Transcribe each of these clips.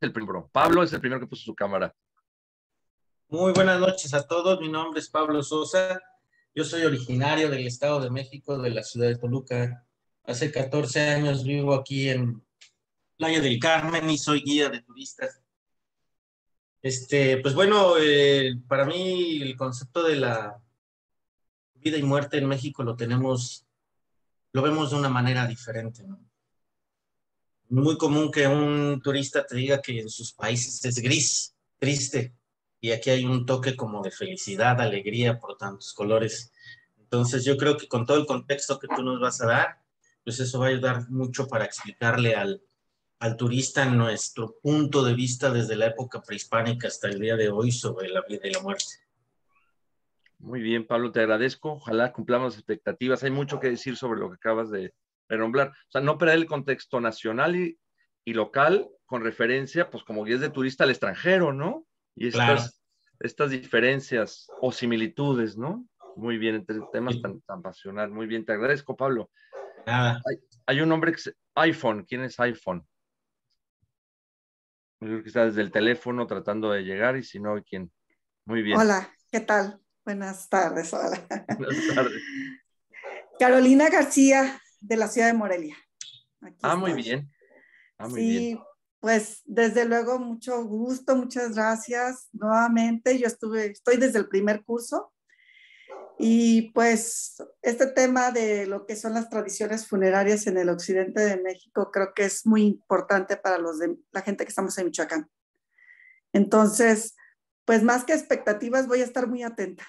el primero. Pablo es el primero que puso su cámara. Muy buenas noches a todos. Mi nombre es Pablo Sosa. Yo soy originario del Estado de México, de la ciudad de Toluca. Hace 14 años vivo aquí en Playa del Carmen y soy guía de turistas. Este, pues bueno, eh, para mí el concepto de la vida y muerte en México lo tenemos, lo vemos de una manera diferente, ¿no? muy común que un turista te diga que en sus países es gris, triste, y aquí hay un toque como de felicidad, alegría por tantos colores. Entonces yo creo que con todo el contexto que tú nos vas a dar, pues eso va a ayudar mucho para explicarle al, al turista nuestro punto de vista desde la época prehispánica hasta el día de hoy sobre la vida y la muerte. Muy bien, Pablo, te agradezco. Ojalá cumplamos expectativas. Hay mucho que decir sobre lo que acabas de, renombrar. O sea, no perder el contexto nacional y, local con referencia, pues como es de turista al extranjero, ¿no? Y estas, diferencias o similitudes, ¿no? Muy bien, entre temas tan, tan Muy bien, te agradezco, Pablo. Nada. Hay, un hombre iPhone, ¿quién es iPhone? Yo creo que está desde el teléfono tratando de llegar y si no, ¿quién? Muy bien. Hola, ¿qué tal? Buenas tardes, hola. Buenas tardes. Carolina García de la ciudad de Morelia. ah, muy bien. Ah, sí, pues desde luego mucho gusto, muchas gracias nuevamente. Yo estuve, estoy desde el primer curso y pues este tema de lo que son las tradiciones funerarias en el occidente de México creo que es muy importante para los de, la gente que estamos en Michoacán. Entonces, pues más que expectativas voy a estar muy atenta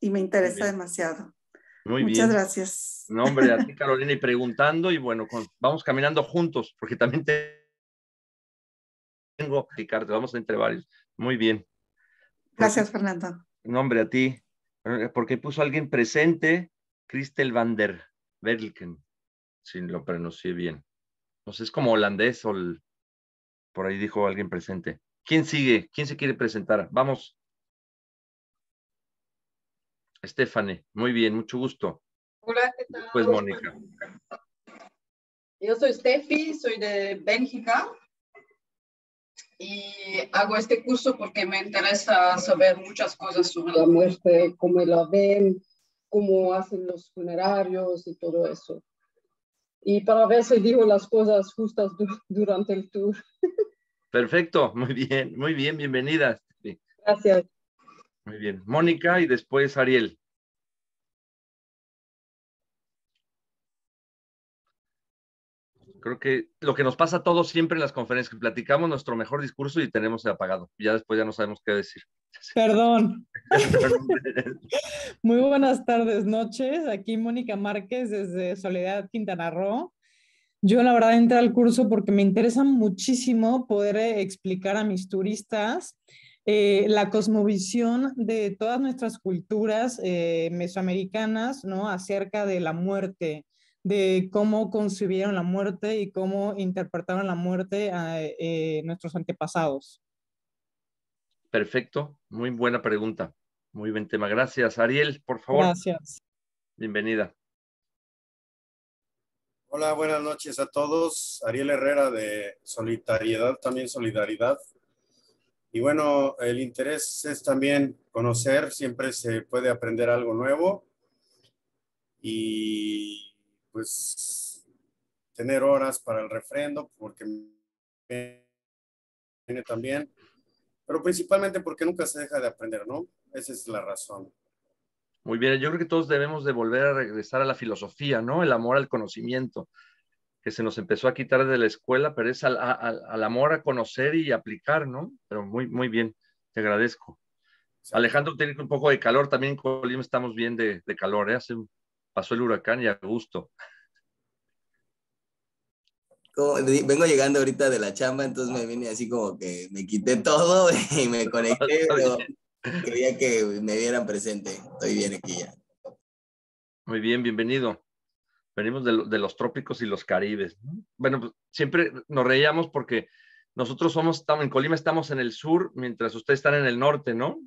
y me interesa demasiado. Muy Muchas bien. Muchas gracias. Nombre a ti Carolina y preguntando y bueno, vamos caminando juntos porque también tengo que explicarte, vamos entre varios. Muy bien. Gracias, Fernando. Nombre a ti, eh, porque puso alguien presente, Christel van der sin si lo pronuncié bien. No sé, es como holandés o por ahí dijo alguien presente. ¿Quién sigue? ¿Quién se quiere presentar? Vamos, Estefane, muy bien, mucho gusto. Hola, ¿qué pues, tal? Pues Mónica. Yo soy Steffi, soy de Bélgica y hago este curso porque me interesa saber muchas cosas sobre la muerte, cómo la ven, cómo hacen los funerarios y todo eso. Y para ver si digo las cosas justas durante el tour. Perfecto, muy bien, muy bien, bienvenida. Gracias. Muy bien. Mónica y después Ariel. Creo que lo que nos pasa a todos siempre en las conferencias, que platicamos nuestro mejor discurso y tenemos el apagado. Ya después ya no sabemos qué decir. Perdón. Muy buenas tardes, noches. Aquí Mónica Márquez desde Soledad, Quintana Roo. Yo la verdad entré al curso porque me interesa muchísimo poder eh, explicar a mis turistas eh, la cosmovisión de todas nuestras culturas eh, mesoamericanas, ¿no? Acerca de la muerte, de cómo concibieron la muerte y cómo interpretaron la muerte a eh, nuestros antepasados. Perfecto, muy buena pregunta, muy buen tema. Gracias, Ariel, por favor. Gracias. Bienvenida. Hola, buenas noches a todos. Ariel Herrera de Solidaridad, también Solidaridad y bueno, el interés es también conocer, siempre se puede aprender algo nuevo y pues tener horas para el refrendo porque viene también, pero principalmente porque nunca se deja de aprender, ¿no? Esa es la razón. Muy bien, yo creo que todos debemos de volver a regresar a la filosofía, ¿no? El amor al conocimiento, que se nos empezó a quitar de la escuela, pero es al, amor a conocer y aplicar, ¿no? Pero muy, muy bien, te agradezco. Alejandro, tiene un poco de calor, también en Colima estamos bien de, calor, ¿eh? Hace, pasó el huracán y a gusto. vengo llegando ahorita de la chamba, entonces me ah. vine así como que me quité todo y me conecté, pero quería que me vieran presente. Estoy bien aquí ya. Muy bien, bienvenido venimos de, los trópicos y los caribes. Bueno, pues, siempre nos reíamos porque nosotros somos, en Colima estamos en el sur, mientras ustedes están en el norte, ¿no?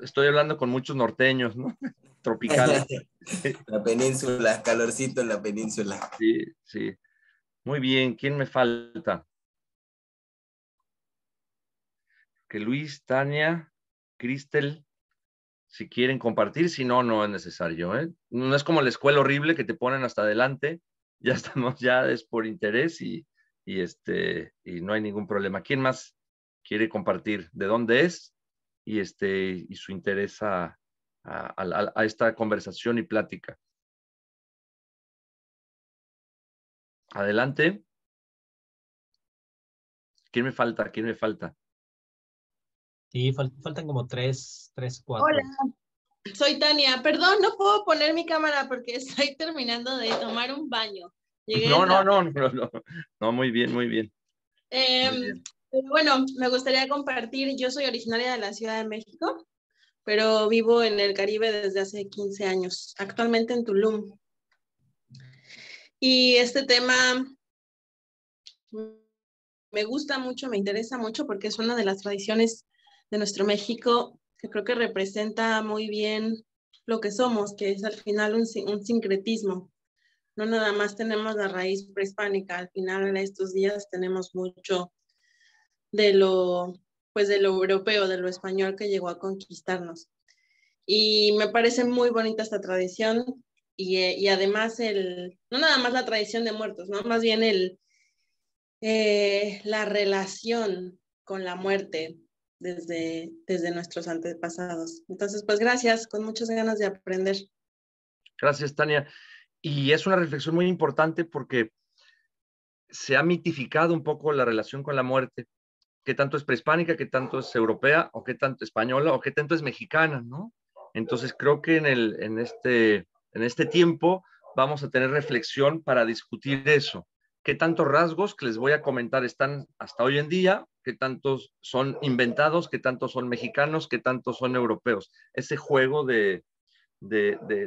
estoy hablando con muchos norteños, ¿no? Tropicales. la península, calorcito en la península. Sí, sí. Muy bien, ¿quién me falta? Que Luis, Tania, Cristel, si quieren compartir, si no, no es necesario. ¿eh? No es como la escuela horrible que te ponen hasta adelante, ya estamos, ya es por interés y, este, y no hay ningún problema. ¿Quién más quiere compartir de dónde es y, este, y su interés a esta conversación y plática? Adelante. ¿Quién me falta? ¿Quién me falta? Sí, faltan como tres, tres, cuatro. Hola, soy Tania. Perdón, no puedo poner mi cámara porque estoy terminando de tomar un baño. No, no, no, no, no, no, muy bien, muy bien. Em, muy bien. Bueno, me gustaría compartir, yo soy originaria de la Ciudad de México, pero vivo en el Caribe desde hace 15 años, actualmente en Tulum. Y este tema me gusta mucho, me interesa mucho porque es una de las tradiciones de nuestro México, que creo que representa muy bien lo que somos, que es al final un, sincretismo. No nada más tenemos la raíz prehispánica, al final en estos días tenemos mucho de lo, pues de lo europeo, de lo español que llegó a conquistarnos. Y me parece muy bonita esta tradición y, eh, además el, no nada más la tradición de muertos, ¿no? Más bien el, eh, la relación con la muerte, desde, desde nuestros antepasados. Entonces, pues gracias, con muchas ganas de aprender. Gracias, Tania. Y es una reflexión muy importante porque se ha mitificado un poco la relación con la muerte, que tanto es prehispánica, que tanto es europea, o que tanto española, o que tanto es mexicana, ¿no? Entonces creo que en, el, en, este, en este tiempo vamos a tener reflexión para discutir eso qué tantos rasgos que les voy a comentar están hasta hoy en día, qué tantos son inventados, qué tantos son mexicanos, qué tantos son europeos. Ese juego de,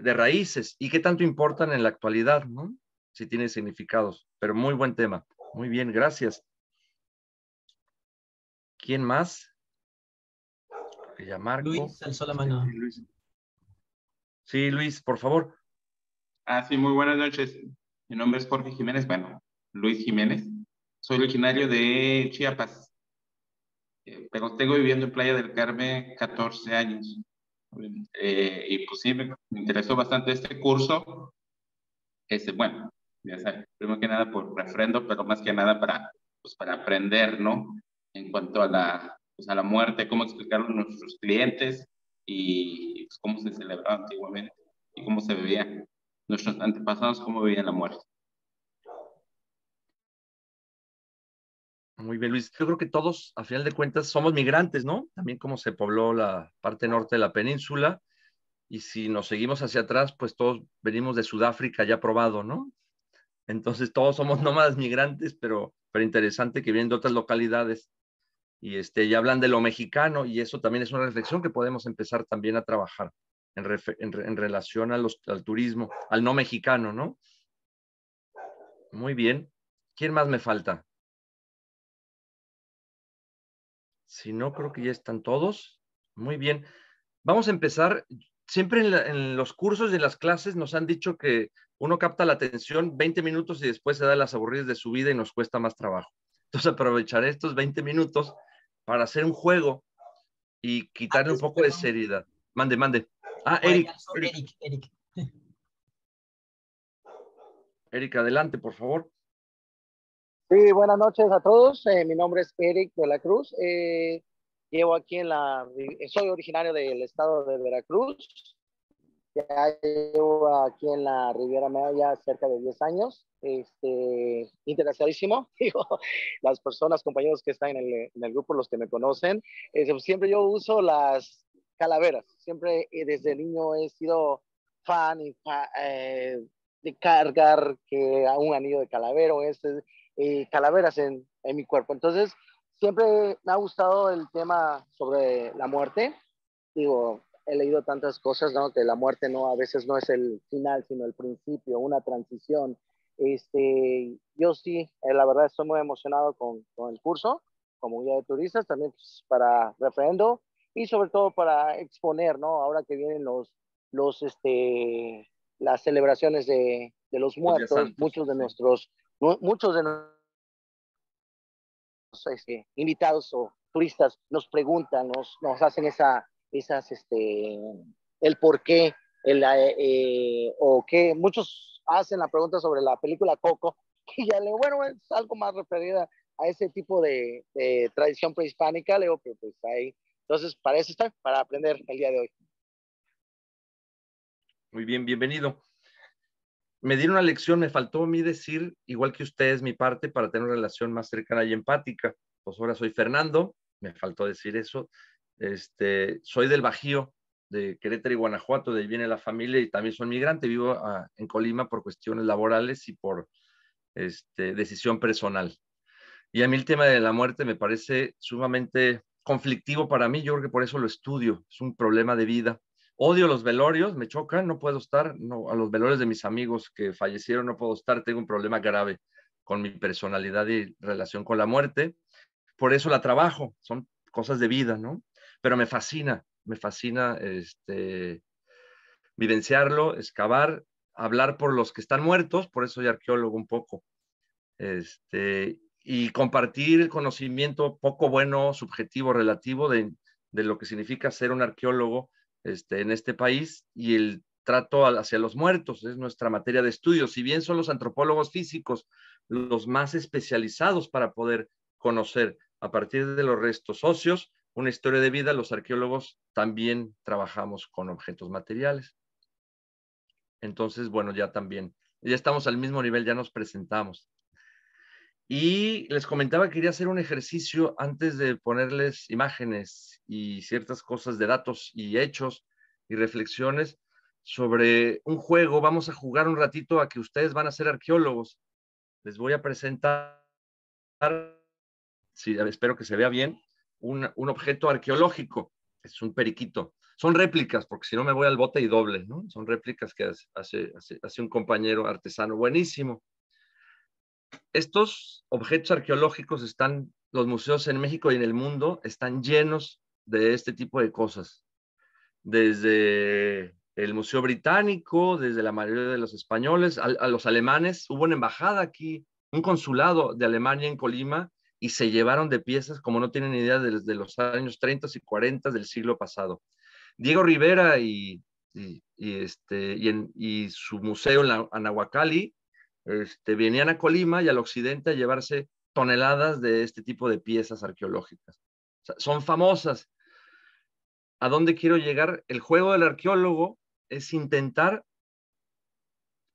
raíces y qué tanto importan en la actualidad, ¿no? si tiene significados. Pero muy buen tema. Muy bien, gracias. ¿Quién más? Luis sí, Luis, por favor. Ah, sí, muy buenas noches. Mi nombre es Jorge Jiménez. Bueno, Luis Jiménez. Soy originario de Chiapas, eh, pero tengo viviendo en Playa del Carmen 14 años. Eh, y pues sí, me, interesó bastante este curso. Este, bueno, ya primero que nada por refrendo, pero más que nada para, pues para aprender, ¿no? En cuanto a la, pues a la muerte, cómo explicarlo a nuestros clientes y pues, cómo se celebraba antiguamente y cómo se vivían nuestros antepasados, cómo vivían la muerte. Muy bien, Luis. Yo creo que todos, a final de cuentas, somos migrantes, ¿no? También como se pobló la parte norte de la península. Y si nos seguimos hacia atrás, pues todos venimos de Sudáfrica ya probado, ¿no? Entonces todos somos nómadas migrantes, pero, pero interesante que vienen de otras localidades. Y este, ya hablan de lo mexicano y eso también es una reflexión que podemos empezar también a trabajar en, relación al turismo, al no mexicano, ¿no? Muy bien. ¿Quién más me falta? Si no, creo que ya están todos. Muy bien. Vamos a empezar. Siempre en, los cursos y en las clases nos han dicho que uno capta la atención 20 minutos y después se da las aburridas de su vida y nos cuesta más trabajo. Entonces aprovecharé estos 20 minutos para hacer un juego y quitarle ah, un poco de seriedad. Mande, mande. Ah, Eric. Eric, Eric. Eric, adelante, por favor. Sí, buenas noches a todos. Eh, mi nombre es Eric de la Cruz. Eh, llevo aquí en la. Soy originario del estado de Veracruz. llevo aquí en la Riviera Maya cerca de 10 años. Este, interesadísimo, digo, las personas, compañeros que están en el, grupo, los que me conocen. Eh, pues, siempre yo uso las calaveras. Siempre desde niño he sido fan de cargar que un anillo de calavero. Este, calaveras en, en, mi cuerpo. Entonces, siempre me ha gustado el tema sobre la muerte. Digo, he leído tantas cosas, ¿no? Que la muerte no, a veces no es el final, sino el principio, una transición. Este, yo sí, eh, la verdad, estoy muy emocionado con, con el curso, como guía de turistas, también pues, para referendo y sobre todo para exponer, ¿no? Ahora que vienen los, los, este, las celebraciones de, de los muertos, muchos de nuestros Muchos de nuestros invitados o turistas nos preguntan, nos, hacen esa, esas, este, el por qué, eh, eh, o qué. Muchos hacen la pregunta sobre la película Coco, que ya le bueno, es algo más referida a ese tipo de, de tradición prehispánica, Leo, pero pues ahí. Entonces, para eso está, para aprender el día de hoy. Muy bien, bienvenido me dieron una lección, me faltó a mí decir, igual que ustedes, mi parte para tener una relación más cercana y empática. Pues ahora soy Fernando, me faltó decir eso. Este, soy del Bajío, de Querétaro y Guanajuato, de ahí viene la familia y también soy migrante. Vivo ah, en Colima por cuestiones laborales y por este, decisión personal. Y a mí el tema de la muerte me parece sumamente conflictivo para mí. Yo creo que por eso lo estudio. Es un problema de vida Odio los velorios, me chocan, no puedo estar, no, a los velorios de mis amigos que fallecieron no puedo estar, tengo un problema grave con mi personalidad y relación con la muerte. Por eso la trabajo, son cosas de vida, ¿no? Pero me fascina, me fascina este, vivenciarlo, excavar, hablar por los que están muertos, por eso soy arqueólogo un poco, este, y compartir el conocimiento poco bueno, subjetivo, relativo de lo que significa ser un arqueólogo este, en este país y el trato hacia los muertos es nuestra materia de estudio. Si bien son los antropólogos físicos los más especializados para poder conocer a partir de los restos óseos una historia de vida, los arqueólogos también trabajamos con objetos materiales. Entonces, bueno, ya también, ya estamos al mismo nivel, ya nos presentamos. Y les comentaba que quería hacer un ejercicio antes de ponerles imágenes y ciertas cosas de datos y hechos y reflexiones sobre un juego. Vamos a jugar un ratito a que ustedes van a ser arqueólogos. Les voy a presentar, si espero que se vea bien, un, objeto arqueológico. Es un periquito. Son réplicas, porque si no me voy al bote y doble, ¿no? Son réplicas que hace, hace un compañero artesano. Buenísimo estos objetos arqueológicos están, los museos en México y en el mundo están llenos de este tipo de cosas. Desde el Museo Británico, desde la mayoría de los españoles, a, los alemanes. Hubo una embajada aquí, un consulado de Alemania en Colima, y se llevaron de piezas, como no tienen idea, desde los años 30 y 40 del siglo pasado. Diego Rivera y, este, su museo en la, este, venían a Colima y al occidente a llevarse toneladas de este tipo de piezas arqueológicas. son famosas. ¿A dónde quiero llegar? El juego del arqueólogo es intentar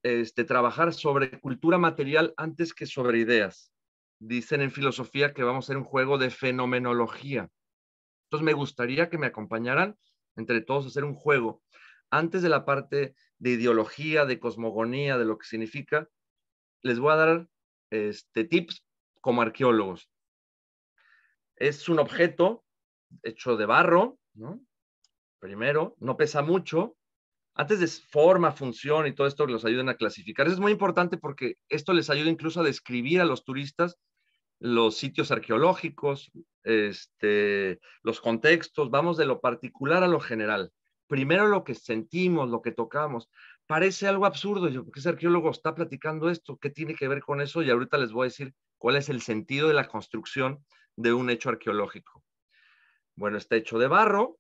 este, trabajar sobre cultura material antes que sobre ideas. Dicen en filosofía que vamos a hacer un juego de fenomenología. Entonces me gustaría que me acompañaran entre todos a hacer un juego antes de la parte de ideología, de cosmogonía, de lo que significa, les voy a dar este, tips como arqueólogos. Es un objeto hecho de barro, ¿no? Primero, no pesa mucho. Antes de forma, función y todo esto los ayuden a clasificar. es muy importante porque esto les ayuda incluso a describir a los turistas los sitios arqueológicos, este, los contextos. Vamos de lo particular a lo general. Primero lo que sentimos, lo que tocamos parece algo absurdo. Yo, ¿qué arqueólogo está platicando esto? ¿Qué tiene que ver con eso? Y ahorita les voy a decir cuál es el sentido de la construcción de un hecho arqueológico. Bueno, está hecho de barro,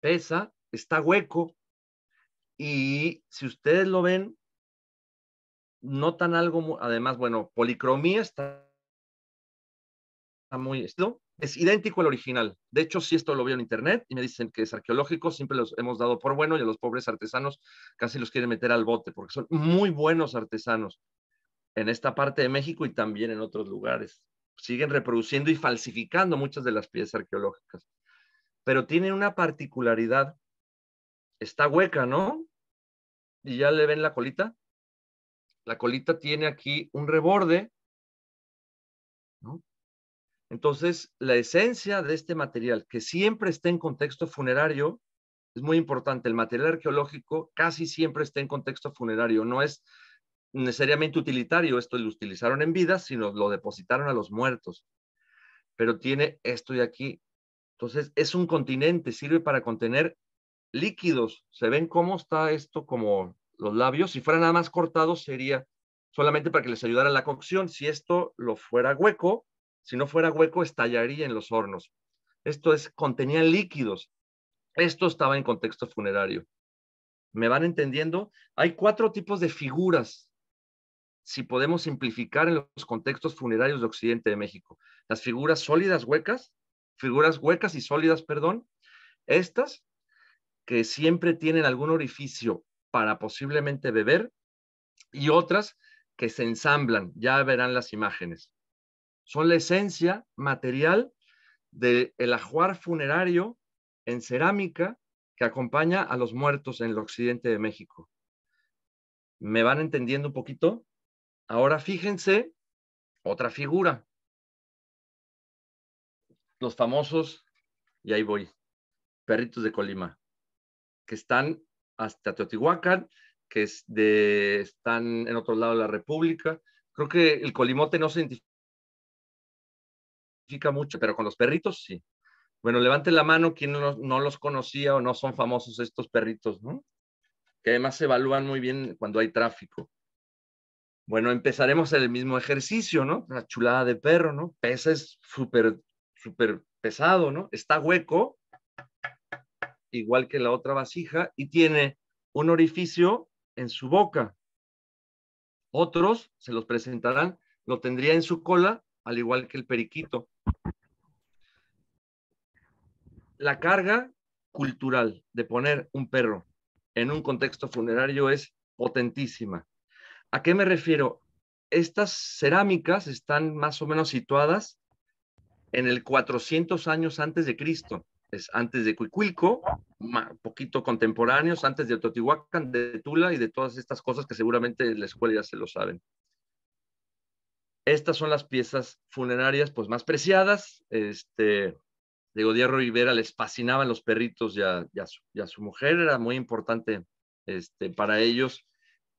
pesa, está hueco y si ustedes lo ven, notan algo, además, bueno, policromía está muy, esto es idéntico al original. De hecho, si esto lo veo en internet y me dicen que es arqueológico, siempre los hemos dado por bueno y a los pobres artesanos casi los quieren meter al bote porque son muy buenos artesanos en esta parte de México y también en otros lugares. Siguen reproduciendo y falsificando muchas de las piezas arqueológicas. Pero tiene una particularidad. Está hueca, ¿no? Y ya le ven la colita. La colita tiene aquí un reborde, ¿no? Entonces, la esencia de este material, que siempre está en contexto funerario, es muy importante. El material arqueológico casi siempre está en contexto funerario, no es necesariamente utilitario, esto lo utilizaron en vida, sino lo depositaron a los muertos. Pero tiene esto de aquí. Entonces, es un continente, sirve para contener líquidos. Se ven cómo está esto como los labios. Si fuera nada más cortado, sería solamente para que les ayudara la cocción. Si esto lo fuera hueco, si no fuera hueco, estallaría en los hornos. Esto es, contenían líquidos. Esto estaba en contexto funerario. ¿Me van entendiendo? Hay cuatro tipos de figuras, si podemos simplificar en los contextos funerarios de Occidente de México. Las figuras sólidas huecas, figuras huecas y sólidas, perdón, estas que siempre tienen algún orificio para posiblemente beber y otras que se ensamblan, ya verán las imágenes. Son la esencia material del ajuar funerario en cerámica que acompaña a los muertos en el occidente de México. ¿Me van entendiendo un poquito? Ahora fíjense otra figura. Los famosos, y ahí voy, perritos de Colima, que están hasta Teotihuacán, que están en otro lado de la República. Creo que el colimote no se identifica mucho, pero con los perritos sí. Bueno, levante la mano quien no, no los conocía o no son famosos estos perritos, ¿no? Que además se evalúan muy bien cuando hay tráfico. Bueno, empezaremos el mismo ejercicio, ¿no? La chulada de perro, ¿no? Pesa es súper, súper pesado, ¿no? Está hueco, igual que la otra vasija, y tiene un orificio en su boca. Otros se los presentarán, lo tendría en su cola al igual que el periquito. La carga cultural de poner un perro en un contexto funerario es potentísima. ¿A qué me refiero? Estas cerámicas están más o menos situadas en el 400 años antes de Cristo. Es antes de Cuicuilco, un poquito contemporáneos, antes de Totihuacán, de Tula y de todas estas cosas que seguramente en la escuela ya se lo saben. Estas son las piezas funerarias pues más preciadas. Este, Godierro Rivera les fascinaban los perritos y a, su, mujer, era muy importante este, para ellos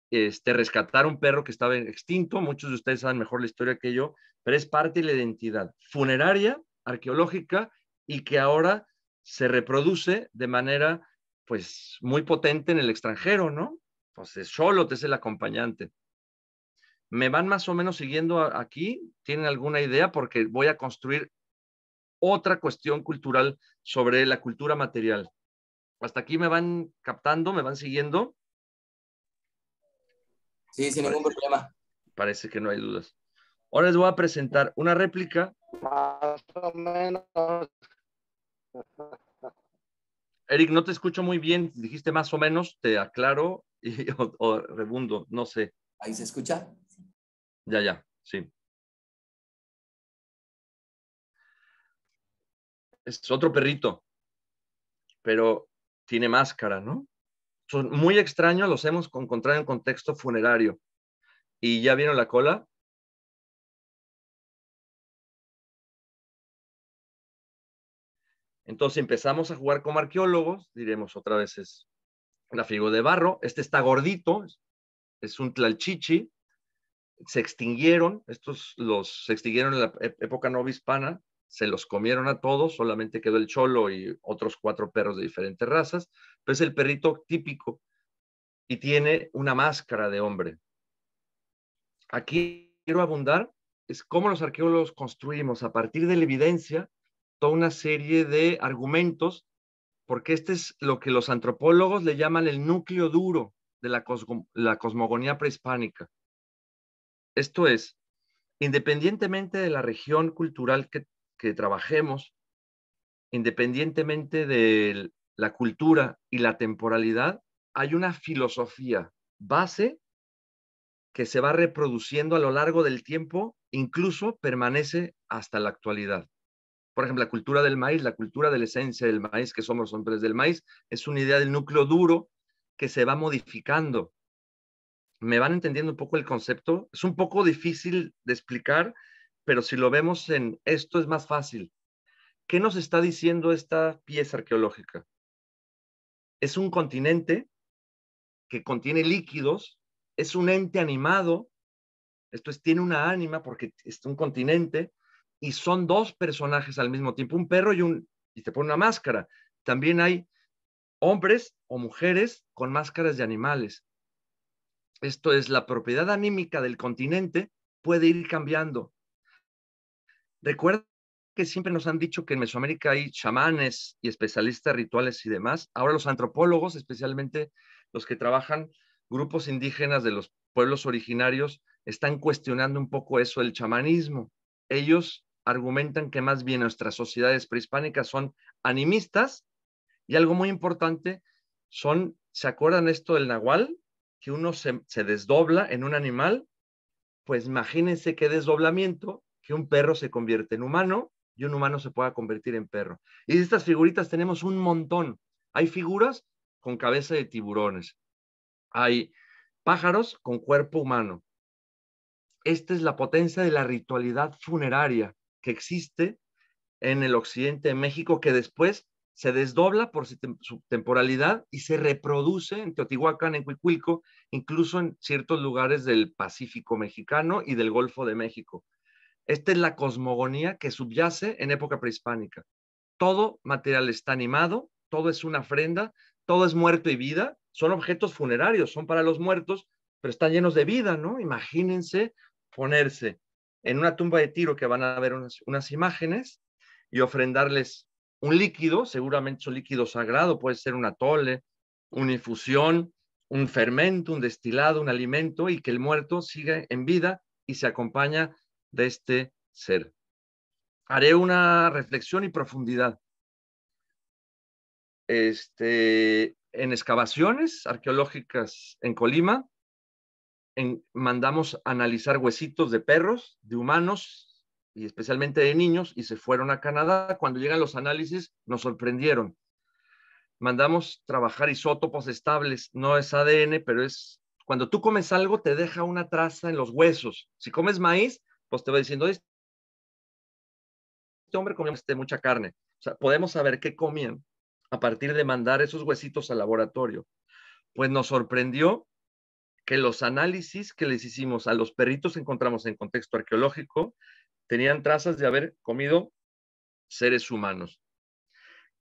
este, rescatar un perro que estaba extinto. Muchos de ustedes saben mejor la historia que yo, pero es parte de la identidad funeraria, arqueológica y que ahora se reproduce de manera pues muy potente en el extranjero, ¿no? Pues solo es el acompañante. ¿Me van más o menos siguiendo aquí? ¿Tienen alguna idea? Porque voy a construir otra cuestión cultural sobre la cultura material. ¿Hasta aquí me van captando? ¿Me van siguiendo? Sí, sin parece, ningún problema. Parece que no hay dudas. Ahora les voy a presentar una réplica. Más o menos. Eric, no te escucho muy bien. Dijiste más o menos, te aclaro y, rebundo, no sé. ¿Ahí se escucha? Ya, ya, sí. Es otro perrito, pero tiene máscara, ¿no? Son muy extraños, los hemos encontrado en contexto funerario. ¿Y ya vieron la cola? Entonces empezamos a jugar como arqueólogos, diremos otra vez es figura de barro, este está gordito, es un tlalchichi, se extinguieron, estos los se extinguieron en la e-, época hispana, se los comieron a todos, solamente quedó el cholo y otros cuatro perros de diferentes razas, pero es el perrito típico y tiene una máscara de hombre. Aquí quiero abundar, es cómo los arqueólogos construimos a partir de la evidencia toda una serie de argumentos, porque este es lo que los antropólogos le llaman el núcleo duro de la cosmogonía prehispánica esto es, independientemente de la región cultural que, trabajemos, independientemente de la cultura y la temporalidad, hay una filosofía base que se va reproduciendo a lo largo del tiempo, incluso permanece hasta la actualidad. Por ejemplo, la cultura del maíz, la cultura de la esencia del maíz, que somos hombres del maíz, es una idea del núcleo duro que se va modificando me van entendiendo un poco el concepto. Es un poco difícil de explicar, pero si lo vemos en esto es más fácil. ¿Qué nos está diciendo esta pieza arqueológica? Es un continente que contiene líquidos, es un ente animado, esto es, tiene una ánima porque es un continente, y son dos personajes al mismo tiempo, un perro y un, y te pone una máscara. También hay hombres o mujeres con máscaras de animales esto es la propiedad anímica del continente, puede ir cambiando. Recuerda que siempre nos han dicho que en Mesoamérica hay chamanes y especialistas rituales y demás. Ahora los antropólogos, especialmente los que trabajan grupos indígenas de los pueblos originarios, están cuestionando un poco eso, el chamanismo. Ellos argumentan que más bien nuestras sociedades prehispánicas son animistas y algo muy importante son, ¿se acuerdan esto del nahual? que uno se, desdobla en un animal, pues imagínense qué desdoblamiento que un perro se convierte en humano y un humano se pueda convertir en perro. Y de estas figuritas tenemos un montón. Hay figuras con cabeza de tiburones. Hay pájaros con cuerpo humano. Esta es la potencia de la ritualidad funeraria que existe en el occidente de México, que después se desdobla por su temporalidad y se reproduce en Teotihuacán, en Cuicuilco, incluso en ciertos lugares del Pacífico mexicano y del Golfo de México. Esta es la cosmogonía que subyace en época prehispánica. Todo material está animado, todo es una ofrenda, todo es muerto y vida, son objetos funerarios, son para los muertos, pero están llenos de vida, ¿no? Imagínense ponerse en una tumba de tiro que van a ver unas, unas imágenes y ofrendarles un líquido, seguramente es un líquido sagrado, puede ser un atole, una infusión, un fermento, un destilado, un alimento, y que el muerto siga en vida y se acompaña de este ser. Haré una reflexión y profundidad. Este, en excavaciones arqueológicas en Colima, en, mandamos analizar huesitos de perros, de humanos, y especialmente de niños, y se fueron a Canadá. Cuando llegan los análisis, nos sorprendieron. Mandamos trabajar isótopos estables, no es ADN, pero es cuando tú comes algo, te deja una traza en los huesos. Si comes maíz, pues te va diciendo, este hombre comió este, mucha carne. O sea, podemos saber qué comían a partir de mandar esos huesitos al laboratorio. Pues nos sorprendió que los análisis que les hicimos a los perritos encontramos en contexto arqueológico tenían trazas de haber comido seres humanos.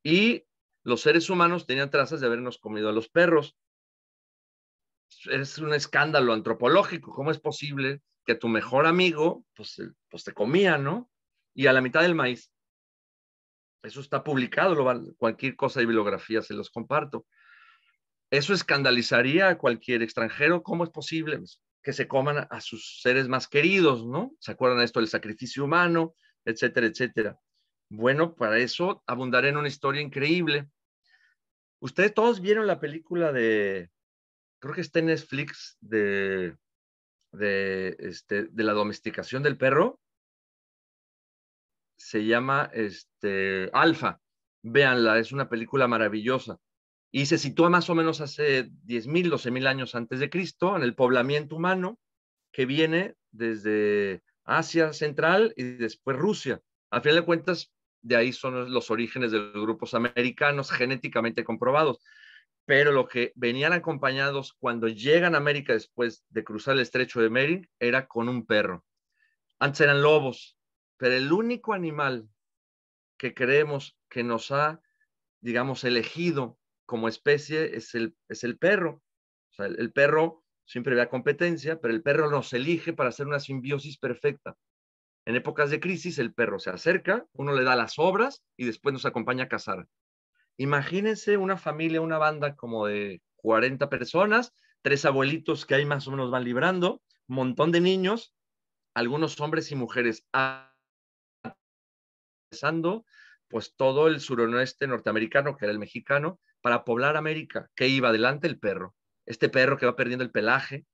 Y los seres humanos tenían trazas de habernos comido a los perros. Es un escándalo antropológico. ¿Cómo es posible que tu mejor amigo, pues, pues te comía, ¿no? Y a la mitad del maíz. Eso está publicado, lo cualquier cosa de bibliografía se los comparto. Eso escandalizaría a cualquier extranjero. ¿Cómo es posible? Pues, que se coman a sus seres más queridos, ¿no? ¿Se acuerdan de esto del sacrificio humano, etcétera, etcétera? Bueno, para eso abundaré en una historia increíble. Ustedes todos vieron la película de, creo que está en Netflix, de, de, este, de la domesticación del perro. Se llama este, Alfa. Véanla, es una película maravillosa y se sitúa más o menos hace 10.000, 12.000 años antes de Cristo, en el poblamiento humano que viene desde Asia Central y después Rusia. A final de cuentas, de ahí son los orígenes de los grupos americanos genéticamente comprobados. Pero lo que venían acompañados cuando llegan a América después de cruzar el estrecho de Bering era con un perro. Antes eran lobos, pero el único animal que creemos que nos ha, digamos, elegido como especie es el, es el perro. O sea, el, perro siempre vea competencia, pero el perro nos elige para hacer una simbiosis perfecta. En épocas de crisis, el perro se acerca, uno le da las obras y después nos acompaña a cazar. Imagínense una familia, una banda como de 40 personas, tres abuelitos que ahí más o menos van librando, un montón de niños, algunos hombres y mujeres, pues todo el suroeste norteamericano, que era el mexicano, para poblar América. Que iba adelante el perro, este perro que va perdiendo el pelaje,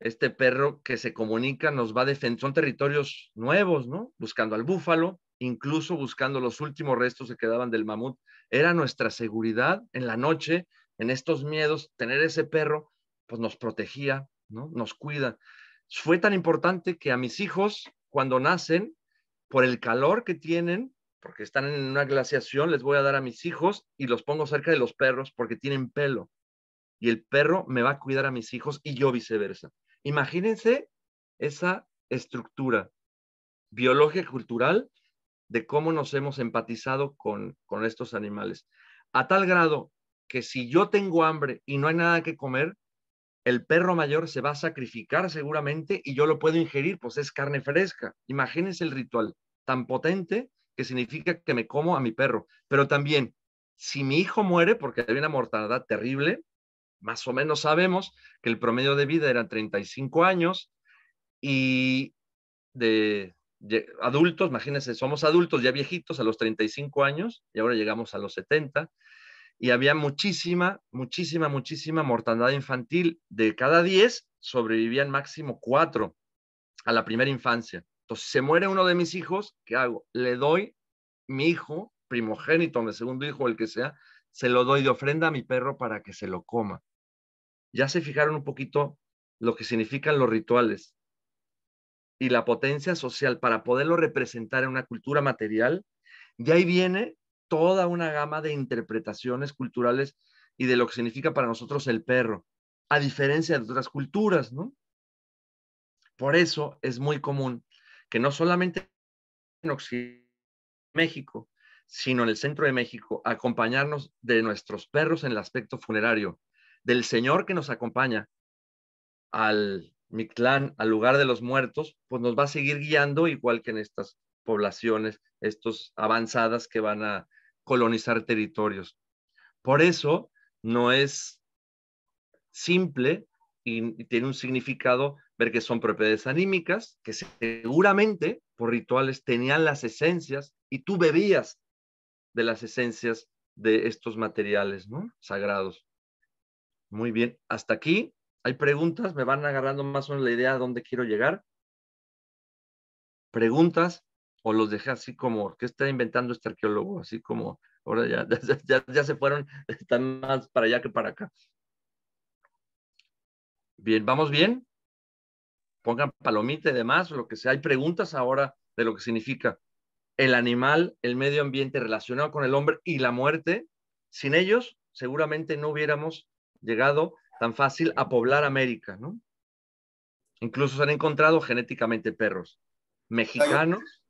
este perro que se comunica, nos va a defender. Son territorios nuevos, ¿no? Buscando al búfalo, incluso buscando los últimos restos que quedaban del mamut. Era nuestra seguridad en la noche, en estos miedos, tener ese perro, pues nos protegía, ¿no? Nos cuida. Fue tan importante que a mis hijos, cuando nacen, por el calor que tienen, porque están en una glaciación, les voy a dar a mis hijos y los pongo cerca de los perros porque tienen pelo. Y el perro me va a cuidar a mis hijos y yo viceversa. Imagínense esa estructura biológica cultural de cómo nos hemos empatizado con, con estos animales. A tal grado que si yo tengo hambre y no hay nada que comer, el perro mayor se va a sacrificar seguramente y yo lo puedo ingerir, pues es carne fresca. Imagínense el ritual tan potente que significa que me como a mi perro. Pero también, si mi hijo muere porque había una mortalidad terrible, más o menos sabemos que el promedio de vida era 35 años y de, adultos, imagínense, somos adultos ya viejitos a los 35 años y ahora llegamos a los 70 y había muchísima, muchísima, muchísima mortalidad infantil. De cada 10 sobrevivían máximo 4 a la primera infancia. Entonces, se muere uno de mis hijos, ¿qué hago? Le doy mi hijo, primogénito, mi segundo hijo, el que sea, se lo doy de ofrenda a mi perro para que se lo coma. Ya se fijaron un poquito lo que significan los rituales y la potencia social para poderlo representar en una cultura material, de ahí viene toda una gama de interpretaciones culturales y de lo que significa para nosotros el perro, a diferencia de otras culturas, ¿no? Por eso es muy común que no solamente en Occidente, México, sino en el centro de México, acompañarnos de nuestros perros en el aspecto funerario, del Señor que nos acompaña al Mictlán, al lugar de los muertos, pues nos va a seguir guiando igual que en estas poblaciones, estos avanzadas que van a colonizar territorios. Por eso no es simple y tiene un significado ver que son propiedades anímicas, que seguramente por rituales tenían las esencias y tú bebías de las esencias de estos materiales ¿no? sagrados. Muy bien, hasta aquí hay preguntas, me van agarrando más o menos la idea de dónde quiero llegar. Preguntas o los dejé así como, ¿qué está inventando este arqueólogo? Así como, ahora ya, ya se fueron, están más para allá que para acá. Bien, ¿vamos bien? Pongan palomita y demás, lo que sea. Hay preguntas ahora de lo que significa el animal, el medio ambiente relacionado con el hombre y la muerte. Sin ellos, seguramente no hubiéramos llegado tan fácil a poblar América, ¿no? Incluso se han encontrado genéticamente perros mexicanos,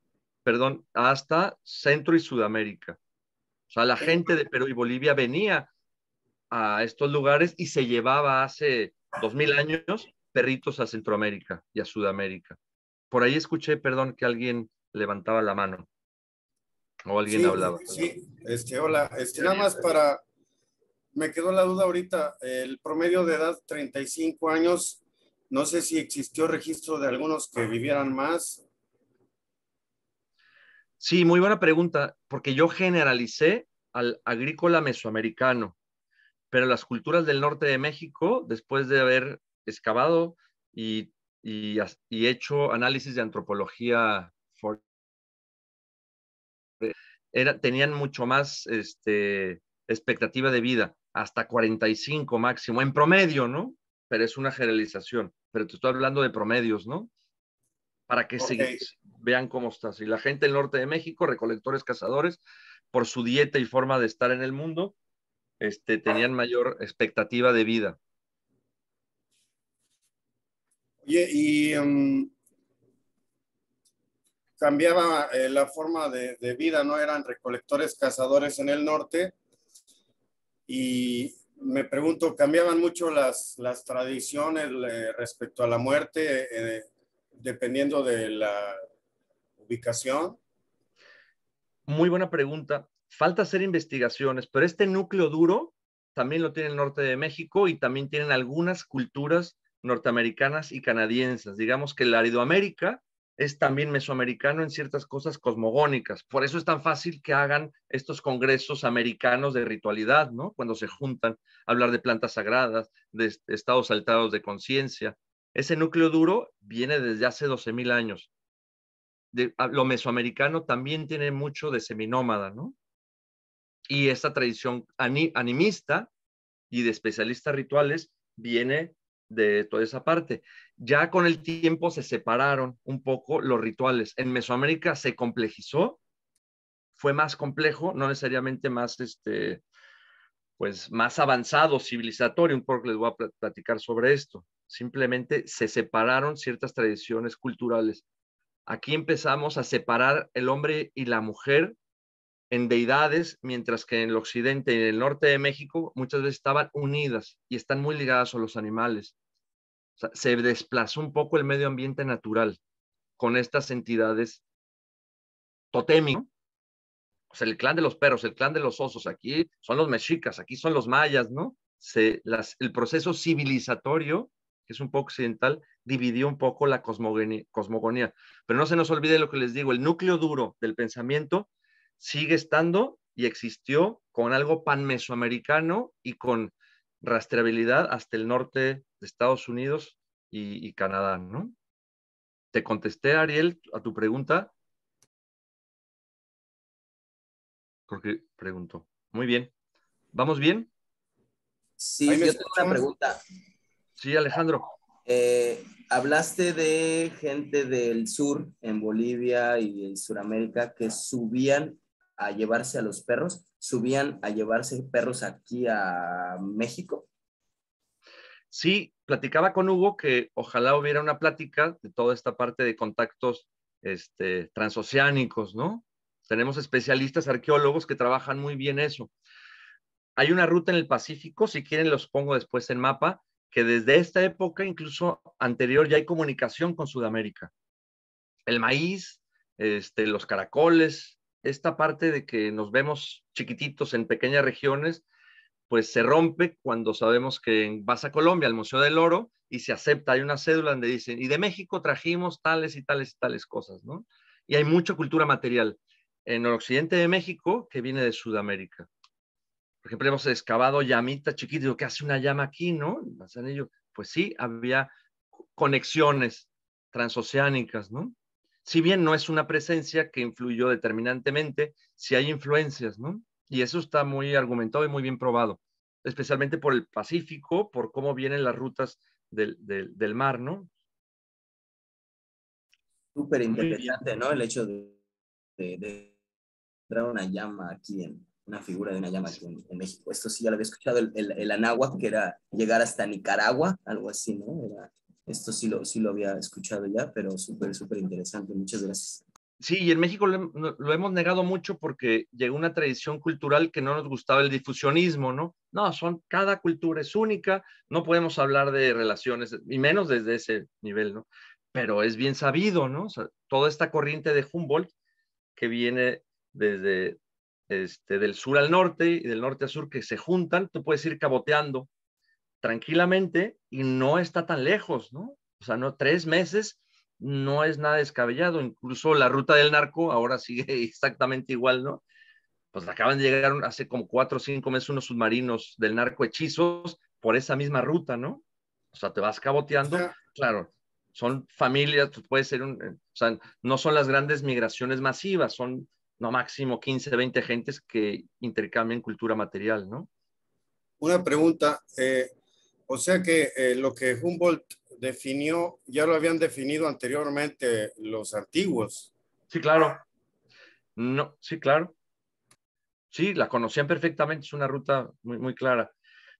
perdón, hasta Centro y Sudamérica. O sea, la gente de Perú y Bolivia venía a estos lugares y se llevaba hace Dos mil años, perritos a Centroamérica y a Sudamérica. Por ahí escuché, perdón, que alguien levantaba la mano o alguien hablaba. Sí, este, hola, este, nada más para, me quedó la duda ahorita, el promedio de edad 35 años, no sé si existió registro de algunos que vivieran más. Sí, muy buena pregunta, porque yo generalicé al agrícola mesoamericano, pero las culturas del norte de México, después de haber excavado y, hecho análisis de antropología, tenían mucho más este, expectativa de vida, hasta 45 máximo, en promedio, ¿no? Pero es una generalización, pero te estoy hablando de promedios, ¿no? Para que vean cómo estás. Y la gente del norte de México, recolectores, cazadores, por su dieta y forma de estar en el mundo, este, ah. tenían mayor expectativa de vida. Oye, y em, cambiaba eh, la forma de, vida, ¿no? Eran recolectores, cazadores en el norte. Y me pregunto, ¿cambiaban mucho las, tradiciones eh, respecto a la muerte eh, dependiendo de la ubicación? Muy buena pregunta falta hacer investigaciones, pero este núcleo duro también lo tiene el norte de México y también tienen algunas culturas norteamericanas y canadienses. Digamos que el Laridoamérica es también mesoamericano en ciertas cosas cosmogónicas. Por eso es tan fácil que hagan estos congresos americanos de ritualidad, ¿no? Cuando se juntan a hablar de plantas sagradas, de estados saltados de conciencia. Ese núcleo duro viene desde hace 12.000 años. Ah, lo mesoamericano también tiene mucho de seminómada, ¿no? Y esta tradición animista y de especialistas rituales viene de toda esa parte. Ya con el tiempo se separaron un poco los rituales. En Mesoamérica se complejizó, fue más complejo, no necesariamente más, este, pues, más avanzado, civilizatorio, un poco les voy a platicar sobre esto. Simplemente se separaron ciertas tradiciones culturales. Aquí empezamos a separar el hombre y la mujer en deidades, mientras que en el occidente y en el norte de México muchas veces estaban unidas y están muy ligadas a los animales. se desplazó un poco el medio ambiente natural con estas entidades totémicas. O sea, el clan de los perros, el clan de los osos, aquí son los mexicas, aquí son los mayas, ¿no? Se, las, el proceso civilizatorio, que es un poco occidental, dividió un poco la cosmogonía. Pero no se nos olvide lo que les digo, el núcleo duro del pensamiento sigue estando y existió con algo pan mesoamericano y con rastreabilidad hasta el norte de Estados Unidos y, Canadá, ¿no? ¿Te contesté, Ariel, a tu pregunta? Porque preguntó. Muy bien. ¿Vamos bien? Sí, yo tengo una pregunta. Sí, Alejandro. Eh, hablaste de gente del sur, en Bolivia y en Sudamérica, que subían a llevarse a los perros, subían a llevarse perros aquí a México. Sí, platicaba con Hugo que ojalá hubiera una plática de toda esta parte de contactos este, transoceánicos, ¿no? Tenemos especialistas arqueólogos que trabajan muy bien eso. Hay una ruta en el Pacífico, si quieren los pongo después en mapa, que desde esta época, incluso anterior, ya hay comunicación con Sudamérica. El maíz, este, los caracoles, esta parte de que nos vemos chiquititos en pequeñas regiones, pues se rompe cuando sabemos que vas a Colombia, al Museo del Oro, y se acepta, hay una cédula donde dicen, y de México trajimos tales y tales y tales cosas, ¿no? Y hay mucha cultura material en el occidente de México que viene de Sudamérica. Por ejemplo, hemos excavado llamitas chiquitas, ¿qué hace una llama aquí, no? Pues sí, había conexiones transoceánicas, ¿no? si bien no es una presencia que influyó determinantemente, si hay influencias, ¿no? Y eso está muy argumentado y muy bien probado, especialmente por el Pacífico, por cómo vienen las rutas del, mar, ¿no? Súper interesante, ¿no? El hecho de, de, una llama aquí una figura de una llama aquí en, México. Esto sí ya lo había escuchado, el, el, que era llegar hasta Nicaragua, algo así, ¿no? Era esto sí lo, sí lo había escuchado ya, pero súper, súper interesante. Muchas gracias. Sí, y en México lo, hemos negado mucho porque llegó una tradición cultural que no nos gustaba el difusionismo, ¿no? No, son, cada cultura es única, no podemos hablar de relaciones, y menos desde ese nivel, ¿no? Pero es bien sabido, ¿no? O sea, toda esta corriente de Humboldt que viene desde este, del sur al norte y del norte al sur que se juntan, tú puedes ir caboteando tranquilamente y no está tan lejos, ¿no? O sea, no, tres meses no es nada descabellado, incluso la ruta del narco ahora sigue exactamente igual, ¿no? Pues acaban de llegar hace como cuatro o cinco meses unos submarinos del narco hechizos por esa misma ruta, ¿no? O sea, te vas caboteando, claro, son familias, pues, puede ser un, eh, o sea, no son las grandes migraciones masivas, son no máximo 15, 20 gentes que intercambian cultura material, ¿no? Una pregunta, eh, o sea que eh, lo que Humboldt definió, ya lo habían definido anteriormente los antiguos. Sí, claro. No, sí, claro. Sí, la conocían perfectamente, es una ruta muy, muy clara.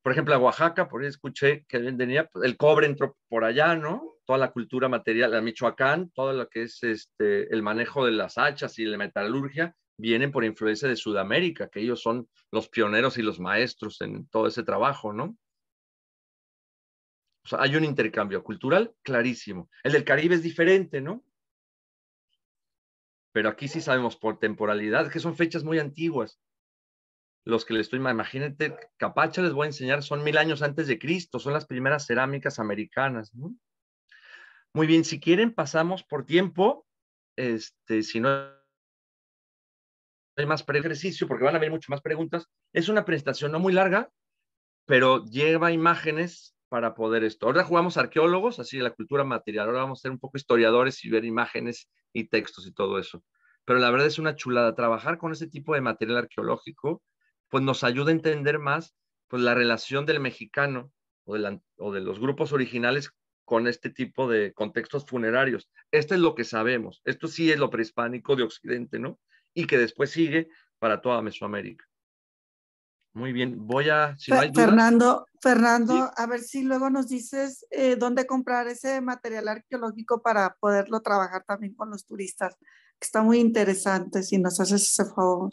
Por ejemplo, a Oaxaca, por ahí escuché que venía, pues, el cobre entró por allá, ¿no? Toda la cultura material, a Michoacán, todo lo que es este, el manejo de las hachas y la metalurgia, vienen por influencia de Sudamérica, que ellos son los pioneros y los maestros en todo ese trabajo, ¿no? hay un intercambio cultural clarísimo. El del Caribe es diferente, ¿no? Pero aquí sí sabemos por temporalidad que son fechas muy antiguas. Los que les estoy, Imagínense, Capacha les voy a enseñar, son mil años antes de Cristo, son las primeras cerámicas americanas. ¿no? Muy bien, si quieren pasamos por tiempo, este, si no hay más ejercicio, porque van a haber muchas más preguntas. Es una presentación no muy larga, pero lleva imágenes para poder esto. Ahora jugamos arqueólogos, así de la cultura material. Ahora vamos a ser un poco historiadores y ver imágenes y textos y todo eso. Pero la verdad es una chulada. Trabajar con ese tipo de material arqueológico, pues nos ayuda a entender más pues, la relación del mexicano o o de los grupos originales con este tipo de contextos funerarios. Esto es lo que sabemos. Esto sí es lo prehispánico de Occidente, ¿no? Y que después sigue para toda Mesoamérica. Muy bien, voy a... Fernando, Fernando, a ver si luego nos dices eh, dónde comprar ese material arqueológico para poderlo trabajar también con los turistas. Está muy interesante, si nos haces ese favor.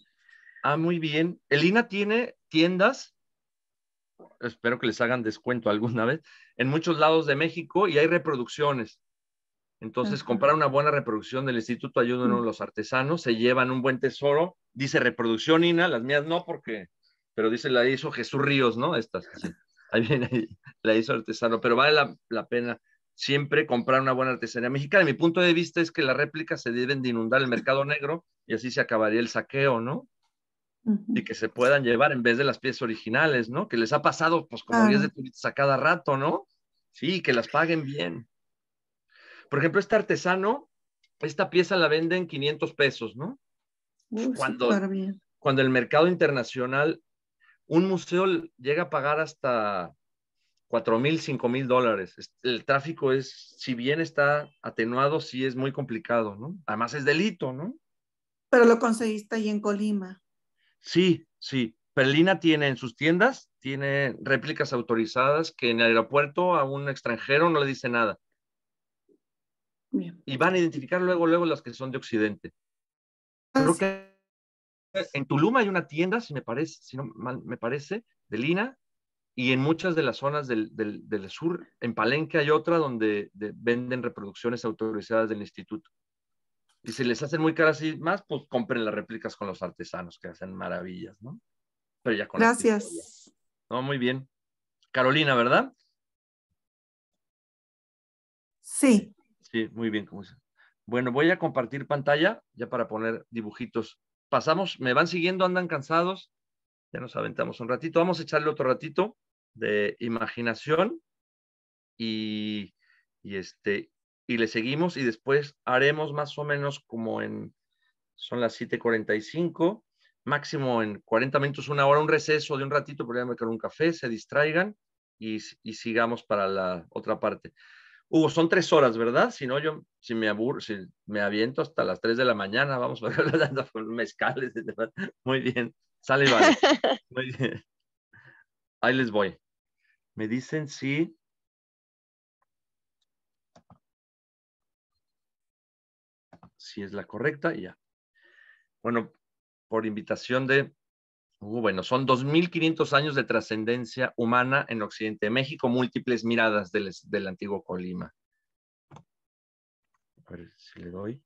Ah, muy bien. El Elina tiene tiendas, espero que les hagan descuento alguna vez, en muchos lados de México y hay reproducciones. Entonces, comprar una buena reproducción del Instituto Ayuda a mm. los Artesanos, se llevan un buen tesoro. Dice reproducción, Ina, las mías no, porque pero dice, la hizo Jesús Ríos, ¿no? Estas, ahí viene, ahí, la hizo artesano, pero vale la, pena siempre comprar una buena artesanía mexicana. Mi punto de vista es que las réplicas se deben de inundar el mercado negro y así se acabaría el saqueo, ¿no? Y que se puedan llevar en vez de las piezas originales, ¿no? Que les ha pasado, pues, como 10 de turistas a cada rato, ¿no? Sí, que las paguen bien. Por ejemplo, este artesano, esta pieza la venden 500 pesos, ¿no? cuando, cuando el mercado internacional un museo llega a pagar hasta cuatro mil, cinco mil dólares. El tráfico es, si bien está atenuado, sí es muy complicado, ¿no? Además es delito, ¿no? Pero lo conseguiste ahí en Colima. Sí, sí. Perlina tiene en sus tiendas, tiene réplicas autorizadas que en el aeropuerto a un extranjero no le dice nada. Y van a identificar luego, luego las que son de Occidente en Tulum hay una tienda, si me parece, si no mal me parece, de lina, y en muchas de las zonas del, sur, en Palenque hay otra donde venden reproducciones autorizadas del instituto. Y si les hacen muy caras y más, pues compren las réplicas con los artesanos que hacen maravillas, ¿no? Pero ya con Gracias. No, muy bien. Carolina, ¿verdad? Sí. Sí, muy bien. Bueno, voy a compartir pantalla ya para poner dibujitos pasamos, me van siguiendo, andan cansados, ya nos aventamos un ratito, vamos a echarle otro ratito de imaginación y, este, y le seguimos y después haremos más o menos como en, son las 7.45, máximo en 40 minutos, una hora, un receso de un ratito, por ejemplo, un café, se distraigan y sigamos para la otra parte. Hugo, son tres horas, ¿verdad? Si no, yo, si me aburro, si me aviento hasta las tres de la mañana, vamos a ver con mezcales. Muy bien, sale vale. Muy bien. Ahí les voy. Me dicen si... Si es la correcta, ya. Bueno, por invitación de Uh, bueno, son 2.500 años de trascendencia humana en Occidente de México, múltiples miradas del, antiguo Colima. A ver si le doy.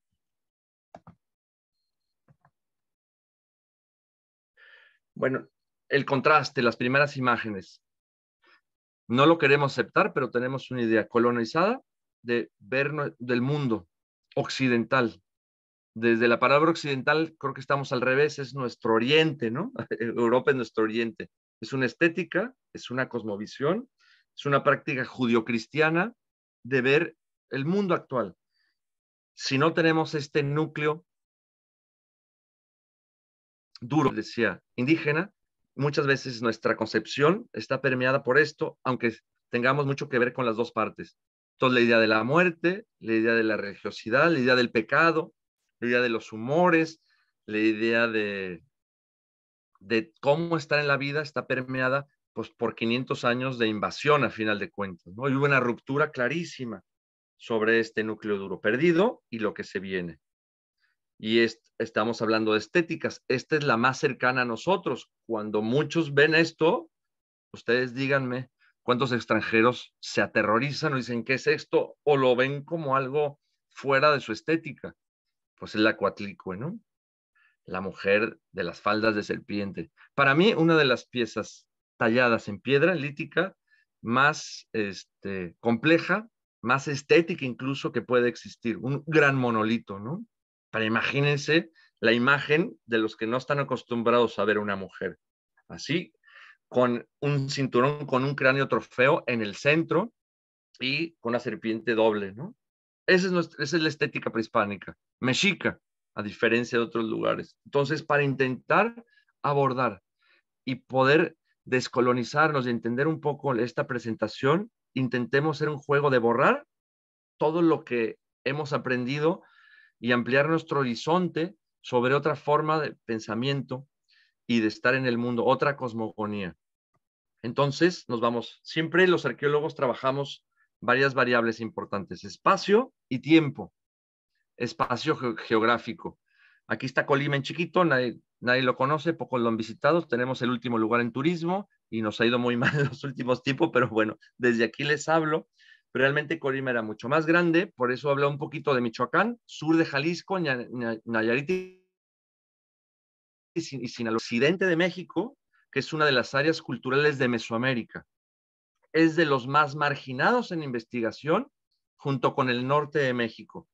Bueno, el contraste, las primeras imágenes. No lo queremos aceptar, pero tenemos una idea colonizada de ver del mundo occidental, desde la palabra occidental creo que estamos al revés, es nuestro oriente, ¿no? Europa es nuestro oriente. Es una estética, es una cosmovisión, es una práctica judio-cristiana de ver el mundo actual. Si no tenemos este núcleo duro, decía, indígena, muchas veces nuestra concepción está permeada por esto, aunque tengamos mucho que ver con las dos partes. Entonces, la idea de la muerte, la idea de la religiosidad, la idea del pecado, la idea de los humores, la idea de, de cómo estar en la vida está permeada pues, por 500 años de invasión a final de cuentas. ¿no? hubo una ruptura clarísima sobre este núcleo duro perdido y lo que se viene. Y estamos hablando de estéticas. Esta es la más cercana a nosotros. Cuando muchos ven esto, ustedes díganme cuántos extranjeros se aterrorizan o dicen, ¿qué es esto? O lo ven como algo fuera de su estética pues es la Coatlicue, ¿no? La mujer de las faldas de serpiente. Para mí, una de las piezas talladas en piedra lítica más este, compleja, más estética incluso que puede existir, un gran monolito, ¿no? Para imagínense la imagen de los que no están acostumbrados a ver una mujer, así, con un cinturón, con un cráneo trofeo en el centro y con una serpiente doble, ¿no? Esa es, la estética prehispánica, mexica, a diferencia de otros lugares. Entonces, para intentar abordar y poder descolonizarnos y entender un poco esta presentación, intentemos hacer un juego de borrar todo lo que hemos aprendido y ampliar nuestro horizonte sobre otra forma de pensamiento y de estar en el mundo, otra cosmogonía. Entonces, nos vamos. Siempre los arqueólogos trabajamos varias variables importantes, espacio y tiempo, espacio geográfico. Aquí está Colima en chiquito, nadie, lo conoce, pocos lo han visitado, tenemos el último lugar en turismo y nos ha ido muy mal en los últimos tiempos, pero bueno, desde aquí les hablo. realmente Colima era mucho más grande, por eso habla un poquito de Michoacán, sur de Jalisco, Nayarit y Sinaloa, occidente de México, que es una de las áreas culturales de Mesoamérica es de los más marginados en investigación junto con el norte de México.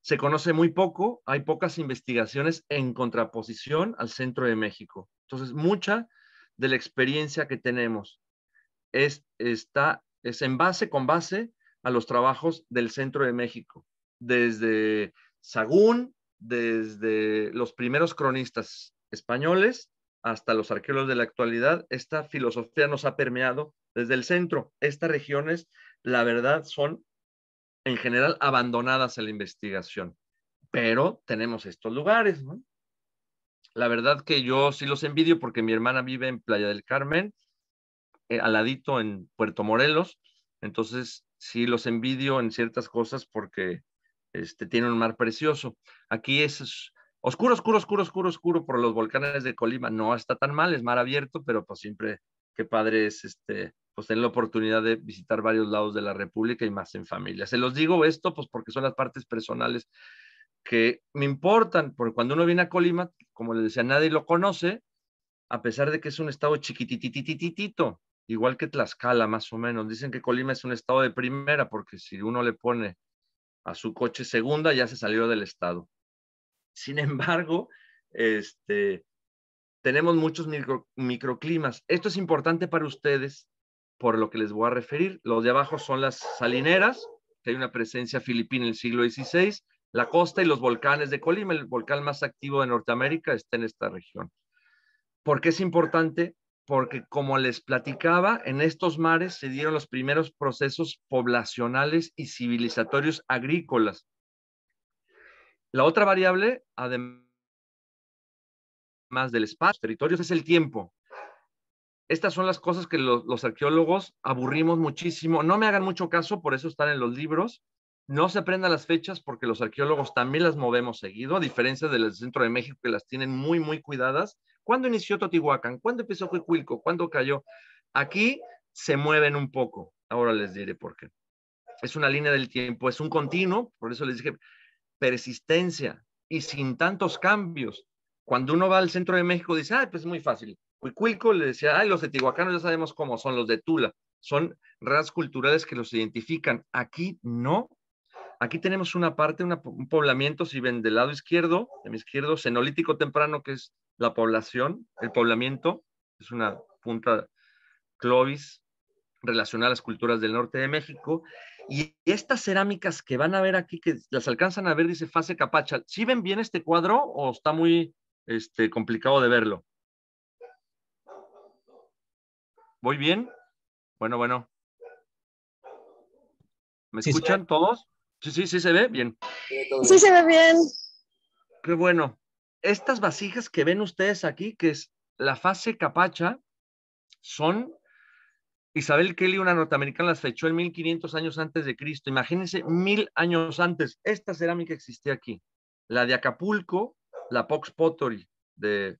Se conoce muy poco, hay pocas investigaciones en contraposición al centro de México. Entonces, mucha de la experiencia que tenemos es, está, es en base, con base a los trabajos del centro de México, desde Sagún, desde los primeros cronistas españoles hasta los arqueólogos de la actualidad, esta filosofía nos ha permeado desde el centro. Estas regiones, la verdad, son en general abandonadas a la investigación, pero tenemos estos lugares, ¿no? La verdad que yo sí los envidio porque mi hermana vive en Playa del Carmen, eh, aladito en Puerto Morelos, entonces sí los envidio en ciertas cosas porque este, tiene un mar precioso. Aquí es oscuro, oscuro, oscuro, oscuro, oscuro por los volcanes de Colima. No está tan mal, es mar abierto, pero pues siempre qué padre es este, pues tener la oportunidad de visitar varios lados de la República y más en familia. Se los digo esto, pues porque son las partes personales que me importan, porque cuando uno viene a Colima, como les decía, nadie lo conoce, a pesar de que es un estado chiquititititito, igual que Tlaxcala más o menos. Dicen que Colima es un estado de primera, porque si uno le pone a su coche segunda, ya se salió del estado. Sin embargo, este, tenemos muchos microclimas. Esto es importante para ustedes por lo que les voy a referir. Los de abajo son las salineras, que hay una presencia filipina en el siglo XVI, la costa y los volcanes de Colima. El volcán más activo de Norteamérica está en esta región. ¿Por qué es importante? Porque como les platicaba, en estos mares se dieron los primeros procesos poblacionales y civilizatorios agrícolas. La otra variable, además más del espacio, territorios, es el tiempo. Estas son las cosas que los, arqueólogos aburrimos muchísimo. No me hagan mucho caso, por eso están en los libros. No se prendan las fechas porque los arqueólogos también las movemos seguido, a diferencia del centro de México que las tienen muy, muy cuidadas. ¿Cuándo inició Totihuacán? ¿Cuándo empezó Cuicuilco? ¿Cuándo cayó? Aquí se mueven un poco. Ahora les diré por qué. Es una línea del tiempo, es un continuo, por eso les dije persistencia y sin tantos cambios. Cuando uno va al centro de México, dice, ah, pues es muy fácil. Cuicuilco le decía, ay, los de ya sabemos cómo son, los de Tula. Son ras culturales que los identifican. Aquí no. Aquí tenemos una parte, un poblamiento, si ven del lado izquierdo, de mi izquierdo, cenolítico temprano, que es la población, el poblamiento, es una punta clovis relacionada a las culturas del norte de México. Y estas cerámicas que van a ver aquí, que las alcanzan a ver, dice fase capacha, ¿Si ven bien este cuadro o está muy este, complicado de verlo. ¿Voy bien? Bueno, bueno. ¿Me escuchan todos? Sí, sí, sí se ve bien. Sí se ve bien. Qué bueno. Estas vasijas que ven ustedes aquí, que es la fase capacha, son Isabel Kelly, una norteamericana, las fechó en 1500 años antes de Cristo. Imagínense, mil años antes. Esta cerámica existía aquí. La de Acapulco, la Pox Pottery de,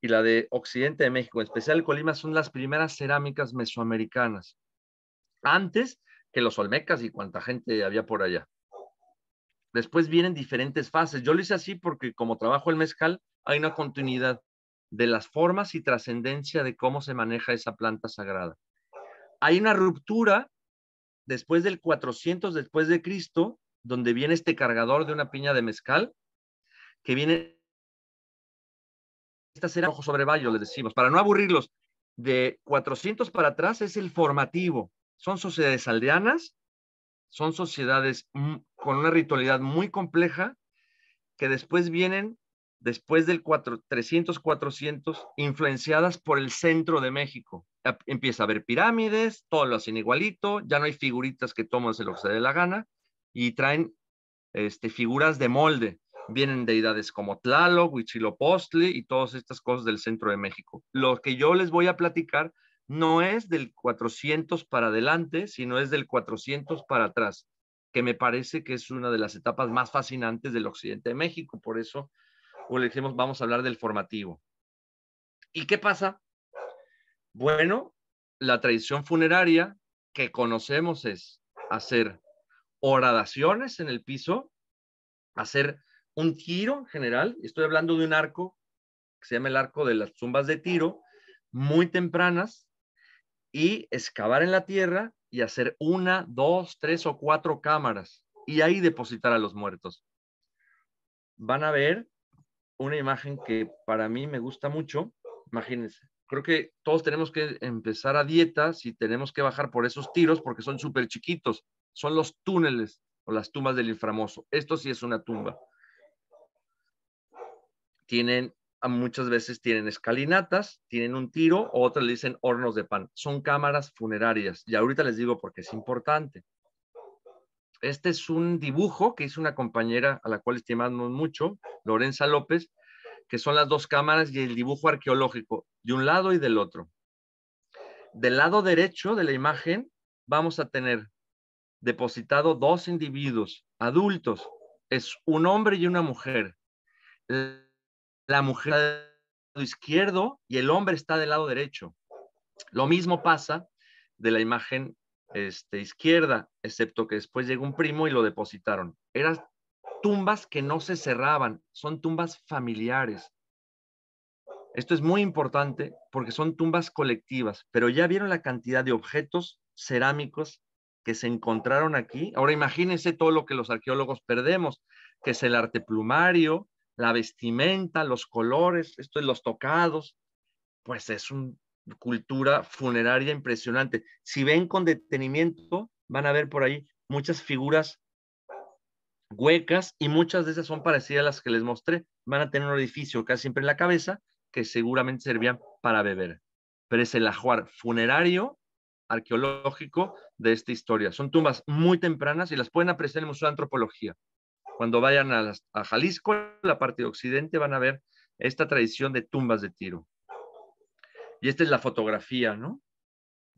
y la de Occidente de México, en especial Colima, son las primeras cerámicas mesoamericanas, antes que los olmecas y cuánta gente había por allá. Después vienen diferentes fases. Yo lo hice así porque como trabajo el mezcal, hay una continuidad de las formas y trascendencia de cómo se maneja esa planta sagrada. Hay una ruptura después del 400 después de Cristo, donde viene este cargador de una piña de mezcal que viene. Esta será ojo sobre bayo, les decimos, para no aburrirlos. De 400 para atrás es el formativo. Son sociedades aldeanas, son sociedades con una ritualidad muy compleja, que después vienen, después del 4, 300, 400, influenciadas por el centro de México. Empieza a haber pirámides, todo lo hacen igualito, ya no hay figuritas que toman lo que se dé la gana, y traen este, figuras de molde. Vienen deidades como Tlaloc, Huitzilopochtli y todas estas cosas del centro de México. Lo que yo les voy a platicar no es del 400 para adelante, sino es del 400 para atrás, que me parece que es una de las etapas más fascinantes del occidente de México. Por eso, o le decimos, vamos a hablar del formativo. ¿Y qué pasa? Bueno, la tradición funeraria que conocemos es hacer horadaciones en el piso, hacer un tiro general, estoy hablando de un arco que se llama el arco de las tumbas de tiro, muy tempranas, y excavar en la tierra y hacer una, dos, tres o cuatro cámaras y ahí depositar a los muertos. Van a ver una imagen que para mí me gusta mucho. Imagínense, creo que todos tenemos que empezar a dieta si tenemos que bajar por esos tiros porque son súper chiquitos. Son los túneles o las tumbas del inframoso. Esto sí es una tumba tienen, muchas veces tienen escalinatas, tienen un tiro, o otras le dicen hornos de pan. Son cámaras funerarias. Y ahorita les digo porque es importante. Este es un dibujo que hizo una compañera a la cual estimamos mucho, Lorenza López, que son las dos cámaras y el dibujo arqueológico, de un lado y del otro. Del lado derecho de la imagen vamos a tener depositado dos individuos adultos. Es un hombre y una mujer la mujer está del lado izquierdo y el hombre está del lado derecho. Lo mismo pasa de la imagen este, izquierda, excepto que después llegó un primo y lo depositaron. Eran tumbas que no se cerraban, son tumbas familiares. Esto es muy importante porque son tumbas colectivas, pero ya vieron la cantidad de objetos cerámicos que se encontraron aquí. Ahora imagínense todo lo que los arqueólogos perdemos, que es el arte plumario, la vestimenta, los colores, esto es los tocados, pues es una cultura funeraria impresionante. Si ven con detenimiento, van a ver por ahí muchas figuras huecas y muchas de esas son parecidas a las que les mostré. Van a tener un orificio casi siempre en la cabeza que seguramente servían para beber. Pero es el ajuar funerario arqueológico de esta historia. Son tumbas muy tempranas y las pueden apreciar en el Museo de Antropología. Cuando vayan a, Jalisco, la parte de occidente, van a ver esta tradición de tumbas de tiro. Y esta es la fotografía, ¿no?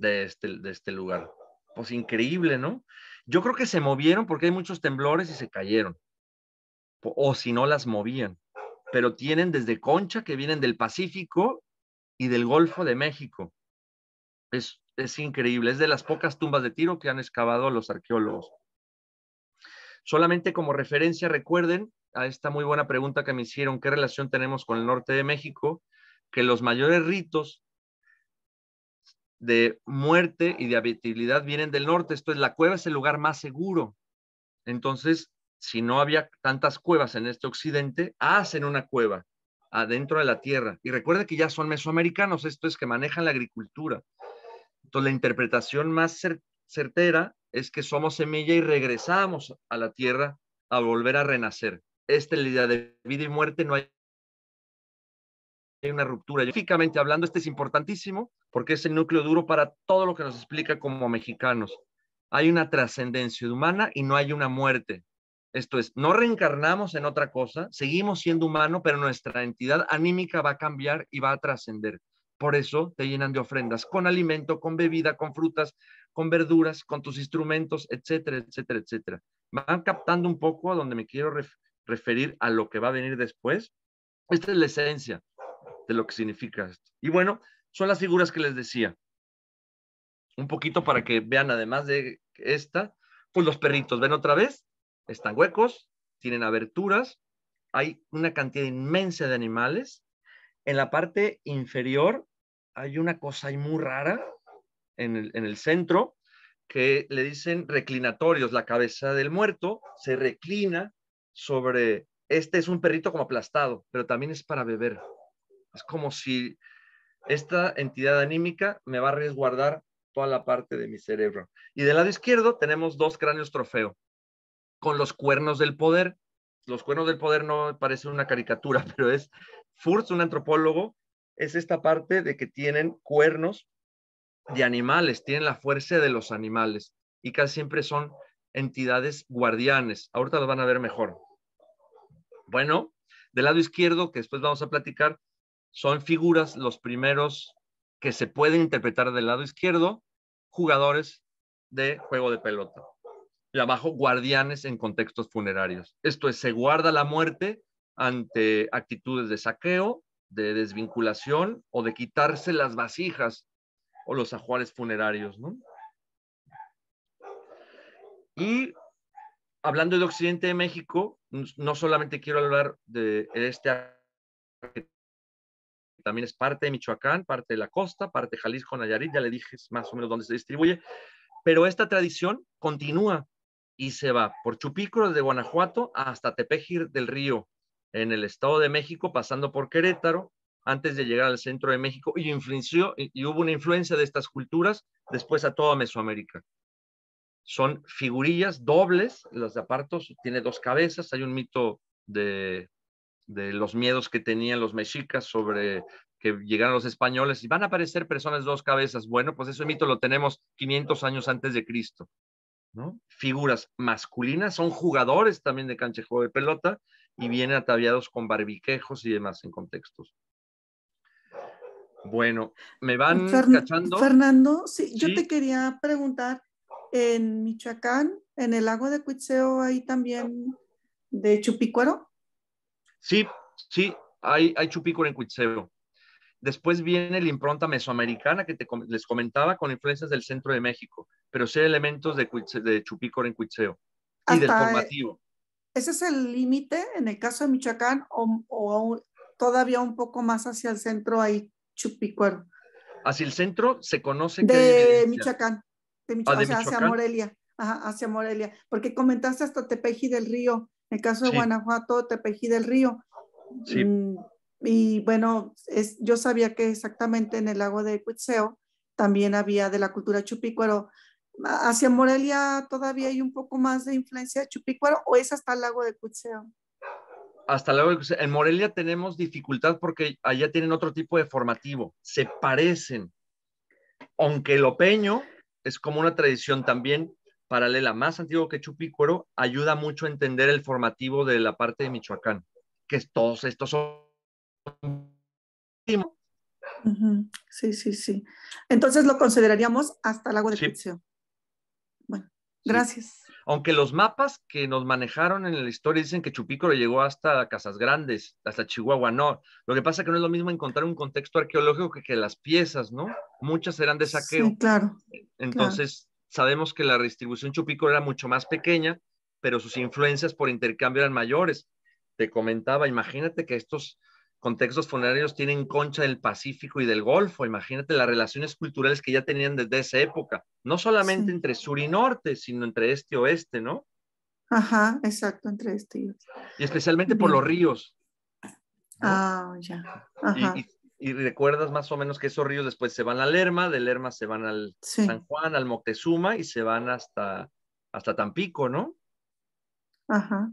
Este, de este, lugar. Pues increíble, ¿no? Yo creo que se movieron porque hay muchos temblores y se cayeron. O, si no, las movían. Pero tienen desde concha que vienen del Pacífico y del Golfo de México. es increíble. Es de las pocas tumbas de tiro que han excavado los arqueólogos. Solamente como referencia, recuerden a esta muy buena pregunta que me hicieron, ¿qué relación tenemos con el norte de México? Que los mayores ritos de muerte y de habitabilidad vienen del norte, esto es, la cueva es el lugar más seguro. Entonces, si no había tantas cuevas en este occidente, hacen una cueva adentro de la tierra. Y recuerden que ya son mesoamericanos, esto es que manejan la agricultura. Entonces, la interpretación más, certera es que somos semilla y regresamos a la tierra a volver a renacer. Esta es la idea de vida y muerte, no hay una ruptura. Geográficamente hablando, este es importantísimo porque es el núcleo duro para todo lo que nos explica como mexicanos. Hay una trascendencia humana y no hay una muerte. Esto es, no reencarnamos en otra cosa, seguimos siendo humano, pero nuestra entidad anímica va a cambiar y va a trascender. Por eso te llenan de ofrendas, con alimento, con bebida, con frutas, con verduras, con tus instrumentos, etcétera, etcétera, etcétera. Van captando un poco a donde me quiero referir a lo que va a venir después. Esta es la esencia de lo que significa esto. Y bueno, son las figuras que les decía. Un poquito para que vean, además de esta, pues los perritos, ven otra vez, están huecos, tienen aberturas, hay una cantidad inmensa de animales. En la parte inferior hay una cosa muy rara, en el, centro, que le dicen reclinatorios. La cabeza del muerto se reclina sobre, este es un perrito como aplastado, pero también es para beber. Es como si esta entidad anímica me va a resguardar toda la parte de mi cerebro. Y del lado izquierdo tenemos dos cráneos trofeo con los cuernos del poder. Los cuernos del poder no parecen una caricatura, pero es Furz, un antropólogo, es esta parte de que tienen cuernos de animales, tienen la fuerza de los animales y casi siempre son entidades guardianes. Ahorita lo van a ver mejor. Bueno, del lado izquierdo, que después vamos a platicar, son figuras los primeros que se pueden interpretar del lado izquierdo, jugadores de juego de pelota. Y abajo, guardianes en contextos funerarios. Esto es, se guarda la muerte ante actitudes de saqueo, de desvinculación o de quitarse las vasijas o los ajuares funerarios, ¿no? Y hablando del occidente de México, no solamente quiero hablar de este también es parte de Michoacán, parte de la costa, parte de Jalisco, Nayarit, ya le dije más o menos dónde se distribuye, pero esta tradición continúa y se va por Chupico de Guanajuato hasta Tepejir del Río, en el Estado de México, pasando por Querétaro, antes de llegar al centro de México y influenció y hubo una influencia de estas culturas después a toda Mesoamérica. Son figurillas dobles, los de apartos, tiene dos cabezas, hay un mito de, los miedos que tenían los mexicas sobre que llegaron los españoles y van a aparecer personas de dos cabezas. Bueno, pues ese mito lo tenemos 500 años antes de Cristo. Figuras masculinas son jugadores también de cancha de de pelota y vienen ataviados con barbiquejos y demás en contextos. Bueno, me van cachando. Fernando, sí, yo te quería preguntar, en Michoacán, en el lago de Cuitseo, ahí también de chupicuero. Sí, sí, hay, hay chupicuero en Cuitseo. Después viene la impronta mesoamericana que te, les comentaba con influencias del centro de México, pero sí hay elementos de, de chupícoro en Cuitseo y del e-, formativo. ¿Ese es el límite en el caso de Michoacán o, o, todavía un poco más hacia el centro ahí Chupicuaro. Hacia el centro se conoce. Ah, de Michoacán, de Michoacán, hacia Morelia, hacia Morelia, porque comentaste hasta Tepeji del Río, en el caso de Guanajuato, Tepeji del Río. Sí. Mm, y bueno, es, yo sabía que exactamente en el lago de Cuitseo también había de la cultura chupicuaro. ¿Hacia Morelia todavía hay un poco más de influencia de chupicuero o es hasta el lago de Cuitzeo? Hasta luego. En Morelia tenemos dificultad porque allá tienen otro tipo de formativo. Se parecen. Aunque el opeño es como una tradición también paralela, más antiguo que chupicuero, ayuda mucho a entender el formativo de la parte de Michoacán, que es todos estos son... Sí, sí, sí. Entonces lo consideraríamos hasta el agua de sí. Bueno, gracias. Aunque los mapas que nos manejaron en la historia dicen que Chupícoro llegó hasta Casas Grandes, hasta Chihuahua, no. Lo que pasa es que no es lo mismo encontrar un contexto arqueológico que, que las piezas, ¿no? Muchas eran de saqueo. Sí, claro. Entonces, sabemos que la distribución Chupico era mucho más pequeña, pero sus influencias por intercambio eran mayores. Te comentaba, imagínate que estos contextos funerarios tienen concha del Pacífico y del Golfo. Imagínate las relaciones culturales que ya tenían desde esa época, no solamente entre sur y norte, sino entre este y oeste, ¿no? Ajá, exacto, entre este y oeste. Y especialmente por los ríos. Ah, ya. Ajá. Y, recuerdas más o menos que esos ríos después se van al Lerma, de Lerma se van al San Juan, al Moctezuma y se van hasta, hasta Tampico, ¿no? Ajá.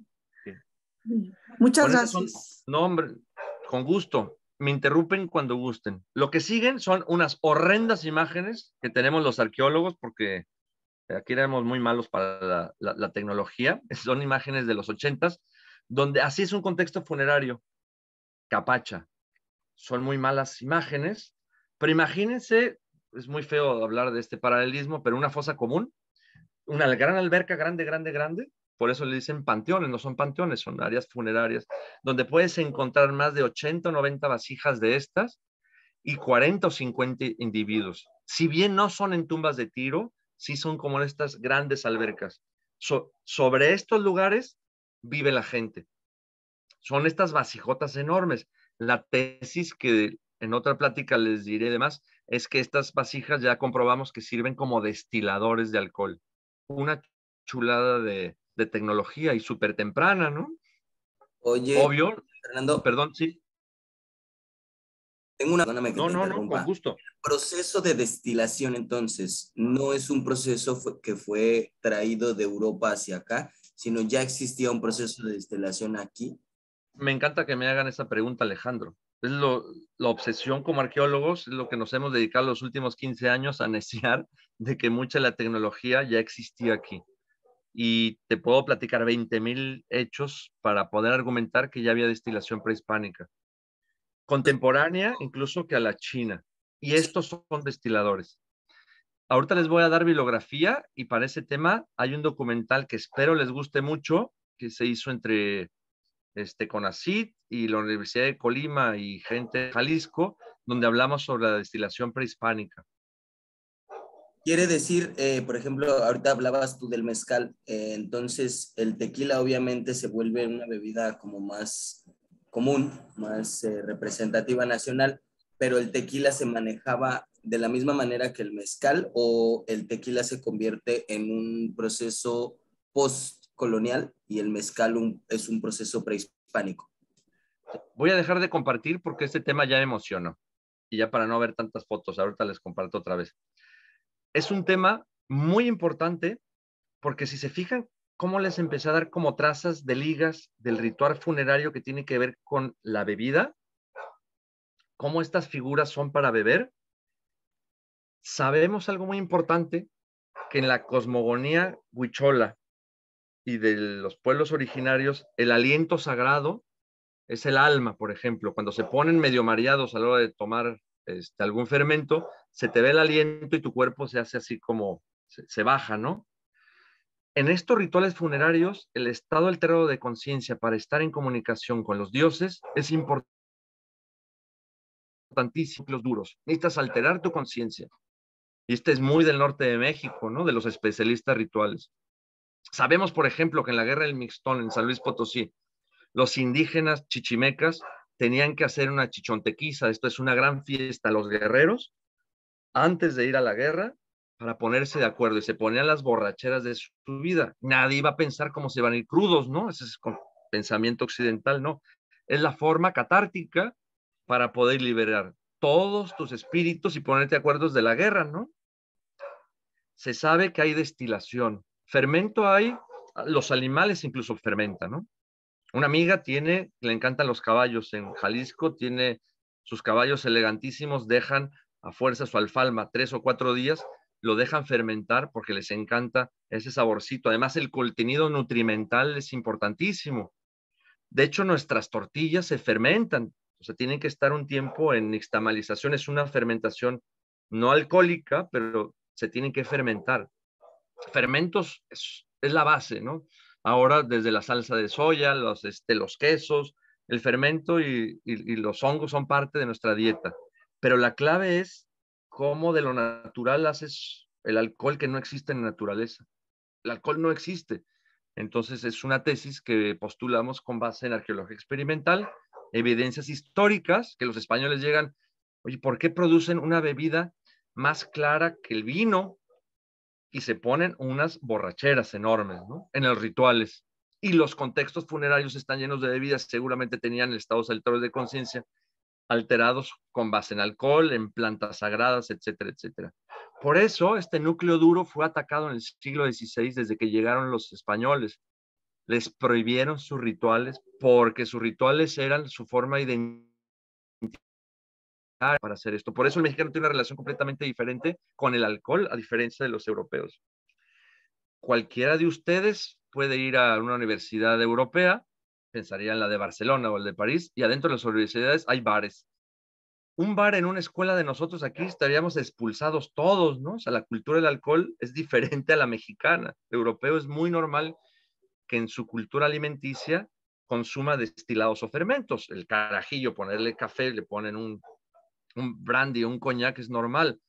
Muchas gracias. No, hombre, con gusto. Me interrumpen cuando gusten. Lo que siguen son unas horrendas imágenes que tenemos los arqueólogos porque aquí éramos muy malos para la, la tecnología. Son imágenes de los ochentas donde así es un contexto funerario. Capacha. Son muy malas imágenes, pero imagínense, es muy feo hablar de este paralelismo, pero una fosa común, una gran alberca grande, grande, grande, por eso le dicen panteones, no son panteones, son áreas funerarias, donde puedes encontrar más de 80 o 90 vasijas de estas y 40 o 50 individuos. Si bien no son en tumbas de tiro, sí son como en estas grandes albercas. sobre estos lugares vive la gente. Son estas vasijotas enormes. La tesis que en otra plática les diré además es que estas vasijas ya comprobamos que sirven como destiladores de alcohol. Una chulada de, de tecnología y súper temprana, ¿no? Oye, Obvio. Fernando. Perdón, sí. Tengo una. no, no, no, con gusto. El proceso de destilación, entonces, no es un proceso que fue traído de Europa hacia acá, sino ya existía un proceso de destilación aquí. Me encanta que me hagan esa pregunta, Alejandro. Es lo, la obsesión como arqueólogos, es lo que nos hemos dedicado los últimos 15 años a necesitar de que mucha de la tecnología ya existía aquí y te puedo platicar 20.000 hechos para poder argumentar que ya había destilación prehispánica, contemporánea incluso que a la China. Y estos son destiladores. Ahorita les voy a dar bibliografía y para ese tema hay un documental que espero les guste mucho, que se hizo entre este CONACIT y la Universidad de Colima y gente de Jalisco, donde hablamos sobre la destilación prehispánica. Quiere decir, eh, por ejemplo, ahorita hablabas tú del mezcal, eh, entonces el tequila obviamente se vuelve una bebida como más común, más eh, representativa nacional, pero el tequila se manejaba de la misma manera que el mezcal o el tequila se convierte en un proceso postcolonial y el mezcal es un proceso prehispánico. Voy a dejar de compartir porque este tema ya emocionó y ya para no ver tantas fotos, ahorita les comparto otra vez es un tema muy importante porque si se fijan cómo les empecé a dar como trazas de ligas del ritual funerario que tiene que ver con la bebida, cómo estas figuras son para beber, sabemos algo muy importante que en la cosmogonía huichola y de los pueblos originarios, el aliento sagrado es el alma, por ejemplo. Cuando se ponen medio mareados a la hora de tomar este, algún fermento, se te ve el aliento y tu cuerpo se hace así como, se, baja, ¿no? En estos rituales funerarios, el estado alterado de conciencia para estar en comunicación con los dioses es importantísimo. Los duros. Necesitas alterar tu conciencia. Y este es muy del norte de México, ¿no? De los especialistas rituales. Sabemos, por ejemplo, que en la guerra del Mixtón, en San Luis Potosí, los indígenas chichimecas tenían que hacer una chichontequiza. Esto es una gran fiesta. Los guerreros antes de ir a la guerra para ponerse de acuerdo y se ponían las borracheras de su vida. Nadie iba a pensar cómo se van a ir crudos, ¿no? Ese es el pensamiento occidental, ¿no? Es la forma catártica para poder liberar todos tus espíritus y ponerte de acuerdo de la guerra, ¿no? Se sabe que hay destilación. Fermento hay, ah, los animales incluso fermentan, ¿no? Una amiga tiene, le encantan los caballos en Jalisco, tiene sus caballos elegantísimos, dejan a fuerza su alfalma tres o cuatro días, lo dejan fermentar porque les encanta ese saborcito. Además, el contenido nutrimental es importantísimo. De hecho, nuestras tortillas se fermentan, o sea, tienen que estar un tiempo en nixtamalización. Es una fermentación no alcohólica, pero se tienen que fermentar. Fermentos es, la base, ¿no? Ahora, desde la salsa de soya, los, este, los quesos, el fermento y los hongos son parte de nuestra dieta pero la clave es cómo de lo natural haces el alcohol que no existe en la naturaleza. El alcohol no existe. Entonces es una tesis que postulamos con base en arqueología experimental, evidencias históricas, que los españoles llegan, oye, ¿por qué producen una bebida más clara que el vino? Y se ponen unas borracheras enormes en los rituales. Y los contextos funerarios están llenos de bebidas, seguramente tenían estados alterados de conciencia alterados con base en alcohol, en plantas sagradas, etcétera, etcétera. Por eso este núcleo duro fue atacado en el siglo XVI desde que llegaron los españoles. Les prohibieron sus rituales porque sus rituales eran su forma de identificar para hacer esto. Por eso el mexicano tiene una relación completamente diferente con el alcohol, a diferencia de los europeos. Cualquiera de ustedes puede ir a una universidad europea pensaría en la de Barcelona o el de París, y adentro de las universidades hay bares. Un bar en una escuela de nosotros aquí estaríamos expulsados todos, ¿no? O sea, la cultura del alcohol es diferente a la mexicana. El europeo es muy normal que en su cultura alimenticia consuma destilados o fermentos. El carajillo, ponerle café, le ponen un, un brandy, un coñac, es normal.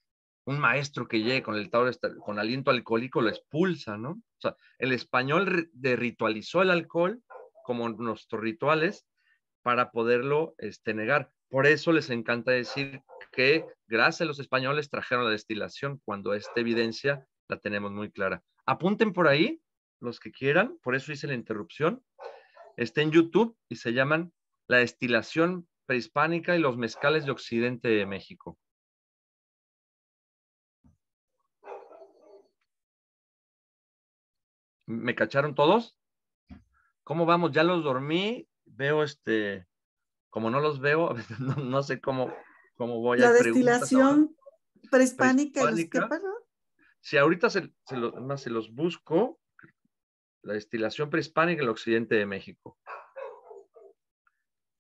Un maestro que llegue con el tauro con aliento alcohólico lo expulsa, ¿no? O sea, el español de ritualizó el alcohol como nuestros rituales para poderlo este, negar. Por eso les encanta decir que gracias a los españoles trajeron la destilación, cuando esta evidencia la tenemos muy clara. Apunten por ahí los que quieran, por eso hice la interrupción. Está en YouTube y se llaman La destilación prehispánica y los mezcales de Occidente de México. ¿Me cacharon todos? ¿Cómo vamos? Ya los dormí, veo este, como no los veo, no, sé cómo, cómo voy a preguntar. La destilación prehispánica. prehispánica. ¿Qué si ahorita se, los, se los busco, la destilación prehispánica en el occidente de México.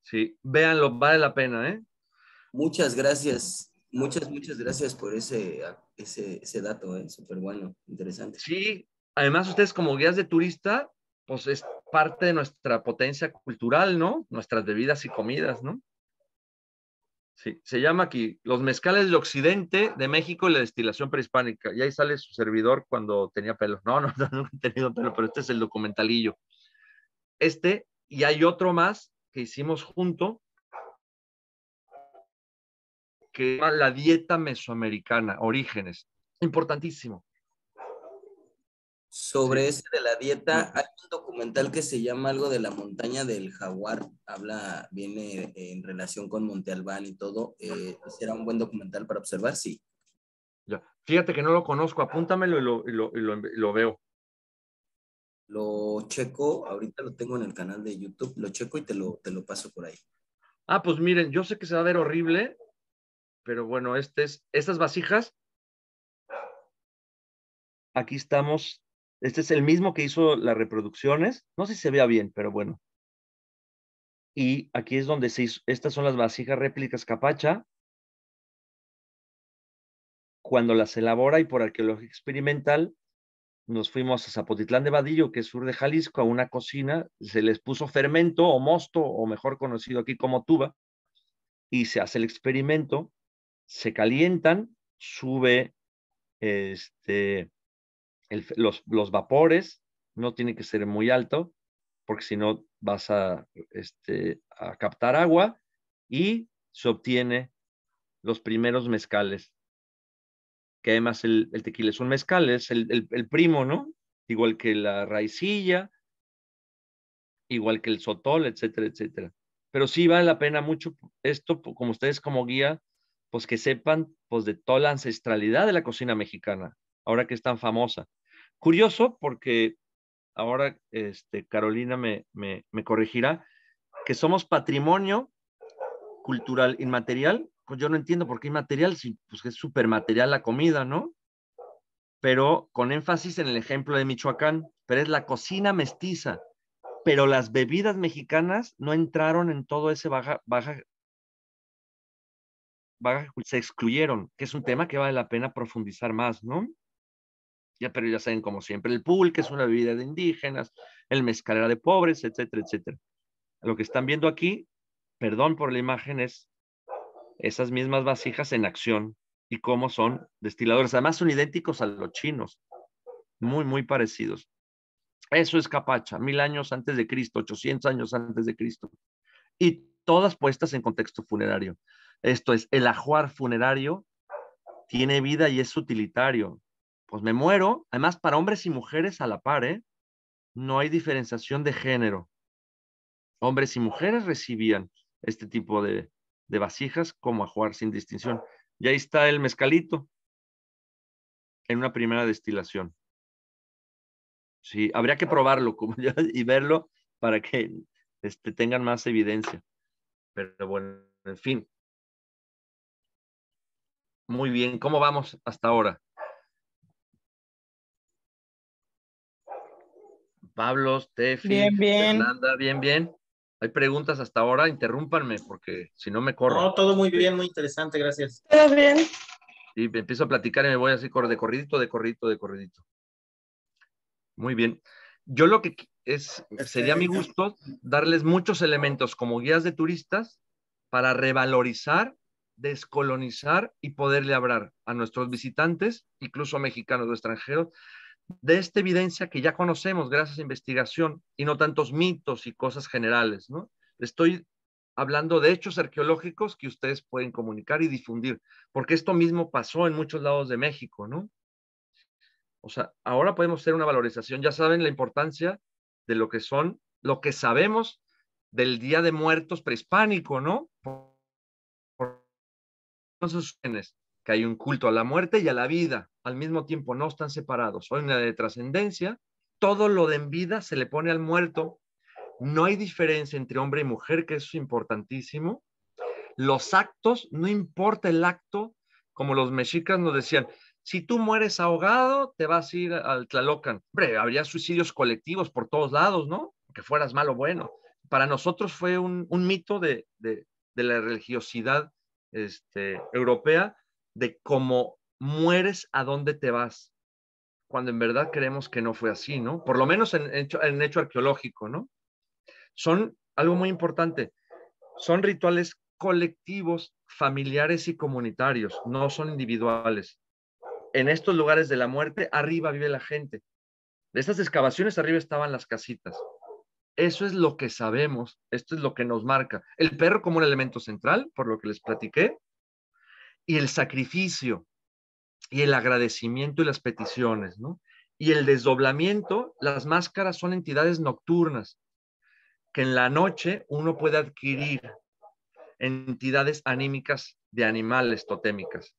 Sí, véanlo, vale la pena, ¿eh? Muchas gracias, muchas, muchas gracias por ese, ese, dato, ¿eh? Súper bueno, interesante. Sí, además ustedes como guías de turista, pues es, parte de nuestra potencia cultural, ¿no? Nuestras bebidas y comidas, ¿no? Sí, se llama aquí Los mezcales de occidente de México y la destilación prehispánica. Y ahí sale su servidor cuando tenía pelo. No, no, no, he tenido pelo, pero este es el documentalillo. Este, y hay otro más que hicimos junto, que es La dieta mesoamericana, orígenes. Importantísimo sobre ese de la dieta, hay un documental que se llama algo de la montaña del jaguar, habla, viene eh, en relación con Monte Albán y todo, eh, será un buen documental para observar, sí. Fíjate que no lo conozco, apúntamelo y lo, lo, veo. Lo checo, ahorita lo tengo en el canal de YouTube, lo checo y te lo, te lo paso por ahí. Ah, pues miren, yo sé que se va a ver horrible, pero bueno, este es, estas vasijas, aquí estamos este es el mismo que hizo las reproducciones. No sé si se vea bien, pero bueno. Y aquí es donde se hizo. Estas son las vasijas réplicas capacha. Cuando las elabora y por arqueología experimental, nos fuimos a Zapotitlán de Vadillo, que es sur de Jalisco, a una cocina. Se les puso fermento o mosto, o mejor conocido aquí como tuba, y se hace el experimento. Se calientan, sube este, los, vapores no tienen que ser muy alto, porque si no vas a, este, a captar agua y se obtiene los primeros mezcales, que además el, tequila es un mezcal, es el, el, primo, ¿no? Igual que la raicilla, igual que el sotol, etcétera, etcétera. Pero sí vale la pena mucho esto, como ustedes como guía, pues que sepan pues de toda la ancestralidad de la cocina mexicana, ahora que es tan famosa. Curioso porque ahora este, Carolina me, corregirá, que somos patrimonio cultural inmaterial, pues yo no entiendo por qué inmaterial, si pues es supermaterial la comida, ¿no? Pero con énfasis en el ejemplo de Michoacán, pero es la cocina mestiza, pero las bebidas mexicanas no entraron en todo ese baja, baja, baja se excluyeron, que es un tema que vale la pena profundizar más, ¿no? pero ya saben, como siempre, el pool, que es una bebida de indígenas, el mezcalera de pobres, etcétera, etcétera. Lo que están viendo aquí, perdón por la imagen, es esas mismas vasijas en acción y cómo son destiladores. Además, son idénticos a los chinos, muy, muy parecidos. Eso es capacha, mil años antes de Cristo, 800 años antes de Cristo. Y todas puestas en contexto funerario. Esto es, el ajuar funerario tiene vida y es utilitario pues me muero. Además, para hombres y mujeres a la par, ¿eh? no hay diferenciación de género. Hombres y mujeres recibían este tipo de, vasijas como a jugar sin distinción. Y ahí está el mezcalito en una primera destilación. Sí, habría que probarlo como y verlo para que este, tengan más evidencia. Pero bueno, en fin. Muy bien, ¿cómo vamos hasta ahora? Pablos, Tefi, bien, Fernanda, bien, bien. Hay preguntas hasta ahora, interrúmpanme porque si no me corro. No, todo muy bien, muy interesante, gracias. Todo bien. Y empiezo a platicar y me voy así de corridito, de corridito, de corridito. Muy bien. Yo lo que es, sería mi gusto darles muchos elementos como guías de turistas para revalorizar, descolonizar y poderle hablar a nuestros visitantes, incluso a mexicanos o extranjeros, de esta evidencia que ya conocemos gracias a investigación y no tantos mitos y cosas generales, ¿no? Estoy hablando de hechos arqueológicos que ustedes pueden comunicar y difundir, porque esto mismo pasó en muchos lados de México, ¿no? O sea, ahora podemos hacer una valorización, ya saben la importancia de lo que son, lo que sabemos del Día de Muertos prehispánico, ¿no? Entonces, que hay un culto a la muerte y a la vida, al mismo tiempo, no están separados. son una de trascendencia, todo lo de en vida se le pone al muerto. No hay diferencia entre hombre y mujer, que es importantísimo. Los actos, no importa el acto, como los mexicas nos decían, si tú mueres ahogado, te vas a ir al Tlalocan. habría suicidios colectivos por todos lados, ¿no? Que fueras malo o bueno. Para nosotros fue un, mito de, de, la religiosidad este, europea, de cómo mueres a dónde te vas, cuando en verdad creemos que no fue así, ¿no? Por lo menos en hecho, en hecho arqueológico, ¿no? Son algo muy importante, son rituales colectivos, familiares y comunitarios, no son individuales. En estos lugares de la muerte, arriba vive la gente. De estas excavaciones arriba estaban las casitas. Eso es lo que sabemos, esto es lo que nos marca. El perro como un elemento central, por lo que les platiqué, y el sacrificio, y el agradecimiento y las peticiones, ¿no? Y el desdoblamiento, las máscaras son entidades nocturnas que en la noche uno puede adquirir entidades anímicas de animales totémicas.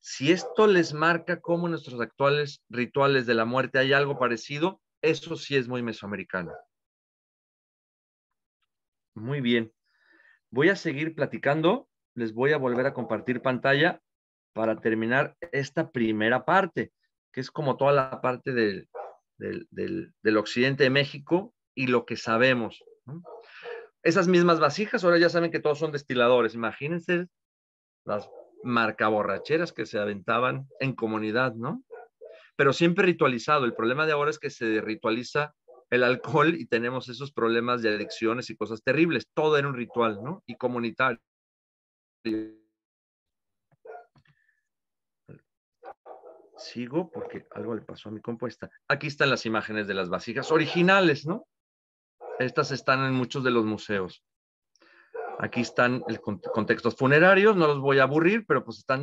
Si esto les marca como nuestros actuales rituales de la muerte hay algo parecido, eso sí es muy mesoamericano. Muy bien. Voy a seguir platicando. Les voy a volver a compartir pantalla para terminar esta primera parte, que es como toda la parte del, del, occidente de México y lo que sabemos. Esas mismas vasijas, ahora ya saben que todos son destiladores. Imagínense las marcaborracheras que se aventaban en comunidad, ¿no? Pero siempre ritualizado. El problema de ahora es que se ritualiza el alcohol y tenemos esos problemas de adicciones y cosas terribles. Todo era un ritual, ¿no? Y comunitario. sigo porque algo le pasó a mi compuesta. Aquí están las imágenes de las vasijas originales, ¿no? Estas están en muchos de los museos. Aquí están los contextos funerarios, no los voy a aburrir, pero pues están,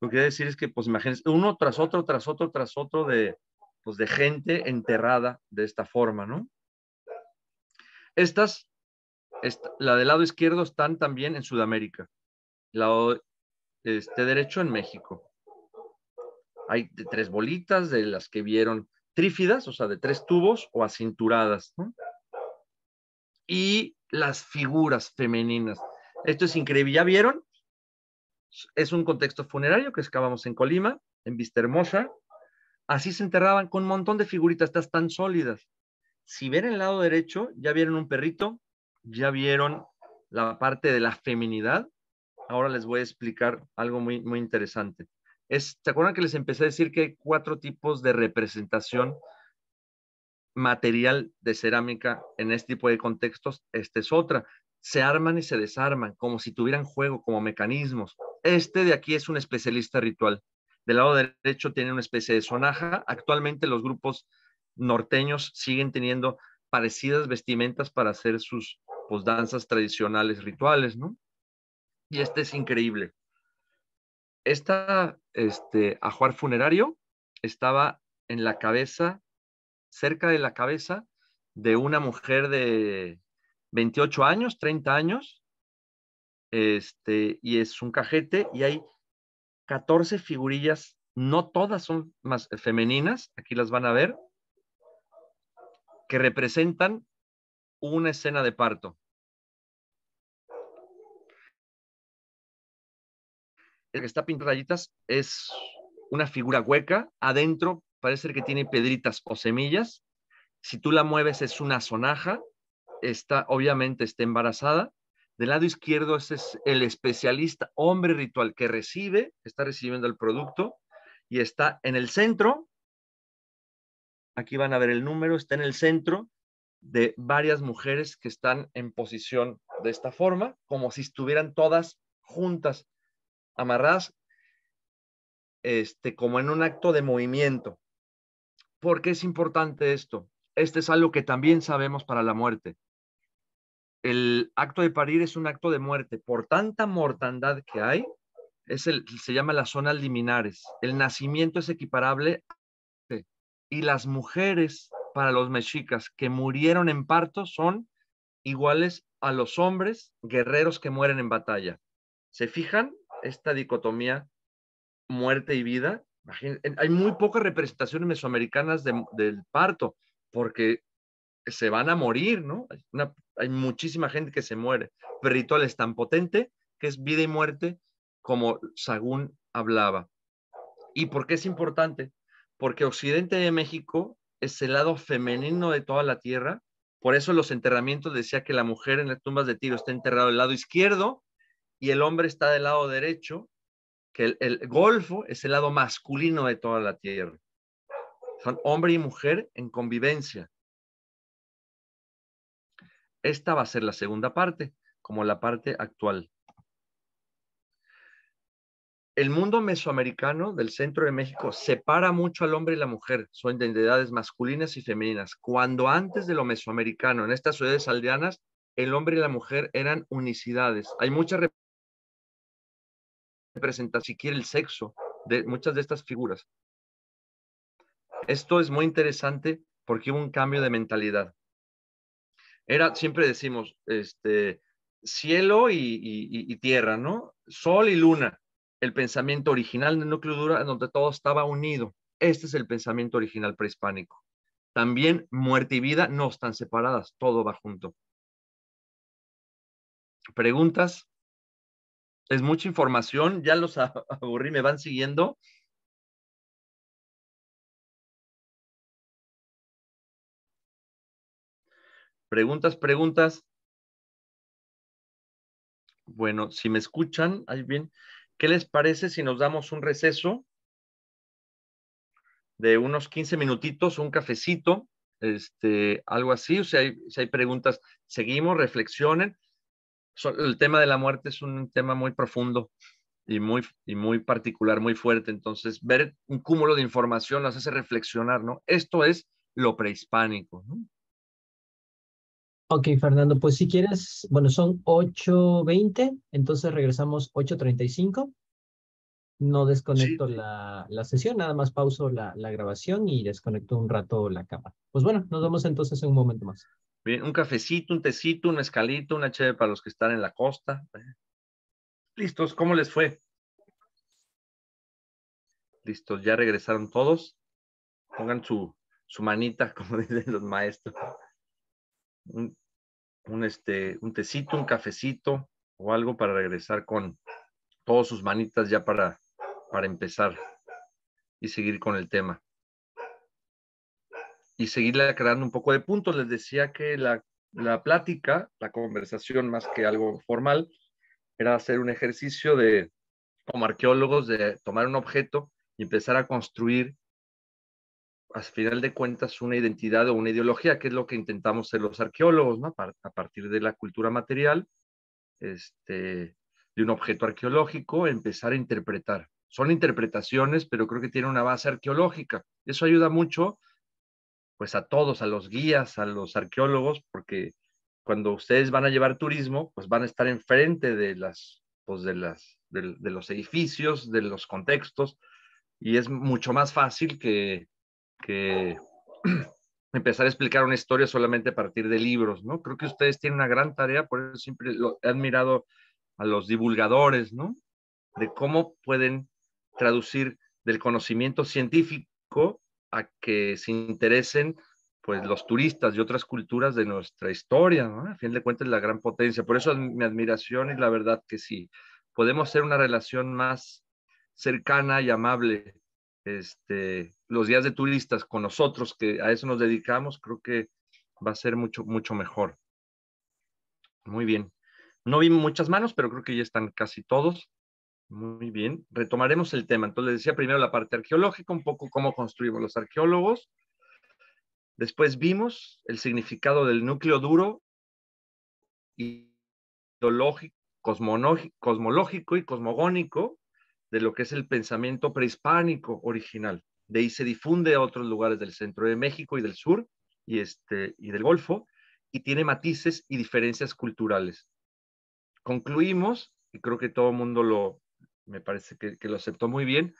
lo que quiero decir es que pues imagínense, uno tras otro, tras otro, tras otro de, pues, de gente enterrada de esta forma, ¿no? Estas, la del lado izquierdo están también en Sudamérica, la este derecho en México. Hay de tres bolitas de las que vieron trífidas, o sea, de tres tubos o acinturadas. Y las figuras femeninas. Esto es increíble. ¿Ya vieron? Es un contexto funerario que excavamos en Colima, en Vista Hermosa. Así se enterraban con un montón de figuritas, estas tan sólidas. Si ven el lado derecho, ya vieron un perrito, ya vieron la parte de la feminidad. Ahora les voy a explicar algo muy, muy interesante. ¿Se acuerdan que les empecé a decir que hay cuatro tipos de representación material de cerámica en este tipo de contextos? Esta es otra. Se arman y se desarman, como si tuvieran juego, como mecanismos. Este de aquí es un especialista ritual. Del lado derecho tiene una especie de sonaja. Actualmente los grupos norteños siguen teniendo parecidas vestimentas para hacer sus pues, danzas tradicionales, rituales, ¿no? Y este es increíble esta este, ajuar funerario estaba en la cabeza, cerca de la cabeza de una mujer de 28 años, 30 años, este, y es un cajete y hay 14 figurillas, no todas son más eh, femeninas, aquí las van a ver, que representan una escena de parto. el que está pintando rayitas es una figura hueca, adentro parece que tiene pedritas o semillas. Si tú la mueves es una sonaja, está obviamente está embarazada. Del lado izquierdo ese es el especialista, hombre ritual que recibe, está recibiendo el producto y está en el centro. Aquí van a ver el número, está en el centro de varias mujeres que están en posición de esta forma, como si estuvieran todas juntas amarrás este, como en un acto de movimiento. ¿Por qué es importante esto? Este es algo que también sabemos para la muerte. El acto de parir es un acto de muerte. Por tanta mortandad que hay, es el, se llama la zona liminares. El nacimiento es equiparable y las mujeres para los mexicas que murieron en parto son iguales a los hombres guerreros que mueren en batalla. ¿Se fijan? esta dicotomía muerte y vida. hay muy pocas representaciones mesoamericanas del parto, porque se van a morir, ¿no? Hay, muchísima gente que se muere. Pero el ritual es tan potente que es vida y muerte, como Sagún hablaba. ¿Y por qué es importante? Porque Occidente de México es el lado femenino de toda la tierra. Por eso los enterramientos decía que la mujer en las tumbas de tiro está enterrada del lado izquierdo y el hombre está del lado derecho, que el, golfo es el lado masculino de toda la tierra. Son hombre y mujer en convivencia. Esta va a ser la segunda parte, como la parte actual. El mundo mesoamericano del centro de México separa mucho al hombre y la mujer. Son identidades masculinas y femeninas. Cuando antes de lo mesoamericano, en estas ciudades aldeanas, el hombre y la mujer eran unicidades. Hay muchas representa siquiera el sexo de muchas de estas figuras. Esto es muy interesante porque hubo un cambio de mentalidad. Era, siempre decimos, este, cielo y, tierra, ¿no? Sol y luna. El pensamiento original del núcleo dura en donde todo estaba unido. Este es el pensamiento original prehispánico. También muerte y vida no están separadas, todo va junto. ¿Preguntas? es mucha información, ya los aburrí, me van siguiendo. Preguntas, preguntas. Bueno, si me escuchan, ahí bien. ¿Qué les parece si nos damos un receso de unos 15 minutitos, un cafecito, este, algo así? O sea, si hay preguntas, seguimos, reflexionen el tema de la muerte es un tema muy profundo y muy, y muy particular, muy fuerte. Entonces, ver un cúmulo de información nos hace reflexionar, ¿no? Esto es lo prehispánico, Ok, Fernando, pues si quieres, bueno, son 8.20, entonces regresamos 8.35. No desconecto la, la, sesión, nada más pauso la, la grabación y desconecto un rato la cámara. Pues bueno, nos vemos entonces en un momento más. Bien, un cafecito, un tecito, un escalito, una cheve para los que están en la costa. Eh. Listos, ¿cómo les fue? Listos, ya regresaron todos. Pongan su, manita, como dicen los maestros. Un, un, este, un tecito, un cafecito o algo para regresar con todos sus manitas ya para, para empezar y seguir con el tema y seguirle creando un poco de puntos. Les decía que la, plática, la conversación más que algo formal, era hacer un ejercicio de, como arqueólogos, de tomar un objeto y empezar a construir, a final de cuentas, una identidad o una ideología, que es lo que intentamos ser los arqueólogos, ¿no? A partir de la cultura material, este, de un objeto arqueológico, empezar a interpretar. Son interpretaciones, pero creo que tiene una base arqueológica. Eso ayuda mucho pues a todos, a los guías, a los arqueólogos, porque cuando ustedes van a llevar turismo, pues van a estar enfrente de las, pues, de las, de, los edificios, de los contextos, y es mucho más fácil que, empezar a explicar una historia solamente a partir de libros, ¿no? Creo que ustedes tienen una gran tarea, por eso siempre he admirado a los divulgadores, ¿no? De cómo pueden traducir del conocimiento científico a que se interesen pues los turistas y otras culturas de nuestra historia, A fin de cuentas, la gran potencia. Por eso mi admiración y la verdad que sí, podemos hacer una relación más cercana y amable. Este, los días de turistas con nosotros, que a eso nos dedicamos, creo que va a ser mucho, mucho mejor. Muy bien. No vi muchas manos, pero creo que ya están casi todos. Muy bien, retomaremos el tema. Entonces, les decía primero la parte arqueológica, un poco cómo construimos los arqueólogos. Después vimos el significado del núcleo duro, y cosmológico y cosmogónico de lo que es el pensamiento prehispánico original. De ahí se difunde a otros lugares del centro de México y del sur y, este, y del Golfo y tiene matices y diferencias culturales. Concluimos, y creo que todo el mundo lo, me parece que, lo aceptó muy bien,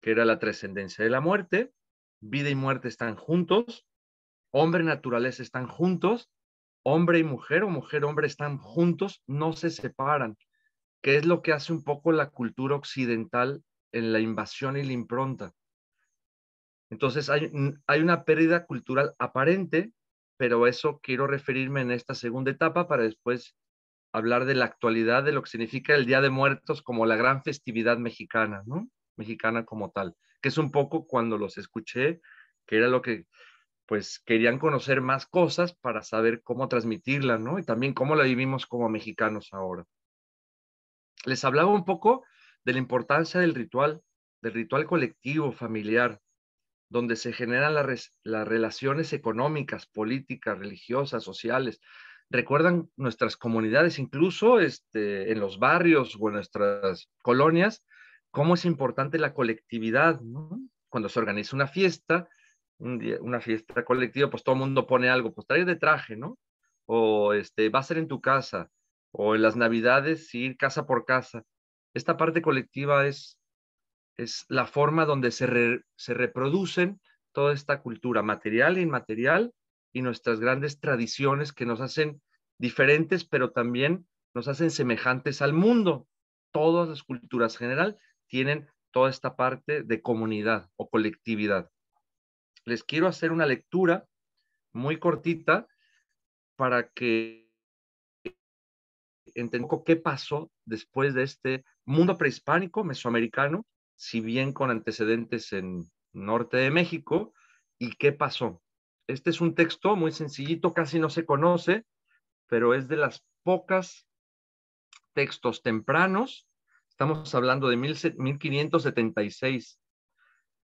que era la trascendencia de la muerte. Vida y muerte están juntos, hombre y naturaleza están juntos, hombre y mujer o mujer hombre están juntos, no se separan, que es lo que hace un poco la cultura occidental en la invasión y la impronta. Entonces hay, mm, hay una pérdida cultural aparente, pero eso quiero referirme en esta segunda etapa para después hablar de la actualidad, de lo que significa el Día de Muertos como la gran festividad mexicana, ¿no? Mexicana como tal, que es un poco cuando los escuché, que era lo que, pues, querían conocer más cosas para saber cómo transmitirla, ¿no? Y también cómo la vivimos como mexicanos ahora. Les hablaba un poco de la importancia del ritual, del ritual colectivo, familiar, donde se generan las, las relaciones económicas, políticas, religiosas, sociales, recuerdan nuestras comunidades, incluso este, en los barrios o en nuestras colonias, cómo es importante la colectividad. Cuando se organiza una fiesta, una fiesta colectiva, pues todo el mundo pone algo, pues trae de traje, ¿no? O este, va a ser en tu casa, o en las navidades, ir casa por casa. Esta parte colectiva es, es la forma donde se, se reproducen toda esta cultura material e inmaterial y nuestras grandes tradiciones que nos hacen diferentes, pero también nos hacen semejantes al mundo. Todas las culturas en general tienen toda esta parte de comunidad o colectividad. Les quiero hacer una lectura muy cortita para que entendamos qué pasó después de este mundo prehispánico mesoamericano, si bien con antecedentes en norte de México, y qué pasó. Este es un texto muy sencillito, casi no se conoce, pero es de las pocas textos tempranos. Estamos hablando de 1576.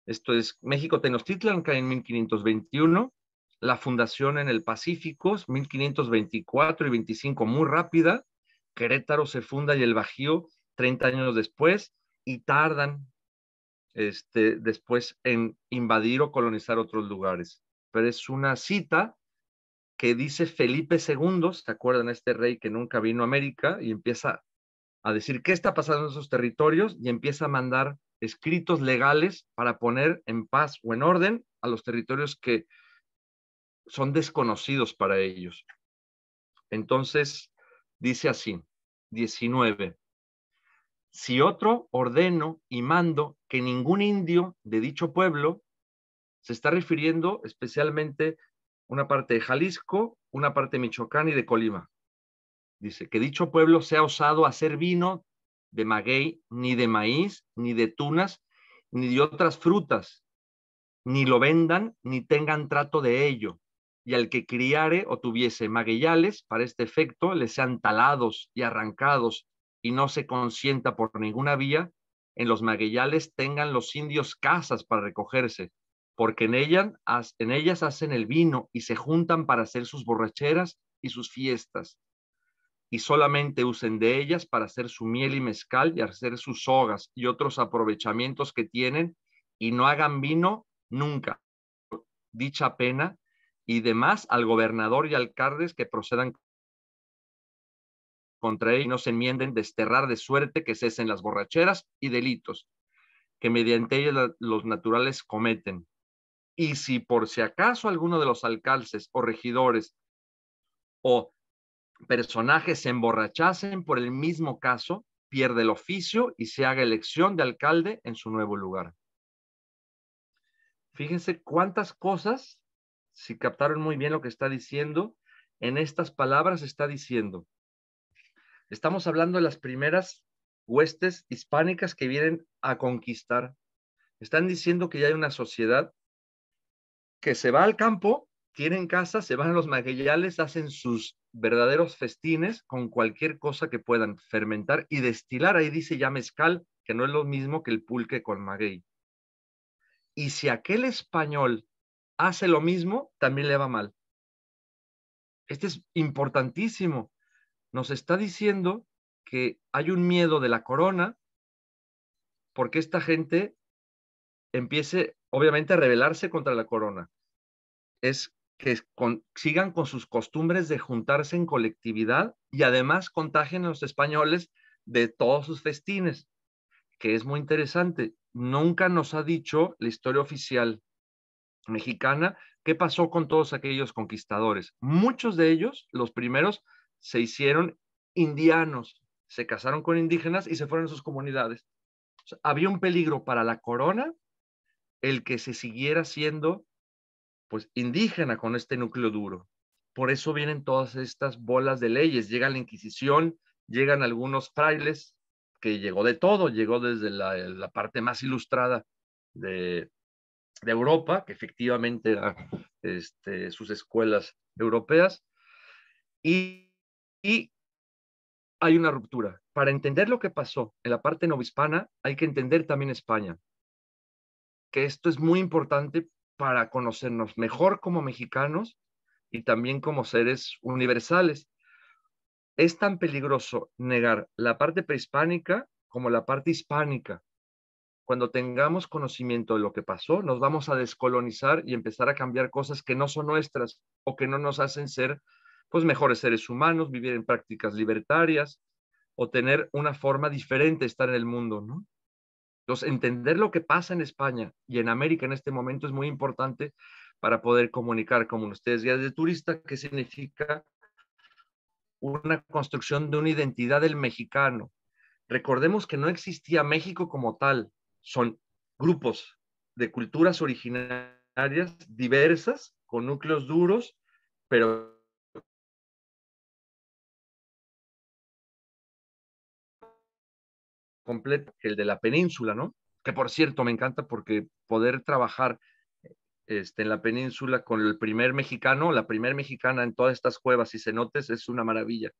Esto es México Tenochtitlan cae en 1521, la fundación en el Pacífico 1524 y 25 muy rápida, Querétaro se funda y el Bajío 30 años después y tardan este, después en invadir o colonizar otros lugares pero es una cita que dice Felipe II, ¿se acuerdan? Este rey que nunca vino a América y empieza a decir qué está pasando en esos territorios y empieza a mandar escritos legales para poner en paz o en orden a los territorios que son desconocidos para ellos. Entonces, dice así, 19. Si otro ordeno y mando que ningún indio de dicho pueblo se está refiriendo especialmente una parte de Jalisco, una parte de Michoacán y de Colima. Dice que dicho pueblo sea osado hacer vino de maguey, ni de maíz, ni de tunas, ni de otras frutas, ni lo vendan, ni tengan trato de ello. Y al que criare o tuviese magueyales, para este efecto, le sean talados y arrancados, y no se consienta por ninguna vía, en los magueyales tengan los indios casas para recogerse, porque en, ellas, hacen el vino y se juntan para hacer sus borracheras y sus fiestas, y solamente usen de ellas para hacer su miel y mezcal y hacer sus sogas y otros aprovechamientos que tienen, y no hagan vino nunca, dicha pena, y demás al gobernador y alcaldes que procedan contra él y no se enmienden, desterrar de suerte que cesen las borracheras y delitos que mediante ellas los naturales cometen, y si por si acaso alguno de los alcaldes o regidores o personajes se emborrachasen por el mismo caso, pierde el oficio y se haga elección de alcalde en su nuevo lugar. Fíjense cuántas cosas, si captaron muy bien lo que está diciendo, en estas palabras está diciendo. Estamos hablando de las primeras huestes hispánicas que vienen a conquistar. Están diciendo que ya hay una sociedad que se va al campo, tienen casa, se van a los magueyales, hacen sus verdaderos festines con cualquier cosa que puedan fermentar y destilar. Ahí dice ya mezcal, que no es lo mismo que el pulque con maguey. Y si aquel español hace lo mismo, también le va mal. Este es importantísimo. Nos está diciendo que hay un miedo de la corona porque esta gente empiece obviamente rebelarse contra la corona, es que sigan con sus costumbres de juntarse en colectividad y además contagien a los españoles de todos sus festines, que es muy interesante. Nunca nos ha dicho la historia oficial mexicana qué pasó con todos aquellos conquistadores. Muchos de ellos, los primeros, se hicieron indianos, se casaron con indígenas y se fueron a sus comunidades. había un peligro para la corona el que se siguiera siendo pues indígena con este núcleo duro. Por eso vienen todas estas bolas de leyes. Llega la Inquisición, llegan algunos frailes, que llegó de todo, llegó desde la, parte más ilustrada de, Europa, que efectivamente este, sus escuelas europeas, y, hay una ruptura. Para entender lo que pasó en la parte novohispana, hay que entender también España que esto es muy importante para conocernos mejor como mexicanos y también como seres universales. Es tan peligroso negar la parte prehispánica como la parte hispánica. Cuando tengamos conocimiento de lo que pasó, nos vamos a descolonizar y empezar a cambiar cosas que no son nuestras o que no nos hacen ser pues mejores seres humanos, vivir en prácticas libertarias o tener una forma diferente de estar en el mundo, ¿no? Entonces, entender lo que pasa en España y en América en este momento es muy importante para poder comunicar, como ustedes ya desde turista, ¿qué significa una construcción de una identidad del mexicano. Recordemos que no existía México como tal, son grupos de culturas originarias diversas, con núcleos duros, pero completo el de la península, ¿no? Que por cierto, me encanta porque poder trabajar este, en la península con el primer mexicano, la primer mexicana en todas estas cuevas y cenotes es una maravilla.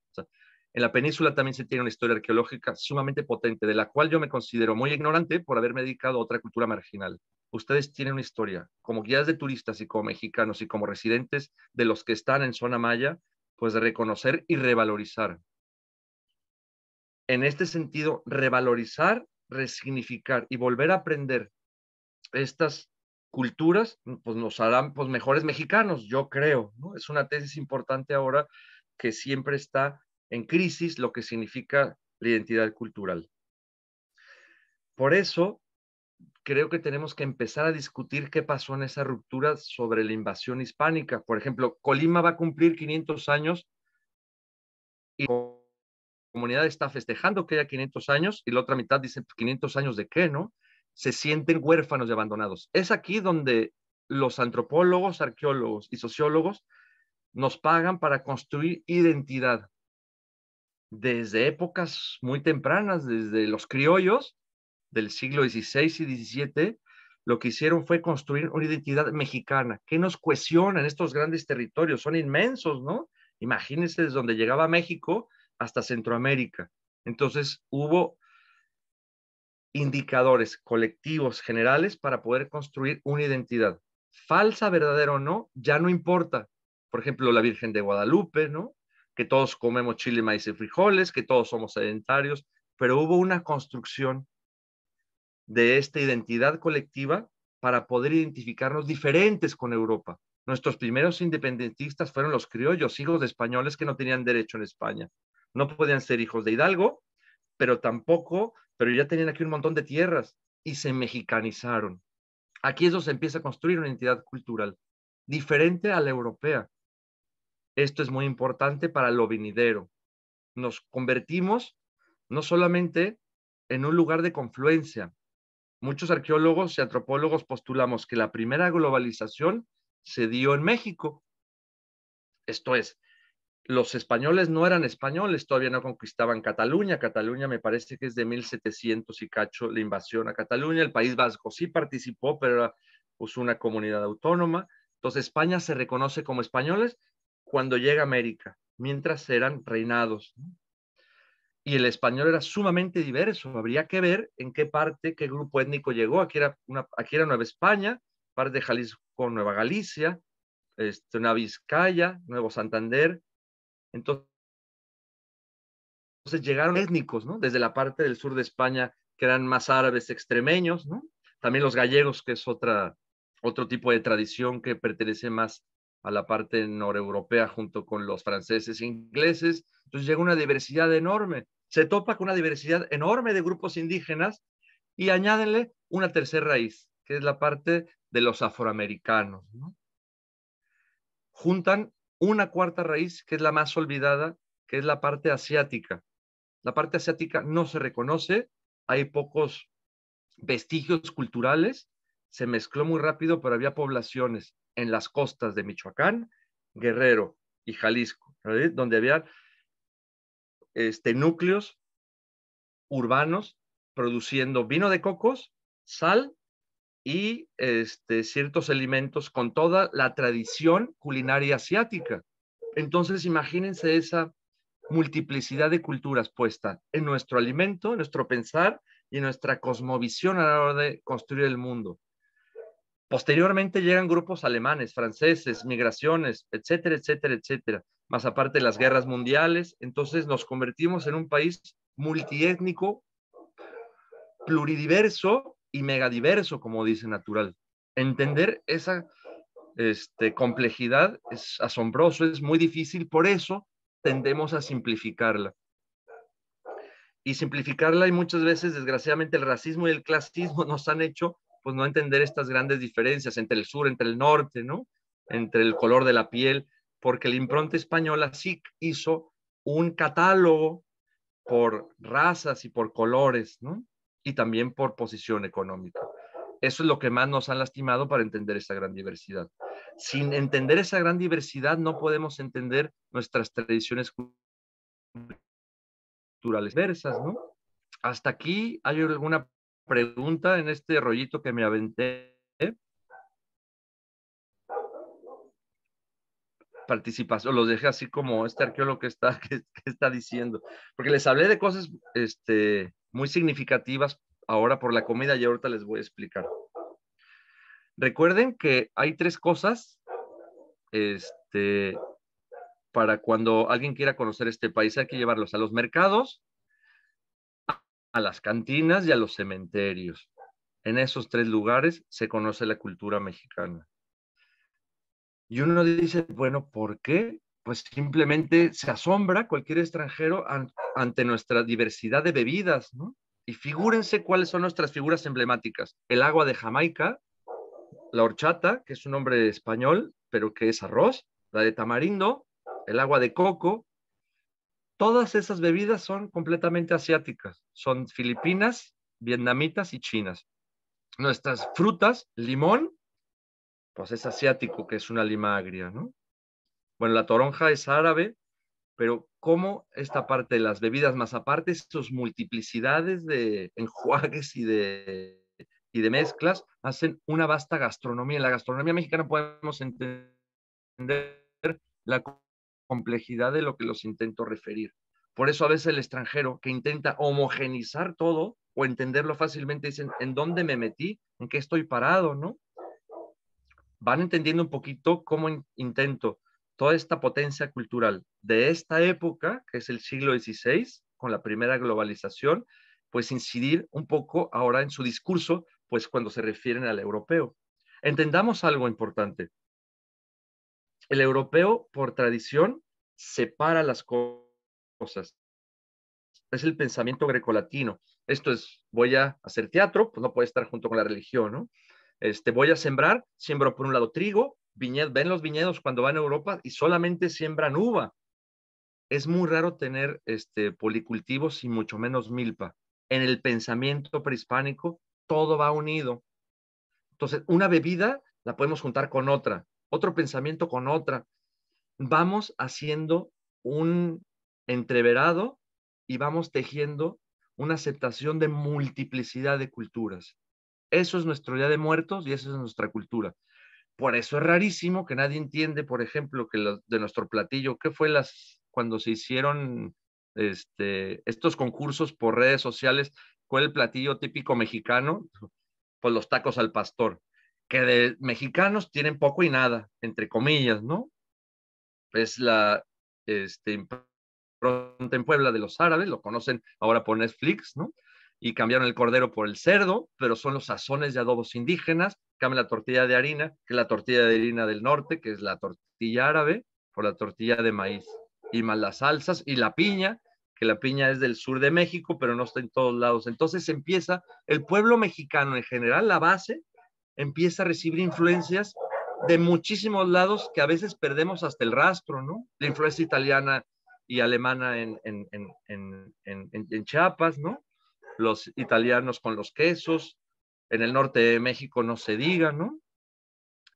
en la península también se tiene una historia arqueológica sumamente potente, de la cual yo me considero muy ignorante por haberme dedicado a otra cultura marginal. Ustedes tienen una historia, como guías de turistas y como mexicanos y como residentes de los que están en zona maya, pues de reconocer y revalorizar en este sentido, revalorizar, resignificar y volver a aprender estas culturas, pues nos harán pues, mejores mexicanos, yo creo. ¿no? Es una tesis importante ahora que siempre está en crisis, lo que significa la identidad cultural. Por eso, creo que tenemos que empezar a discutir qué pasó en esa ruptura sobre la invasión hispánica. Por ejemplo, Colima va a cumplir 500 años y comunidad está festejando que haya 500 años y la otra mitad dice 500 pues, años de qué, ¿no? Se sienten huérfanos y abandonados. Es aquí donde los antropólogos, arqueólogos y sociólogos nos pagan para construir identidad. Desde épocas muy tempranas, desde los criollos del siglo XVI y XVII, lo que hicieron fue construir una identidad mexicana que nos cuestiona en estos grandes territorios. Son inmensos, ¿no? Imagínense desde donde llegaba México hasta Centroamérica. Entonces hubo indicadores colectivos generales para poder construir una identidad. Falsa, verdadera o no, ya no importa. Por ejemplo, la Virgen de Guadalupe, ¿no? Que todos comemos chile, maíz y frijoles, que todos somos sedentarios, pero hubo una construcción de esta identidad colectiva para poder identificarnos diferentes con Europa. Nuestros primeros independentistas fueron los criollos, hijos de españoles que no tenían derecho en España. No podían ser hijos de Hidalgo, pero tampoco, pero ya tenían aquí un montón de tierras y se mexicanizaron. Aquí eso se empieza a construir una entidad cultural diferente a la europea. Esto es muy importante para lo vinidero. Nos convertimos no solamente en un lugar de confluencia. Muchos arqueólogos y antropólogos postulamos que la primera globalización se dio en México. Esto es, los españoles no eran españoles, todavía no conquistaban Cataluña. Cataluña me parece que es de 1700 y cacho la invasión a Cataluña. El País Vasco sí participó, pero era pues, una comunidad autónoma. Entonces España se reconoce como españoles cuando llega a América, mientras eran reinados. Y el español era sumamente diverso. Habría que ver en qué parte, qué grupo étnico llegó. Aquí era, una, Nueva España, parte de Jalisco, Nueva Galicia, este, Vizcaya, Nuevo Santander, entonces, llegaron étnicos, ¿no? Desde la parte del sur de España, que eran más árabes extremeños, También los gallegos, que es otra, otro tipo de tradición que pertenece más a la parte noreuropea junto con los franceses e ingleses. Entonces llega una diversidad enorme. Se topa con una diversidad enorme de grupos indígenas y añádenle una tercera raíz, que es la parte de los afroamericanos. Juntan una cuarta raíz que es la más olvidada, que es la parte asiática. La parte asiática no se reconoce, hay pocos vestigios culturales, se mezcló muy rápido, pero había poblaciones en las costas de Michoacán, Guerrero y Jalisco, ¿eh? donde había este, núcleos urbanos produciendo vino de cocos, sal y este, ciertos alimentos con toda la tradición culinaria asiática. Entonces, imagínense esa multiplicidad de culturas puesta en nuestro alimento, en nuestro pensar y en nuestra cosmovisión a la hora de construir el mundo. Posteriormente llegan grupos alemanes, franceses, migraciones, etcétera, etcétera, etcétera, más aparte de las guerras mundiales. Entonces nos convertimos en un país multiétnico, pluridiverso y megadiverso, como dice Natural. Entender esa este, complejidad es asombroso, es muy difícil, por eso tendemos a simplificarla. Y simplificarla y muchas veces, desgraciadamente, el racismo y el clasismo nos han hecho pues no entender estas grandes diferencias entre el sur, entre el norte, ¿no? Entre el color de la piel, porque la impronta española sí hizo un catálogo por razas y por colores, ¿no? y también por posición económica. Eso es lo que más nos ha lastimado para entender esa gran diversidad. Sin entender esa gran diversidad no podemos entender nuestras tradiciones culturales diversas, ¿no? Hasta aquí hay alguna pregunta en este rollito que me aventé. participación, los dejé así como este arqueólogo que está, está diciendo, porque les hablé de cosas este, muy significativas ahora por la comida y ahorita les voy a explicar. Recuerden que hay tres cosas este, para cuando alguien quiera conocer este país. Hay que llevarlos a los mercados, a las cantinas y a los cementerios. En esos tres lugares se conoce la cultura mexicana. Y uno dice, bueno, ¿por qué? pues simplemente se asombra cualquier extranjero ante nuestra diversidad de bebidas, ¿no? Y figúrense cuáles son nuestras figuras emblemáticas. El agua de Jamaica, la horchata, que es un nombre español, pero que es arroz, la de tamarindo, el agua de coco. Todas esas bebidas son completamente asiáticas. Son filipinas, vietnamitas y chinas. Nuestras frutas, limón, pues es asiático, que es una lima agria, ¿no? bueno, la toronja es árabe, pero cómo esta parte de las bebidas, más aparte sus multiplicidades de enjuagues y de, y de mezclas, hacen una vasta gastronomía. En la gastronomía mexicana podemos entender la complejidad de lo que los intento referir. Por eso a veces el extranjero que intenta homogenizar todo o entenderlo fácilmente dicen, ¿en dónde me metí? ¿En qué estoy parado? ¿No? Van entendiendo un poquito cómo intento toda esta potencia cultural de esta época, que es el siglo XVI, con la primera globalización, pues incidir un poco ahora en su discurso, pues cuando se refieren al europeo. Entendamos algo importante. El europeo, por tradición, separa las cosas. Es el pensamiento grecolatino. Esto es, voy a hacer teatro, pues no puede estar junto con la religión, ¿no? Este, voy a sembrar, siembro por un lado trigo, viñedos, ven los viñedos cuando van a Europa y solamente siembran uva. Es muy raro tener este, policultivos y mucho menos milpa. En el pensamiento prehispánico, todo va unido. Entonces, una bebida la podemos juntar con otra, otro pensamiento con otra. Vamos haciendo un entreverado y vamos tejiendo una aceptación de multiplicidad de culturas. Eso es nuestro Día de Muertos y eso es nuestra cultura. Por eso es rarísimo que nadie entiende, por ejemplo, que lo, de nuestro platillo, ¿qué fue las cuando se hicieron este, estos concursos por redes sociales? ¿Cuál el platillo típico mexicano? Pues los tacos al pastor, que de mexicanos tienen poco y nada, entre comillas, ¿no? Es la este, en Puebla de los árabes, lo conocen ahora por Netflix, ¿no? Y cambiaron el cordero por el cerdo, pero son los sazones de adobos indígenas, cambia la tortilla de harina, que es la tortilla de harina del norte, que es la tortilla árabe, por la tortilla de maíz. Y más las salsas y la piña, que la piña es del sur de México, pero no está en todos lados. Entonces empieza, el pueblo mexicano en general, la base, empieza a recibir influencias de muchísimos lados que a veces perdemos hasta el rastro, ¿no? La influencia italiana y alemana en, en, en, en Chiapas, ¿no? Los italianos con los quesos, en el norte de México no se diga, ¿no?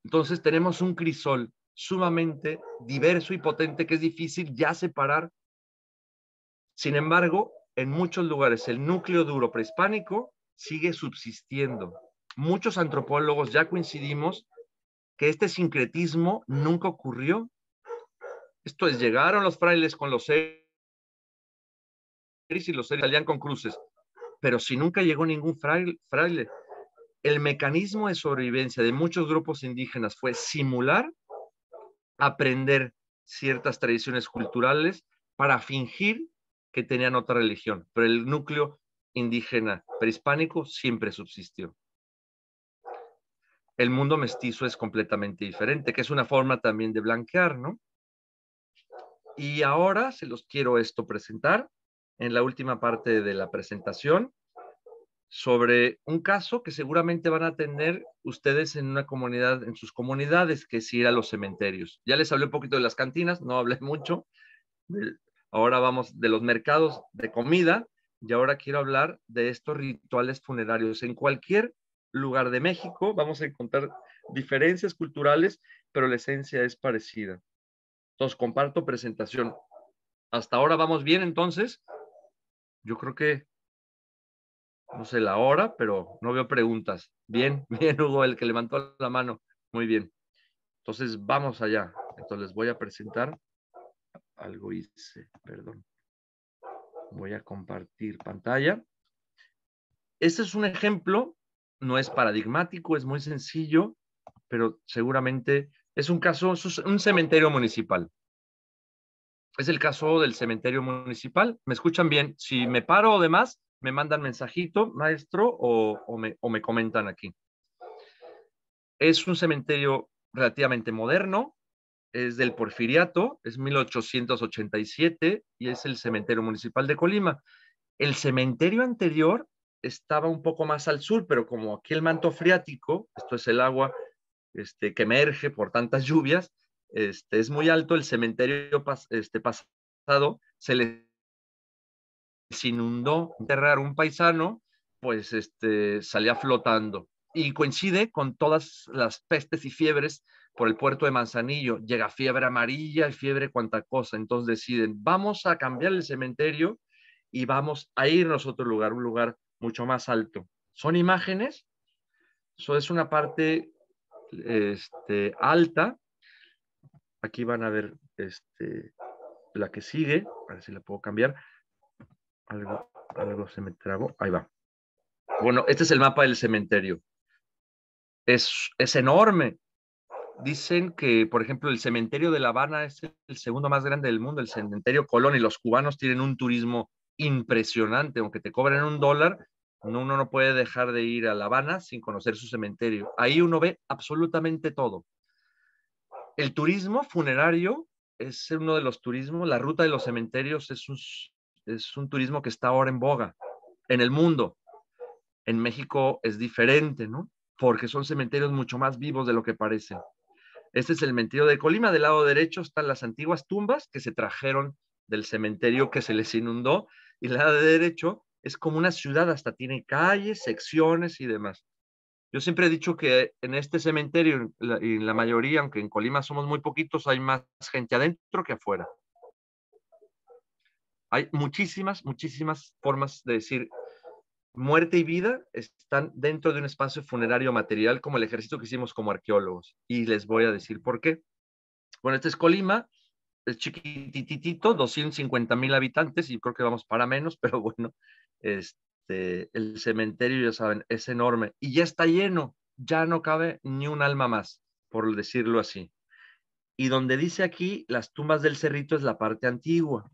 Entonces tenemos un crisol sumamente diverso y potente que es difícil ya separar. Sin embargo, en muchos lugares el núcleo duro prehispánico sigue subsistiendo. Muchos antropólogos ya coincidimos que este sincretismo nunca ocurrió. Esto es, llegaron los frailes con los seres y los seres salían con cruces, pero si nunca llegó ningún fraile, fraile el mecanismo de sobrevivencia de muchos grupos indígenas fue simular, aprender ciertas tradiciones culturales para fingir que tenían otra religión, pero el núcleo indígena prehispánico siempre subsistió. El mundo mestizo es completamente diferente, que es una forma también de blanquear, ¿no? Y ahora se los quiero esto presentar en la última parte de la presentación sobre un caso que seguramente van a tener ustedes en una comunidad, en sus comunidades, que es ir a los cementerios. Ya les hablé un poquito de las cantinas, no hablé mucho. Ahora vamos de los mercados de comida y ahora quiero hablar de estos rituales funerarios. En cualquier lugar de México vamos a encontrar diferencias culturales, pero la esencia es parecida. Entonces, comparto presentación. Hasta ahora vamos bien, entonces. Yo creo que no sé la hora, pero no veo preguntas. Bien, bien, Hugo, el que levantó la mano. Muy bien. Entonces, vamos allá. Entonces, les voy a presentar. Algo hice, perdón. Voy a compartir pantalla. Este es un ejemplo, no es paradigmático, es muy sencillo, pero seguramente es un caso, es un cementerio municipal. Es el caso del cementerio municipal. ¿Me escuchan bien? Si me paro o demás, me mandan mensajito, maestro, o, me, comentan aquí. Es un cementerio relativamente moderno, es del Porfiriato, es 1887 y es el cementerio municipal de Colima. El cementerio anterior estaba un poco más al sur, pero como aquí el manto freático, esto es el agua este, que emerge por tantas lluvias, este, es muy alto, el cementerio este, pasado se le se inundó enterrar un paisano, pues este, salía flotando. Y coincide con todas las pestes y fiebres por el puerto de Manzanillo. Llega fiebre amarilla y fiebre cuanta cosa. Entonces deciden, vamos a cambiar el cementerio y vamos a irnos a otro lugar, un lugar mucho más alto. Son imágenes, eso es una parte este, alta. Aquí van a ver este, la que sigue, a ver si la puedo cambiar. Algo, algo se me trabó. Ahí va. Bueno, este es el mapa del cementerio. Es, es enorme. Dicen que, por ejemplo, el cementerio de La Habana es el segundo más grande del mundo, el cementerio Colón, y los cubanos tienen un turismo impresionante. Aunque te cobren un dólar, uno no puede dejar de ir a La Habana sin conocer su cementerio. Ahí uno ve absolutamente todo. El turismo funerario es uno de los turismos, la ruta de los cementerios es un, es un turismo que está ahora en boga en el mundo. En México es diferente, ¿no? Porque son cementerios mucho más vivos de lo que parecen. Este es el cementerio de Colima. Del lado derecho están las antiguas tumbas que se trajeron del cementerio que se les inundó. Y el lado derecho es como una ciudad, hasta tiene calles, secciones y demás. Yo siempre he dicho que en este cementerio, y en la mayoría, aunque en Colima somos muy poquitos, hay más gente adentro que afuera. Hay muchísimas, muchísimas formas de decir muerte y vida están dentro de un espacio funerario material como el ejercicio que hicimos como arqueólogos. Y les voy a decir por qué. Bueno, este es Colima, es chiquititito, 250 mil habitantes y creo que vamos para menos, pero bueno, este, el cementerio, ya saben, es enorme y ya está lleno, ya no cabe ni un alma más, por decirlo así. Y donde dice aquí, las tumbas del cerrito es la parte antigua,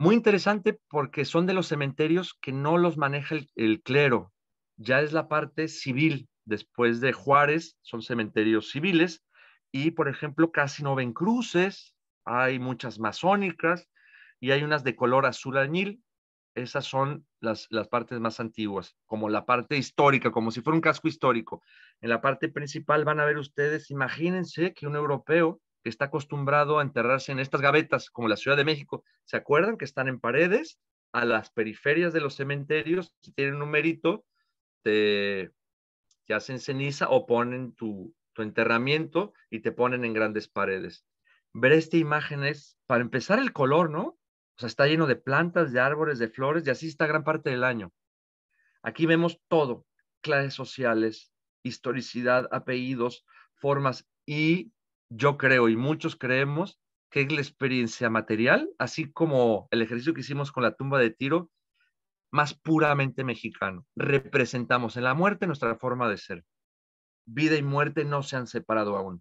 muy interesante porque son de los cementerios que no los maneja el, clero, ya es la parte civil. Después de Juárez son cementerios civiles y, por ejemplo, casi no ven cruces, hay muchas masónicas y hay unas de color azul añil. Esas son las, las partes más antiguas, como la parte histórica, como si fuera un casco histórico. En la parte principal van a ver ustedes, imagínense que un europeo que está acostumbrado a enterrarse en estas gavetas, como la Ciudad de México. ¿Se acuerdan que están en paredes? A las periferias de los cementerios, si tienen un mérito, te, te hacen ceniza o ponen tu, tu enterramiento y te ponen en grandes paredes. Ver esta imagen es, para empezar, el color, ¿no? O sea, está lleno de plantas, de árboles, de flores, y así está gran parte del año. Aquí vemos todo, clases sociales, historicidad, apellidos, formas, y yo creo y muchos creemos que es la experiencia material, así como el ejercicio que hicimos con la tumba de tiro, más puramente mexicano. Representamos en la muerte nuestra forma de ser. Vida y muerte no se han separado aún.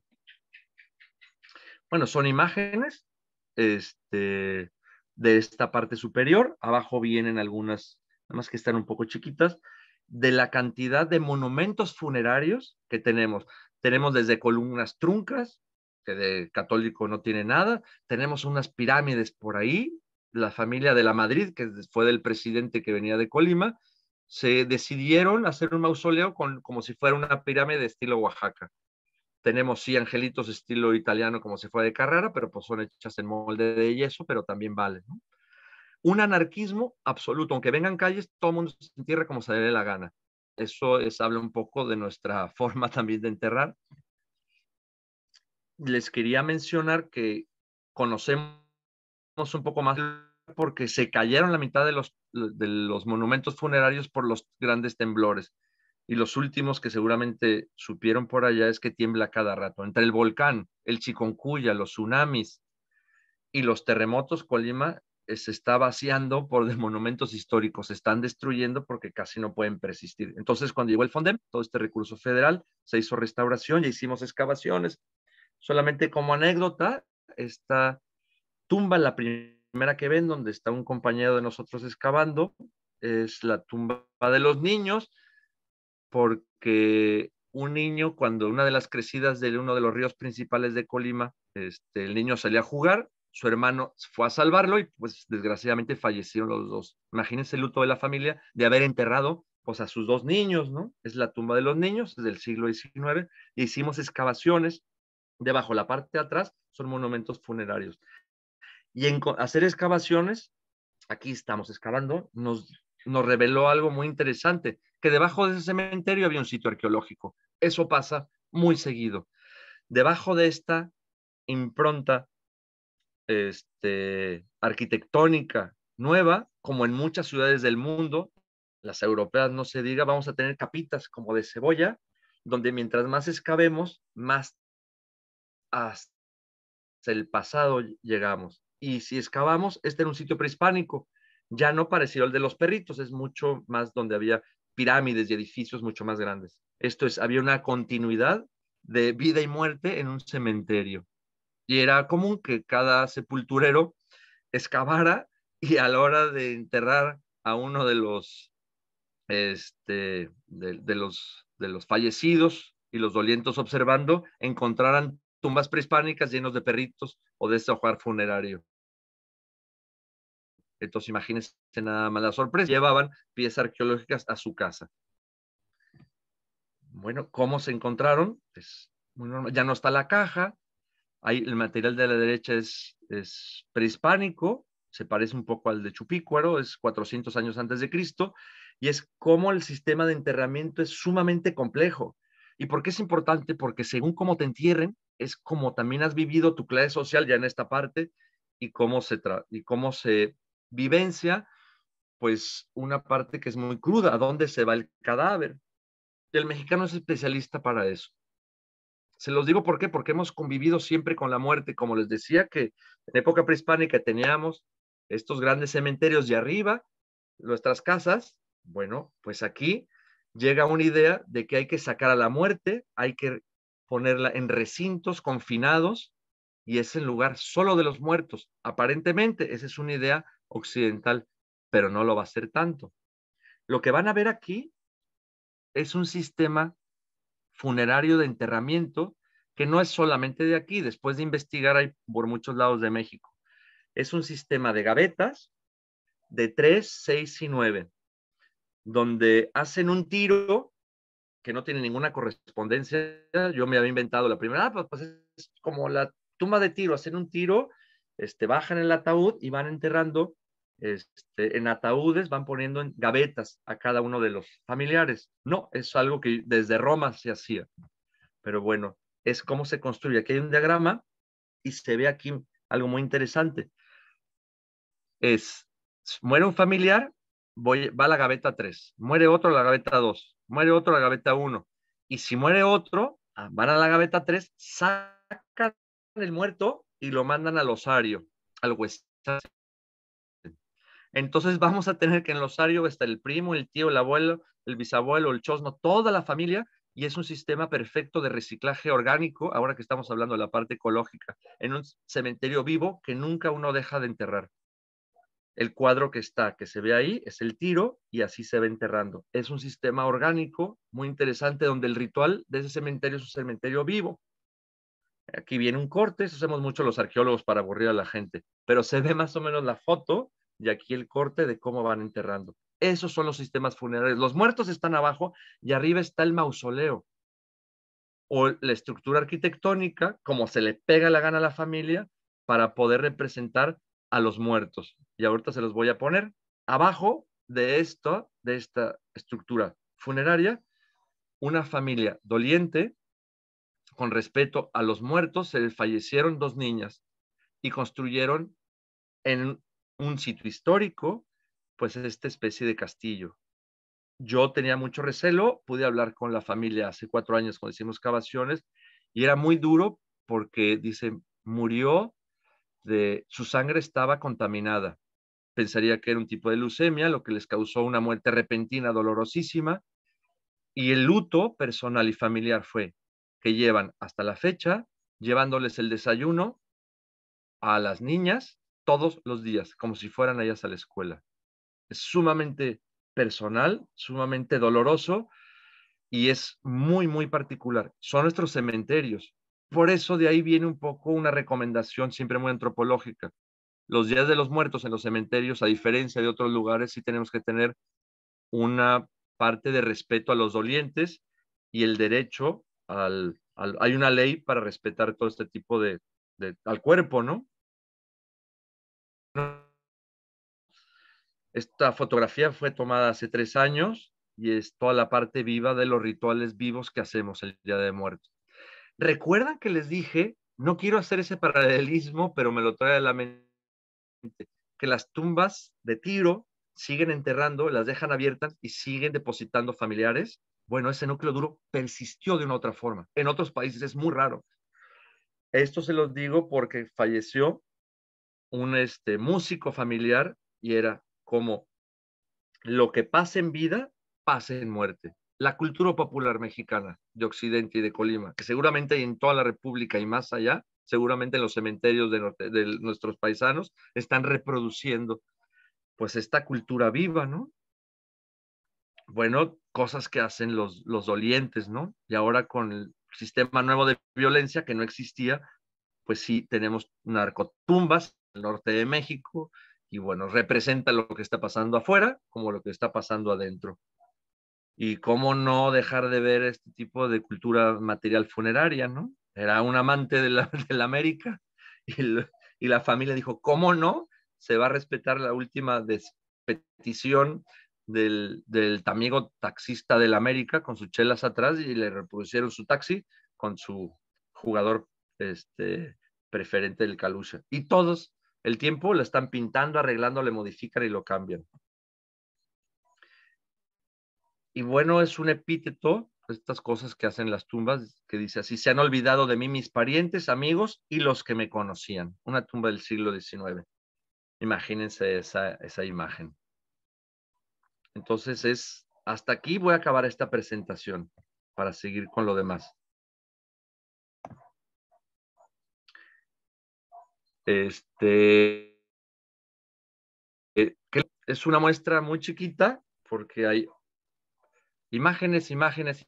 Bueno, son imágenes este, de esta parte superior. Abajo vienen algunas, nada más que están un poco chiquitas, de la cantidad de monumentos funerarios que tenemos. Tenemos desde columnas truncas, que de católico no tiene nada. Tenemos unas pirámides por ahí. La familia de la Madrid, que fue del presidente que venía de Colima, se decidieron hacer un mausoleo con, como si fuera una pirámide estilo Oaxaca. Tenemos, sí, angelitos estilo italiano como si fuera de Carrara, pero pues son hechas en molde de yeso, pero también vale Un anarquismo absoluto, aunque vengan calles, todo el mundo se entierra como se le dé la gana. Eso es, habla un poco de nuestra forma también de enterrar les quería mencionar que conocemos un poco más porque se cayeron la mitad de los, los monumentos funerarios por los grandes temblores. Y los últimos que seguramente supieron por allá es que tiembla cada rato. Entre el volcán, el chiconcuya, los tsunamis y los terremotos, Colima eh, se está vaciando por de monumentos históricos, se están destruyendo porque casi no pueden persistir. Entonces, cuando llegó el FONDEM, todo este recurso federal, se hizo restauración, ya hicimos excavaciones, Solamente como anécdota, esta tumba, la primera que ven, donde está un compañero de nosotros excavando, es la tumba de los niños, porque un niño, cuando una de las crecidas de uno de los ríos principales de Colima, este, el niño salía a jugar, su hermano fue a salvarlo y pues desgraciadamente fallecieron los dos. Imagínense el luto de la familia de haber enterrado pues a sus dos niños, ¿no? Es la tumba de los niños desde del siglo XIX. Hicimos excavaciones debajo, la parte de atrás, son monumentos funerarios. Y en hacer excavaciones, aquí estamos excavando, nos, nos reveló algo muy interesante, que debajo de ese cementerio había un sitio arqueológico. Eso pasa muy seguido. Debajo de esta impronta este, arquitectónica nueva, como en muchas ciudades del mundo, las europeas no se diga, vamos a tener capitas como de cebolla, donde mientras más excavemos, más hasta el pasado llegamos. Y si excavamos, este era un sitio prehispánico, ya no parecido al de los perritos, es mucho más donde había pirámides y edificios mucho más grandes. Esto es, había una continuidad de vida y muerte en un cementerio. Y era común que cada sepulturero excavara y a la hora de enterrar a uno de los, este, de los, de los fallecidos y los dolientes observando, encontraran tumbas prehispánicas llenos de perritos o de este hogar funerario. Entonces imagínense nada más la sorpresa. Llevaban piezas arqueológicas a su casa. Bueno, ¿cómo se encontraron? Pues, Ya no está la caja. Ahí el material de la derecha es, prehispánico, se parece un poco al de Chupícuaro, es 400 años antes de Cristo, y es como el sistema de enterramiento es sumamente complejo. ¿Y por qué es importante? Porque según cómo te entierren, es como también has vivido tu clase social ya en esta parte y cómo se, y cómo se vivencia, pues una parte que es muy cruda, a dónde se va el cadáver. el mexicano es especialista para eso. Se los digo por qué, porque hemos convivido siempre con la muerte, como les decía que en época prehispánica teníamos estos grandes cementerios de arriba, nuestras casas, bueno, pues aquí llega una idea de que hay que sacar a la muerte, hay que ponerla en recintos confinados y es el lugar solo de los muertos. Aparentemente, esa es una idea occidental, pero no lo va a ser tanto. Lo que van a ver aquí es un sistema funerario de enterramiento que no es solamente de aquí, después de investigar hay por muchos lados de México. Es un sistema de gavetas de tres, seis y nueve, donde hacen un tiro que no tiene ninguna correspondencia. Yo me había inventado la primera, ah, pues, pues, es como la tumba de tiro, hacen un tiro, este, bajan el ataúd y van enterrando este, en ataúdes, van poniendo en gavetas a cada uno de los familiares. No, es algo que desde Roma se hacía. Pero bueno, es cómo se construye. Aquí hay un diagrama y se ve aquí algo muy interesante. Es, muere un familiar, va a la gaveta 3, muere otro la gaveta 2, muere otro la gaveta 1. Y si muere otro, ah, van a la gaveta 3, sacan el muerto y lo mandan al osario, al hueso Entonces vamos a tener que en el osario está el primo, el tío, el abuelo, el bisabuelo, el chosno, toda la familia, y es un sistema perfecto de reciclaje orgánico, ahora que estamos hablando de la parte ecológica, en un cementerio vivo que nunca uno deja de enterrar. El cuadro que está, que se ve ahí, es el tiro y así se va enterrando. Es un sistema orgánico muy interesante donde el ritual de ese cementerio es un cementerio vivo. Aquí viene un corte, eso hacemos mucho los arqueólogos para aburrir a la gente, pero se ve más o menos la foto y aquí el corte de cómo van enterrando. Esos son los sistemas funerarios. Los muertos están abajo y arriba está el mausoleo o la estructura arquitectónica, como se le pega la gana a la familia, para poder representar a los muertos. Y ahorita se los voy a poner. Abajo de esto, de esta estructura funeraria, una familia doliente, con respeto a los muertos, se les fallecieron dos niñas y construyeron en un sitio histórico, pues esta especie de castillo. Yo tenía mucho recelo, pude hablar con la familia hace cuatro años cuando hicimos excavaciones y era muy duro porque, dice, murió este, su sangre estaba contaminada. Pensaría que era un tipo de leucemia, lo que les causó una muerte repentina, dolorosísima. Y el luto personal y familiar fue que llevan hasta la fecha llevándoles el desayuno a las niñas todos los días, como si fueran ellas a la escuela. Es sumamente personal, sumamente doloroso y es muy, muy particular. Son nuestros cementerios. Por eso de ahí viene un poco una recomendación siempre muy antropológica. Los días de los muertos en los cementerios, a diferencia de otros lugares, sí tenemos que tener una parte de respeto a los dolientes y el derecho al, hay una ley para respetar todo este tipo de, de al cuerpo, ¿no? Esta fotografía fue tomada hace tres años y es toda la parte viva de los rituales vivos que hacemos el Día de Muertos. Recuerdan que les dije, no quiero hacer ese paralelismo, pero me lo trae a la mente, que las tumbas de Tiro siguen enterrando, las dejan abiertas y siguen depositando familiares. Bueno, ese núcleo duro persistió de una otra forma. En otros países es muy raro. Esto se los digo porque falleció un este, músico familiar y era como lo que pasa en vida, pasa en muerte la cultura popular mexicana de Occidente y de Colima, que seguramente en toda la República y más allá, seguramente en los cementerios de, nuestros paisanos, están reproduciendo pues esta cultura viva, ¿no? Bueno, cosas que hacen los, los dolientes, ¿no? Y ahora con el sistema nuevo de violencia que no existía, pues sí tenemos narcotumbas en el norte de México y bueno, representa lo que está pasando afuera como lo que está pasando adentro y cómo no dejar de ver este tipo de cultura material funeraria, ¿no? Era un amante de la, América y, la familia dijo, ¿cómo no? Se va a respetar la última petición del, del amigo taxista la América con sus chelas atrás y le reproducieron su taxi con su jugador este, preferente del Calucha. Y todos el tiempo lo están pintando, arreglando, le modifican y lo cambian. Y bueno, es un epíteto, estas cosas que hacen las tumbas, que dice así, se han olvidado de mí mis parientes, amigos y los que me conocían. Una tumba del siglo XIX. Imagínense esa, esa imagen. Entonces es, hasta aquí voy a acabar esta presentación para seguir con lo demás. Este, eh, es una muestra muy chiquita porque hay imágenes, imágenes,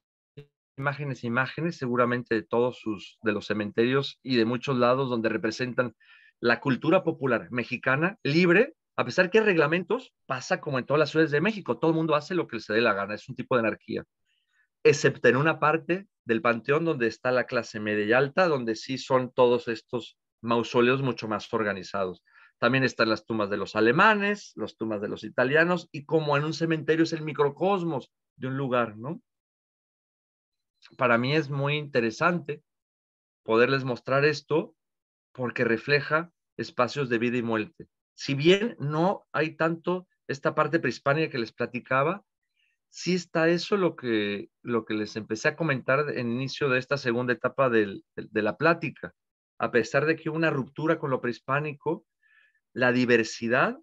imágenes, imágenes, seguramente de todos sus, de los cementerios y de muchos lados donde representan la cultura popular mexicana libre, a pesar que reglamentos, pasa como en todas las ciudades de México, todo el mundo hace lo que se dé la gana, es un tipo de anarquía, excepto en una parte del panteón donde está la clase media y alta, donde sí son todos estos mausoleos mucho más organizados. También están las tumbas de los alemanes, las tumbas de los italianos, y como en un cementerio es el microcosmos, de un lugar, ¿no? Para mí es muy interesante poderles mostrar esto porque refleja espacios de vida y muerte. Si bien no hay tanto esta parte prehispánica que les platicaba, sí está eso lo que, lo que les empecé a comentar en inicio de esta segunda etapa del, de la plática. A pesar de que una ruptura con lo prehispánico, la diversidad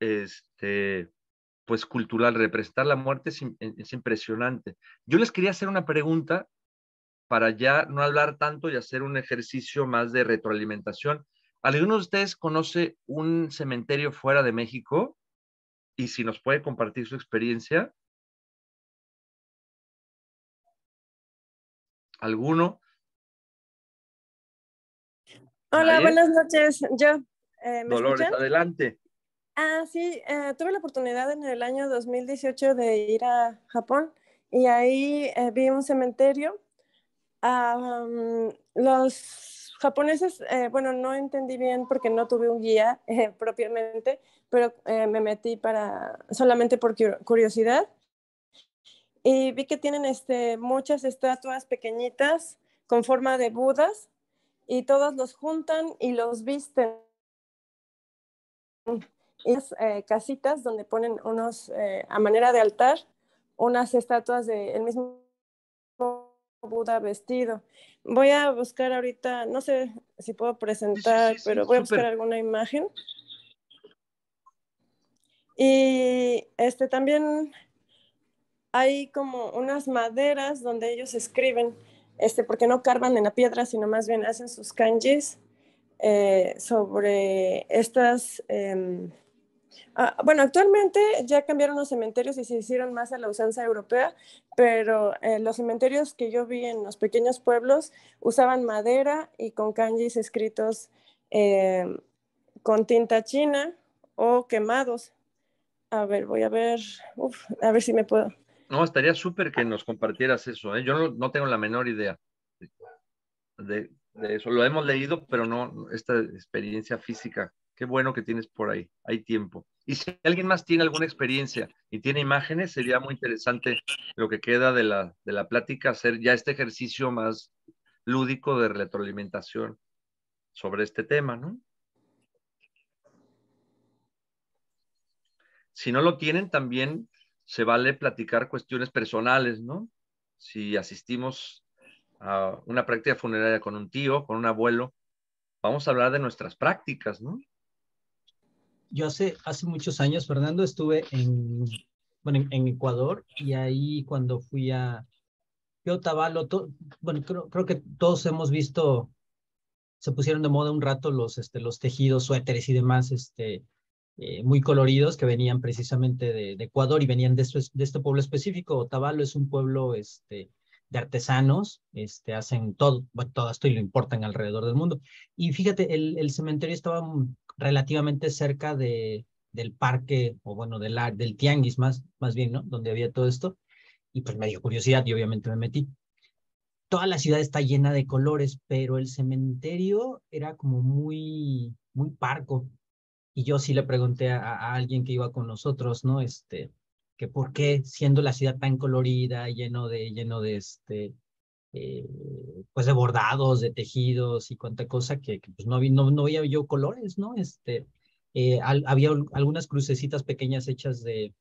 este, pues cultural, representar la muerte es, impresionante. Yo les quería hacer una pregunta para ya no hablar tanto y hacer un ejercicio más de retroalimentación. ¿Alguno de ustedes conoce un cementerio fuera de México? Y si nos puede compartir su experiencia. ¿Alguno? Hola, buenas noches. Yo. Eh, Dolores, adelante. Ah, sí, eh, tuve la oportunidad en el año 2018 de ir a Japón y ahí eh, vi un cementerio. los japoneses, eh, bueno, no entendí bien porque no tuve un guía propiamente, pero me metí para solamente por curiosidad y vi que tienen este, muchas estatuas pequeñitas con forma de budas y todos los juntan y los visten eh, casitas donde ponen unos, eh, a manera de altar, unas estatuas del mismo Buda vestido. Voy a buscar ahorita, no sé si puedo presentar, pero voy a buscar alguna imagen. Y este también hay como unas maderas donde ellos escriben, este, porque no carvan en la piedra, sino más bien hacen sus kanjis eh, sobre estas em, Ah, bueno, actualmente ya cambiaron los cementerios y se hicieron más a la usanza europea, pero eh, los cementerios que yo vi en los pequeños pueblos usaban madera y con kanjis escritos em, con tinta china o quemados. A ver, voy a ver, uf, a ver si me puedo. No, estaría súper que nos compartieras eso. ¿eh? Yo no, tengo la menor idea de, eso. Lo hemos leído, pero no esta experiencia física Qué bueno que tienes por ahí, hay tiempo. Y si alguien más tiene alguna experiencia y tiene imágenes, sería muy interesante lo que queda de la, plática, hacer ya este ejercicio más lúdico de retroalimentación sobre este tema, ¿no? Si no lo tienen, también se vale platicar cuestiones personales, ¿no? Si asistimos a una práctica funeraria con un tío, con un abuelo, vamos a hablar de nuestras prácticas, ¿no? yo hace, hace muchos años, Fernando, estuve en, bueno, en, Ecuador y ahí cuando fui a Otavalo, bueno, creo, que todos hemos visto, se pusieron de moda un rato los, este, los tejidos, suéteres y demás, este, eh, muy coloridos que venían precisamente de, Ecuador y venían de este, de este, pueblo específico. Otavalo es un pueblo este, de artesanos, este, hacen todo, todo esto y lo importan alrededor del mundo. Y fíjate, el, el cementerio estaba relativamente cerca de, del parque, o bueno, del, del tianguis más, más bien, ¿no? Donde había todo esto. Y pues me dio curiosidad y obviamente me metí. Toda la ciudad está llena de colores, pero el cementerio era como muy, muy parco. Y yo sí le pregunté a, a alguien que iba con nosotros, ¿no? Este, que por qué siendo la ciudad tan colorida, lleno de, lleno de, este, eh, pues de bordados, de tejidos y cuánta cosa que, pues, no, había no, yo colores, ¿no? Este, eh, había algunas crucecitas pequeñas hechas de,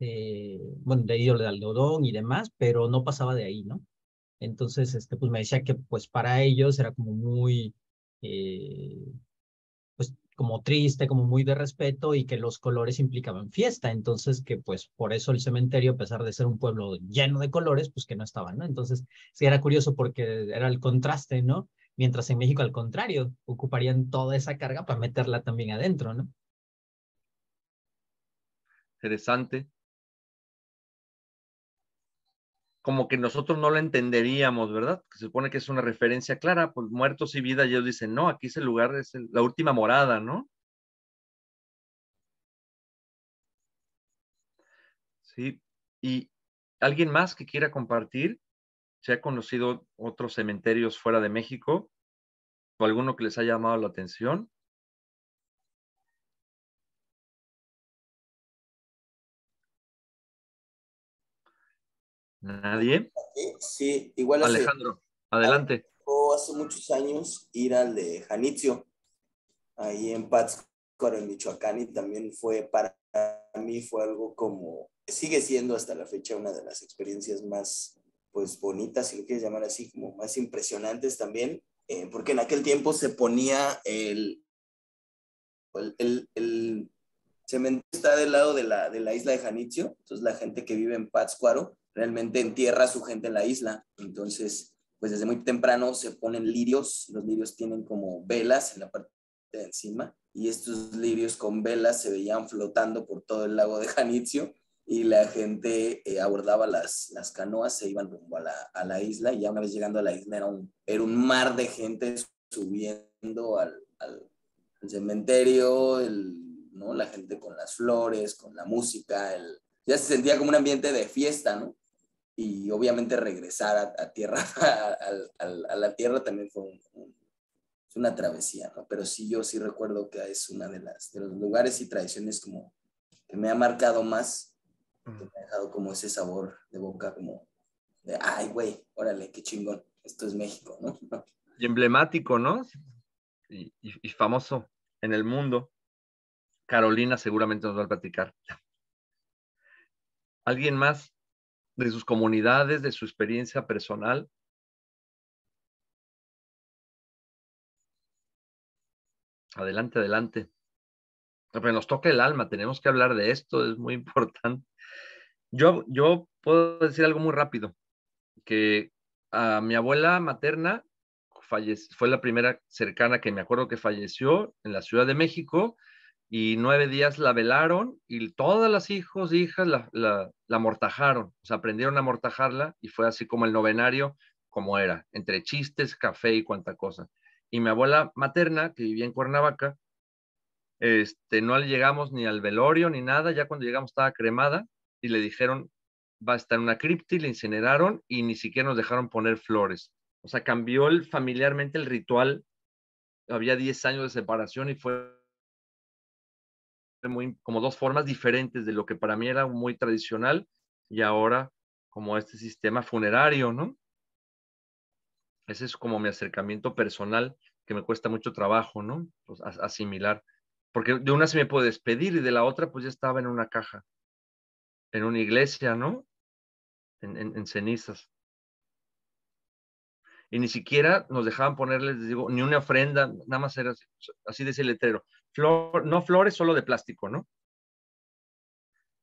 eh, bueno, de hilo de algodón y demás, pero no pasaba de ahí, ¿no? Entonces, este, pues me decía que pues para ellos era como muy, como triste, como muy de respeto y que los colores implicaban fiesta, entonces que pues por eso el cementerio, a pesar de ser un pueblo lleno de colores, pues que no estaban, ¿no? Entonces sí era curioso porque era el contraste, ¿no? Mientras en México al contrario, ocuparían toda esa carga para meterla también adentro, ¿no? Interesante como que nosotros no lo entenderíamos, ¿verdad? se supone que es una referencia clara, pues muertos y vida, ellos dicen, no, aquí es el lugar, es la última morada, ¿no? Sí, y alguien más que quiera compartir, ¿Se ha conocido otros cementerios fuera de México o alguno que les haya llamado la atención. ¿Nadie? Sí, igual Alejandro, adelante. Hace muchos años ir al de Janitzio, ahí en Pátzcuaro, en Michoacán, y también fue para mí fue algo como, sigue siendo hasta la fecha una de las experiencias más, pues, bonitas, si lo quieres llamar así, como más impresionantes también, eh, porque en aquel tiempo se ponía el, el, el, está del lado de la, de la isla de Janitzio, entonces la gente que vive en Pátzcuaro realmente entierra a su gente en la isla. Entonces, pues desde muy temprano se ponen lirios, los lirios tienen como velas en la parte de encima, y estos lirios con velas se veían flotando por todo el lago de Janitzio, y la gente eh, abordaba las, las canoas, se iban rumbo a la, a la, isla, y ya una vez llegando a la isla era un, era un mar de gente subiendo al, al, al cementerio, el, ¿no? la gente con las flores, con la música, el, ya se sentía como un ambiente de fiesta, ¿no? y obviamente regresar a, tierra, a, la tierra también fue una travesía, ¿no? Pero sí, yo sí recuerdo que es uno de las de los lugares y tradiciones como que me ha marcado más, mm. que me ha dejado como ese sabor de boca, como de, ay, güey, órale, qué chingón, esto es México, ¿no? Y emblemático, ¿no? y, y famoso en el mundo. Carolina seguramente nos va a platicar. ¿Alguien más? de sus comunidades, de su experiencia personal. Adelante, adelante. Pero nos toca el alma, tenemos que hablar de esto, es muy importante. Yo, yo puedo decir algo muy rápido, que a mi abuela materna fue la primera cercana que me acuerdo que falleció en la Ciudad de México y nueve días la velaron y todas las hijos e hijas la, la, la amortajaron, o sea, aprendieron a amortajarla y fue así como el novenario, como era, entre chistes, café y cuanta cosa. Y mi abuela materna, que vivía en Cuernavaca, este, no llegamos ni al velorio ni nada, ya cuando llegamos estaba cremada y le dijeron, va a estar en una cripta y le incineraron y ni siquiera nos dejaron poner flores. O sea, cambió el, familiarmente el ritual, había diez años de separación y fue como dos formas diferentes de lo que para mí era muy tradicional y ahora como este sistema funerario, ¿no? Ese es como mi acercamiento personal que me cuesta mucho trabajo, ¿no? Pues asimilar. Porque de una se me puede despedir y de la otra pues ya estaba en una caja, en una iglesia, ¿no? en cenizas y ni siquiera nos dejaban ponerles, digo, ni una ofrenda, nada más era así, de ese letrero. Flor, no flores, solo de plástico, ¿no?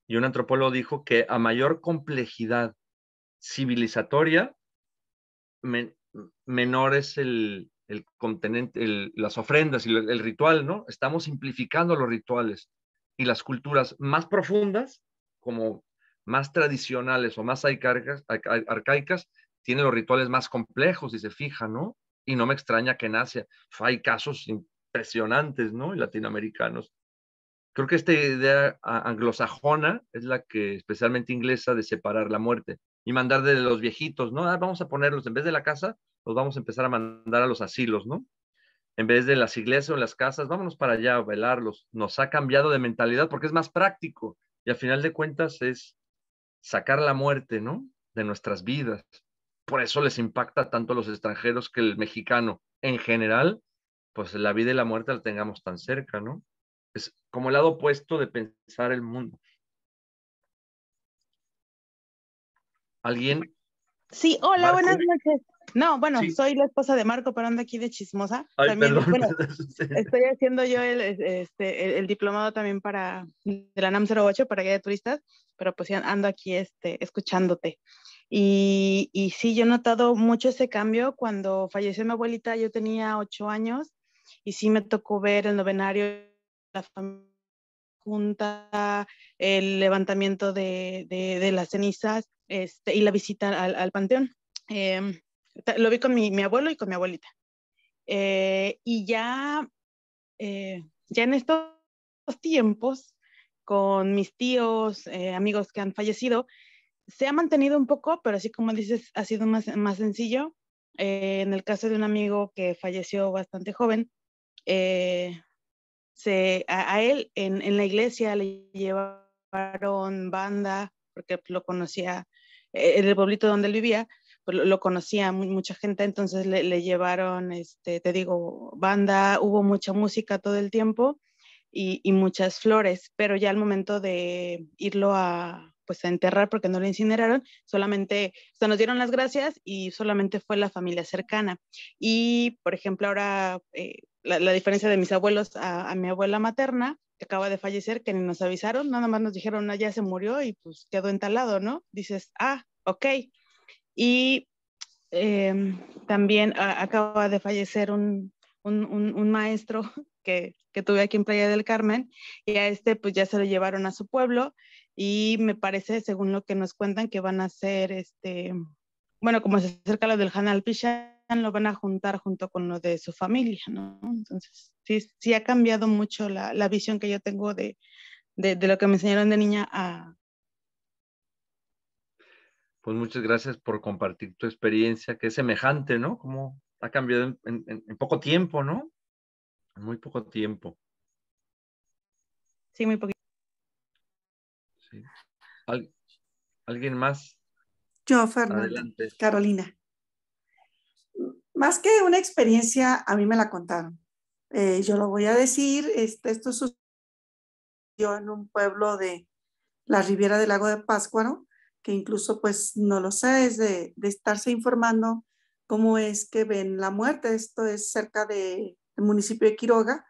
Y un antropólogo dijo que a mayor complejidad civilizatoria, menor es el, el contenente, las ofrendas y el, ritual, ¿no? Estamos simplificando los rituales y las culturas más profundas, como más tradicionales o más arcaicas tiene los rituales más complejos, si se fija, ¿no? Y no me extraña que en Asia pues, hay casos impresionantes, ¿no? Latinoamericanos. Creo que esta idea anglosajona es la que, especialmente inglesa, de separar la muerte y mandar de los viejitos, ¿no? Ah, vamos a ponerlos, en vez de la casa, los vamos a empezar a mandar a los asilos, ¿no? En vez de las iglesias o las casas, vámonos para allá a velarlos. Nos ha cambiado de mentalidad porque es más práctico y al final de cuentas es sacar la muerte, ¿no? De nuestras vidas por eso les impacta tanto a los extranjeros que el mexicano en general, pues la vida y la muerte la tengamos tan cerca, ¿no? Es como el lado opuesto de pensar el mundo. ¿Alguien? Sí, hola, buenas noches. No, bueno, soy la esposa de Marco, pero ando aquí de chismosa. también, bueno, estoy haciendo yo el, este, el, diplomado también para de la NAM 08 para guía de turistas, pero pues ando aquí este, escuchándote. Y, y sí, yo he notado mucho ese cambio. Cuando falleció mi abuelita, yo tenía ocho años y sí me tocó ver el novenario, la familia junta, el levantamiento de, de, de las cenizas este, y la visita al, al panteón. Em, lo vi con mi, abuelo y con mi abuelita. Eh, y ya, eh, ya en estos tiempos, con mis tíos, eh, amigos que han fallecido, se ha mantenido un poco, pero así como dices, ha sido más, sencillo. en el caso de un amigo que falleció bastante joven, a, él en, en la iglesia le llevaron banda, porque lo conocía en el pueblito donde él vivía, pues, lo conocía mucha gente, entonces le, llevaron, este, te digo, banda, hubo mucha música todo el tiempo y, muchas flores, pero ya al momento de irlo a pues enterrar porque no lo incineraron, solamente, se nos dieron las gracias y solamente fue la familia cercana. Y, por ejemplo, ahora eh, la, diferencia de mis abuelos a, mi abuela materna, que acaba de fallecer, que ni nos avisaron, nada más nos dijeron, ya se murió y pues quedó entalado, ¿no? Dices, ah, ok, y em, también ah, acaba de fallecer un, maestro que, que, tuve aquí en Playa del Carmen y a este pues ya se lo llevaron a su pueblo y me parece, según lo que nos cuentan, que van a hacer este, bueno, como se acerca lo del Hanal Pichán, lo van a juntar junto con lo de su familia, ¿no? Entonces, sí, sí ha cambiado mucho la, visión que yo tengo de, de, lo que me enseñaron de niña a, pues muchas gracias por compartir tu experiencia, que es semejante, ¿no? Como ha cambiado en, poco tiempo, ¿no? En muy poco tiempo. Sí, muy poquito. ¿Alguien más? Yo, Fernando. Carolina. Más que una experiencia, a mí me la contaron. Eh, yo lo voy a decir, este, esto sucedió en un pueblo de la Riviera del Lago de Páscuaro, que incluso pues no lo sé, es de, estarse informando cómo es que ven la muerte. Esto es cerca del municipio de Quiroga.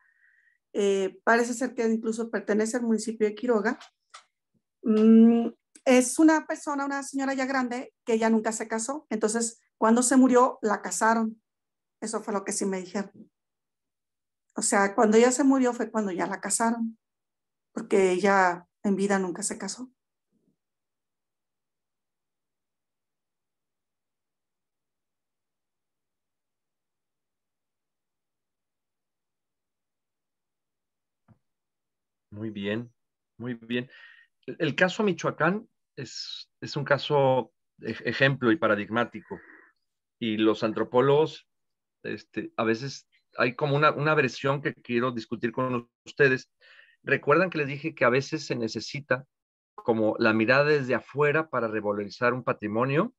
Eh, parece ser que incluso pertenece al municipio de Quiroga. Mm, es una persona, una señora ya grande, que ella nunca se casó. Entonces, cuando se murió, la casaron. Eso fue lo que sí me dijeron. O sea, cuando ella se murió fue cuando ya la casaron, porque ella en vida nunca se casó. Muy bien, muy bien. El, caso Michoacán es, un caso ejemplo y paradigmático. Y los antropólogos, este, a veces hay como una, una versión que quiero discutir con ustedes. Recuerdan que les dije que a veces se necesita como la mirada desde afuera para revalorizar un patrimonio.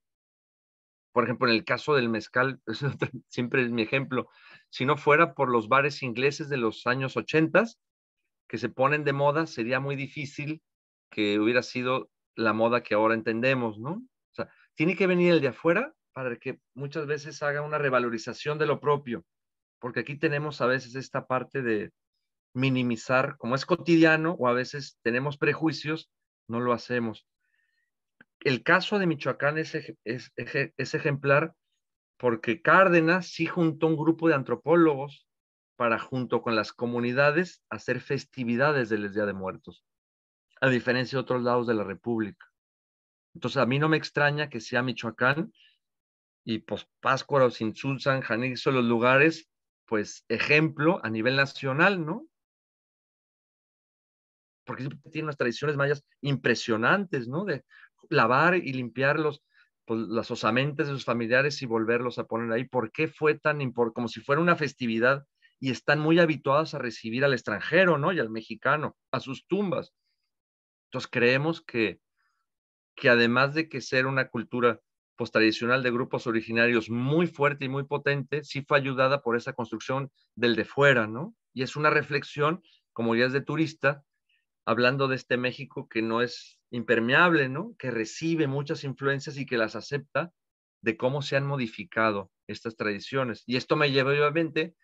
Por ejemplo, en el caso del mezcal, siempre es mi ejemplo, si no fuera por los bares ingleses de los años 80, que se ponen de moda, sería muy difícil que hubiera sido la moda que ahora entendemos, ¿no? O sea, tiene que venir el de afuera para que muchas veces haga una revalorización de lo propio, porque aquí tenemos a veces esta parte de minimizar, como es cotidiano, o a veces tenemos prejuicios, no lo hacemos. El caso de Michoacán es, es, es ejemplar porque Cárdenas sí juntó un grupo de antropólogos para junto con las comunidades hacer festividades del Día de Muertos, a diferencia de otros lados de la República. Entonces a mí no me extraña que sea Michoacán y pues Páscuaro, que son los lugares, pues ejemplo a nivel nacional, ¿no? Porque siempre tienen unas tradiciones mayas impresionantes, ¿no? De lavar y limpiar los, pues, las osamentas de sus familiares y volverlos a poner ahí. ¿Por qué fue tan importante? Como si fuera una festividad y están muy habituadas a recibir al extranjero, ¿no? Y al mexicano, a sus tumbas. Entonces creemos que, que además de que ser una cultura postradicional pues, de grupos originarios muy fuerte y muy potente, sí fue ayudada por esa construcción del de fuera, ¿no? Y es una reflexión, como ya es de turista, hablando de este México que no es impermeable, ¿no? Que recibe muchas influencias y que las acepta de cómo se han modificado estas tradiciones. Y esto me lleva obviamente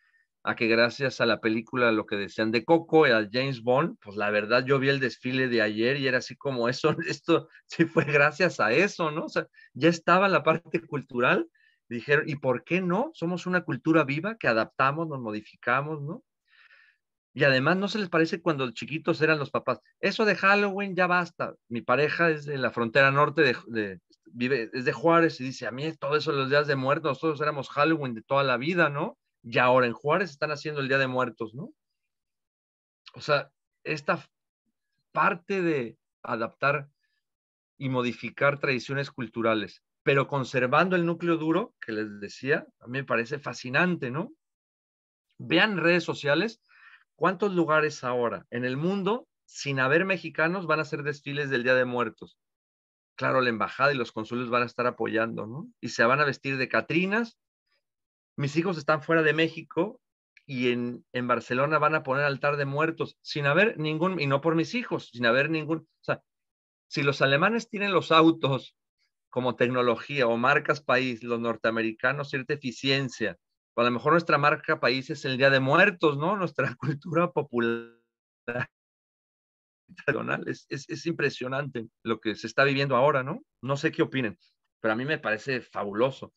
a que gracias a la película Lo que decían de Coco y a James Bond, pues la verdad yo vi el desfile de ayer y era así como eso, esto sí fue gracias a eso, ¿no? O sea, ya estaba la parte cultural, dijeron, ¿y por qué no? Somos una cultura viva que adaptamos, nos modificamos, ¿no? Y además, ¿no se les parece cuando chiquitos eran los papás? Eso de Halloween ya basta. Mi pareja es de la frontera norte, de, vive, es de Juárez y dice, a mí todo eso los días de muertos, nosotros éramos Halloween de toda la vida, ¿no? y ahora en Juárez están haciendo el Día de Muertos, ¿no? O sea, esta parte de adaptar y modificar tradiciones culturales, pero conservando el núcleo duro que les decía, a mí me parece fascinante, ¿no? Vean redes sociales, ¿cuántos lugares ahora en el mundo, sin haber mexicanos, van a hacer desfiles del Día de Muertos? Claro, la embajada y los consulados van a estar apoyando, ¿no? Y se van a vestir de Catrinas mis hijos están fuera de México y en, en Barcelona van a poner altar de muertos sin haber ningún, y no por mis hijos, sin haber ningún, o sea, si los alemanes tienen los autos como tecnología o marcas país, los norteamericanos cierta eficiencia, o a lo mejor nuestra marca país es el Día de Muertos, ¿no? Nuestra cultura popular. Es, es, impresionante lo que se está viviendo ahora, ¿no? No sé qué opinen, pero a mí me parece fabuloso.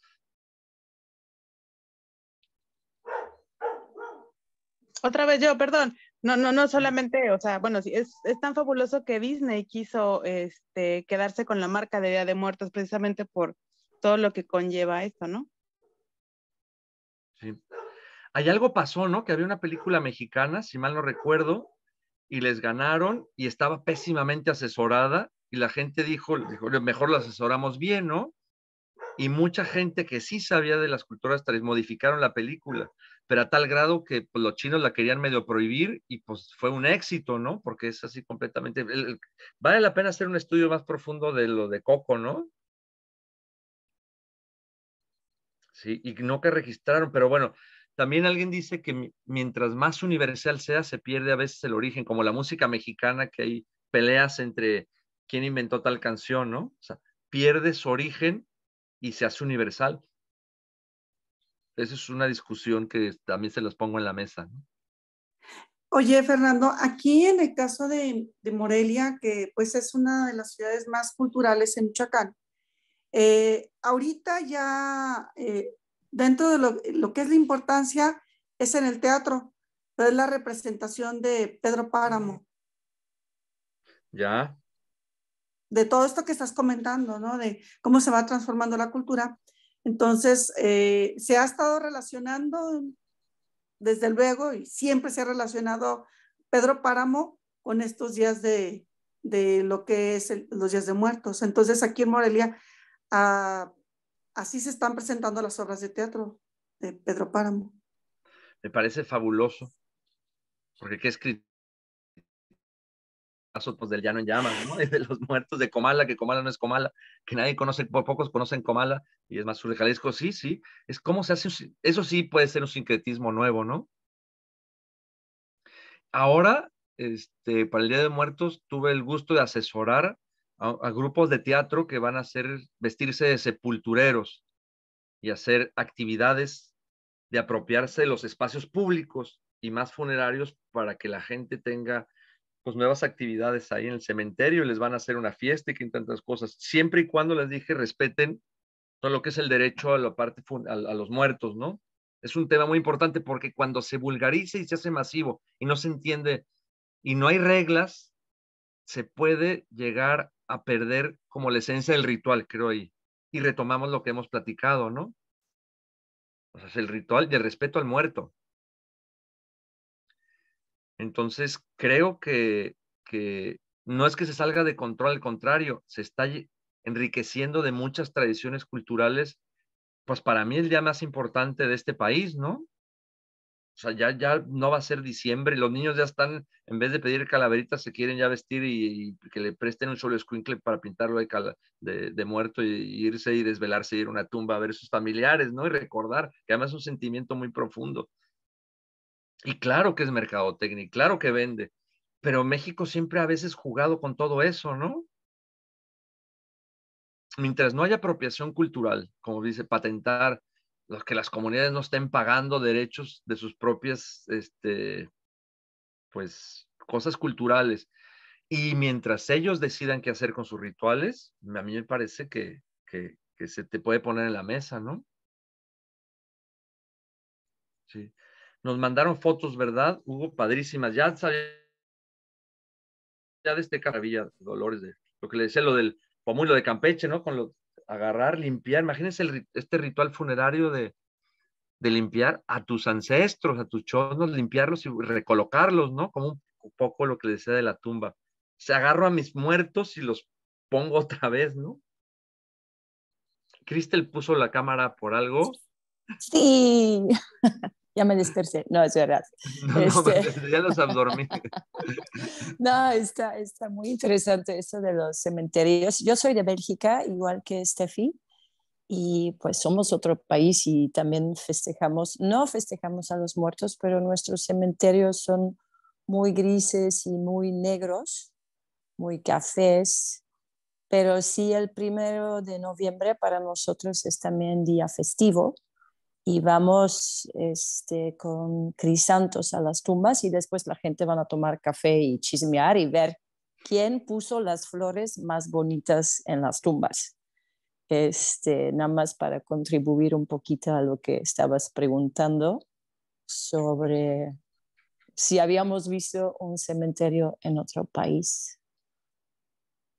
otra vez yo, perdón. No, no, no solamente, o sea, bueno, es, tan fabuloso que Disney quiso este, quedarse con la marca de Día de Muertos precisamente por todo lo que conlleva esto, ¿no? Sí. Hay algo pasó, ¿no? Que había una película mexicana, si mal no recuerdo, y les ganaron y estaba pésimamente asesorada y la gente dijo, mejor, la asesoramos bien, ¿no? Y mucha gente que sí sabía de las culturas les modificaron la película pero a tal grado que pues, los chinos la querían medio prohibir y pues fue un éxito, ¿no? Porque es así completamente... vale la pena hacer un estudio más profundo de lo de Coco, ¿no? Sí, y no que registraron, pero bueno, también alguien dice que mientras más universal sea, se pierde a veces el origen, como la música mexicana, que hay peleas entre quién inventó tal canción, ¿no? O sea, pierde su origen y se hace universal. Esa es una discusión que también se las pongo en la mesa. Oye, Fernando, aquí en el caso de, Morelia, que pues es una de las ciudades más culturales en Michoacán, eh, ahorita ya eh, dentro de lo, que es la importancia es en el teatro, es la representación de Pedro Páramo. Ya. De todo esto que estás comentando, ¿no? De cómo se va transformando la cultura. Entonces, eh, se ha estado relacionando, desde luego, y siempre se ha relacionado Pedro Páramo con estos días de, de lo que es los días de muertos. Entonces, aquí en Morelia, ah, así se están presentando las obras de teatro de Pedro Páramo. Me parece fabuloso, porque qué escritor pues del Llano en Llamas, ¿no? de los muertos de Comala, que Comala no es Comala, que nadie conoce, pocos conocen Comala, y es más sur de Jalisco, sí, sí, es como se hace, eso sí puede ser un sincretismo nuevo, ¿no? Ahora, este, para el Día de Muertos, tuve el gusto de asesorar a, a grupos de teatro que van a hacer, vestirse de sepultureros y hacer actividades de apropiarse de los espacios públicos y más funerarios para que la gente tenga pues, nuevas actividades ahí en el cementerio, les van a hacer una fiesta y que tantas cosas, siempre y cuando les dije respeten todo lo que es el derecho a la parte a, los muertos, ¿no? Es un tema muy importante porque cuando se vulgariza y se hace masivo y no se entiende y no hay reglas, se puede llegar a perder como la esencia del ritual, creo ahí. Y retomamos lo que hemos platicado, ¿no? O sea, es el ritual de respeto al muerto. Entonces, creo que, no es que se salga de control, al contrario, se está enriqueciendo de muchas tradiciones culturales, pues para mí el día más importante de este país, ¿no? O sea, ya, ya no va a ser diciembre, los niños ya están, en vez de pedir calaveritas, se quieren ya vestir y, que le presten un solo escuincle para pintarlo de, muerto y, irse y desvelarse, ir a una tumba a ver sus familiares, ¿no? Y recordar, que además es un sentimiento muy profundo. Y claro que es mercadotecnia, y claro que vende, pero México siempre a veces jugado con todo eso, ¿no? Mientras no haya apropiación cultural, como dice, patentar, los que las comunidades no estén pagando derechos de sus propias, este, pues, cosas culturales. Y mientras ellos decidan qué hacer con sus rituales, a mí me parece que, que se te puede poner en la mesa, ¿no? Sí. Nos mandaron fotos, ¿verdad? Hugo, padrísimas. Ya sabía de este caravilla, Dolores, de lo que le decía, lo del pomulo de Campeche, ¿no? Con lo agarrar, limpiar. Imagínense este ritual funerario de, limpiar a tus ancestros, a tus chonos, limpiarlos y recolocarlos, ¿no? Como un, poco lo que le decía de la tumba. Se agarro a mis muertos y los pongo otra vez, ¿no? Cristel puso la cámara por algo. Sí. ya me desperté. no, es verdad. No, este... ya los abdormí. no, está, está muy interesante eso de los cementerios. Yo soy de Bélgica, igual que Steffi, y pues somos otro país y también festejamos, no festejamos a los muertos, pero nuestros cementerios son muy grises y muy negros, muy cafés, pero sí el primero de noviembre para nosotros es también día festivo y vamos este, con crisantos a las tumbas y después la gente van a tomar café y chismear y ver quién puso las flores más bonitas en las tumbas. Este, nada más para contribuir un poquito a lo que estabas preguntando sobre si habíamos visto un cementerio en otro país.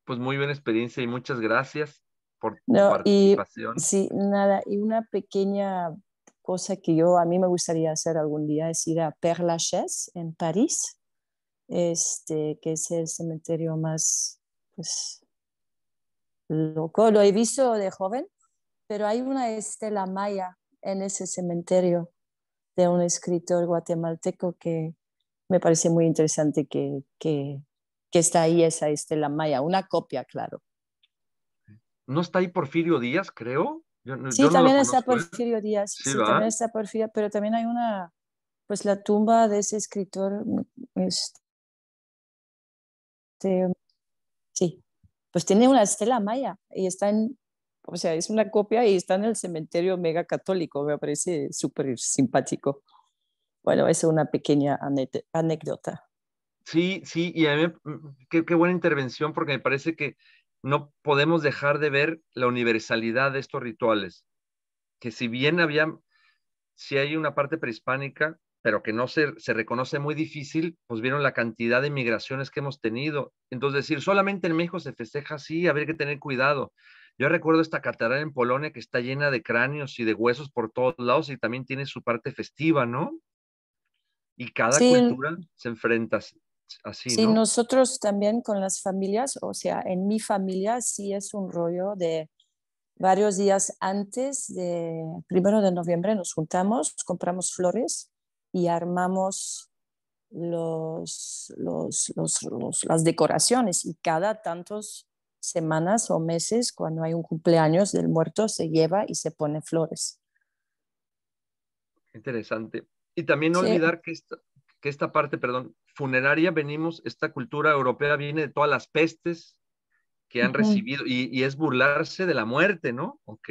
Pues muy buena experiencia y muchas gracias por tu participación. sí, nada, y una pequeña cosa que yo a mí me gustaría hacer algún día es ir a Père Lachaise en París, este, que es el cementerio más pues, loco. Lo he visto de joven, pero hay una estela maya en ese cementerio de un escritor guatemalteco que me parece muy interesante que, que está ahí esa estela maya, una copia, claro. ¿No está ahí Porfirio Díaz, creo? sí, también está ¿eh? Porfirio Díaz, sí, también está Porfirio, pero también hay una, pues la tumba de ese escritor, mm, este, sí, pues tiene una estela maya y está en, o sea, es una copia y está en el cementerio mega católico, me parece súper simpático. Bueno, es una pequeña anécdota. Sí, sí, y a mí, mm, qué buena intervención, porque me parece que no podemos dejar de ver la universalidad de estos rituales, que si bien había, si hay una parte prehispánica, pero que no se, se reconoce muy difícil, pues vieron la cantidad de migraciones que hemos tenido. Entonces, decir, solamente en México se festeja así, habría que tener cuidado. Yo recuerdo esta catedral en Polonia que está llena de cráneos y de huesos por todos lados y también tiene su parte festiva, ¿no? Y cada cultura se enfrenta así así. Sí, nosotros también con las familias, o sea, en mi familia sí es un rollo de varios días antes de primero de noviembre nos juntamos, compramos flores y armamos los, los, los, las decoraciones y cada tantos semanas o meses cuando hay un cumpleaños del muerto se lleva y se pone flores. Interesante. Y también no olvidar que que esta parte, perdón, funeraria venimos, esta cultura europea viene de todas las pestes que han recibido y, es burlarse de la muerte, ¿no? Ok,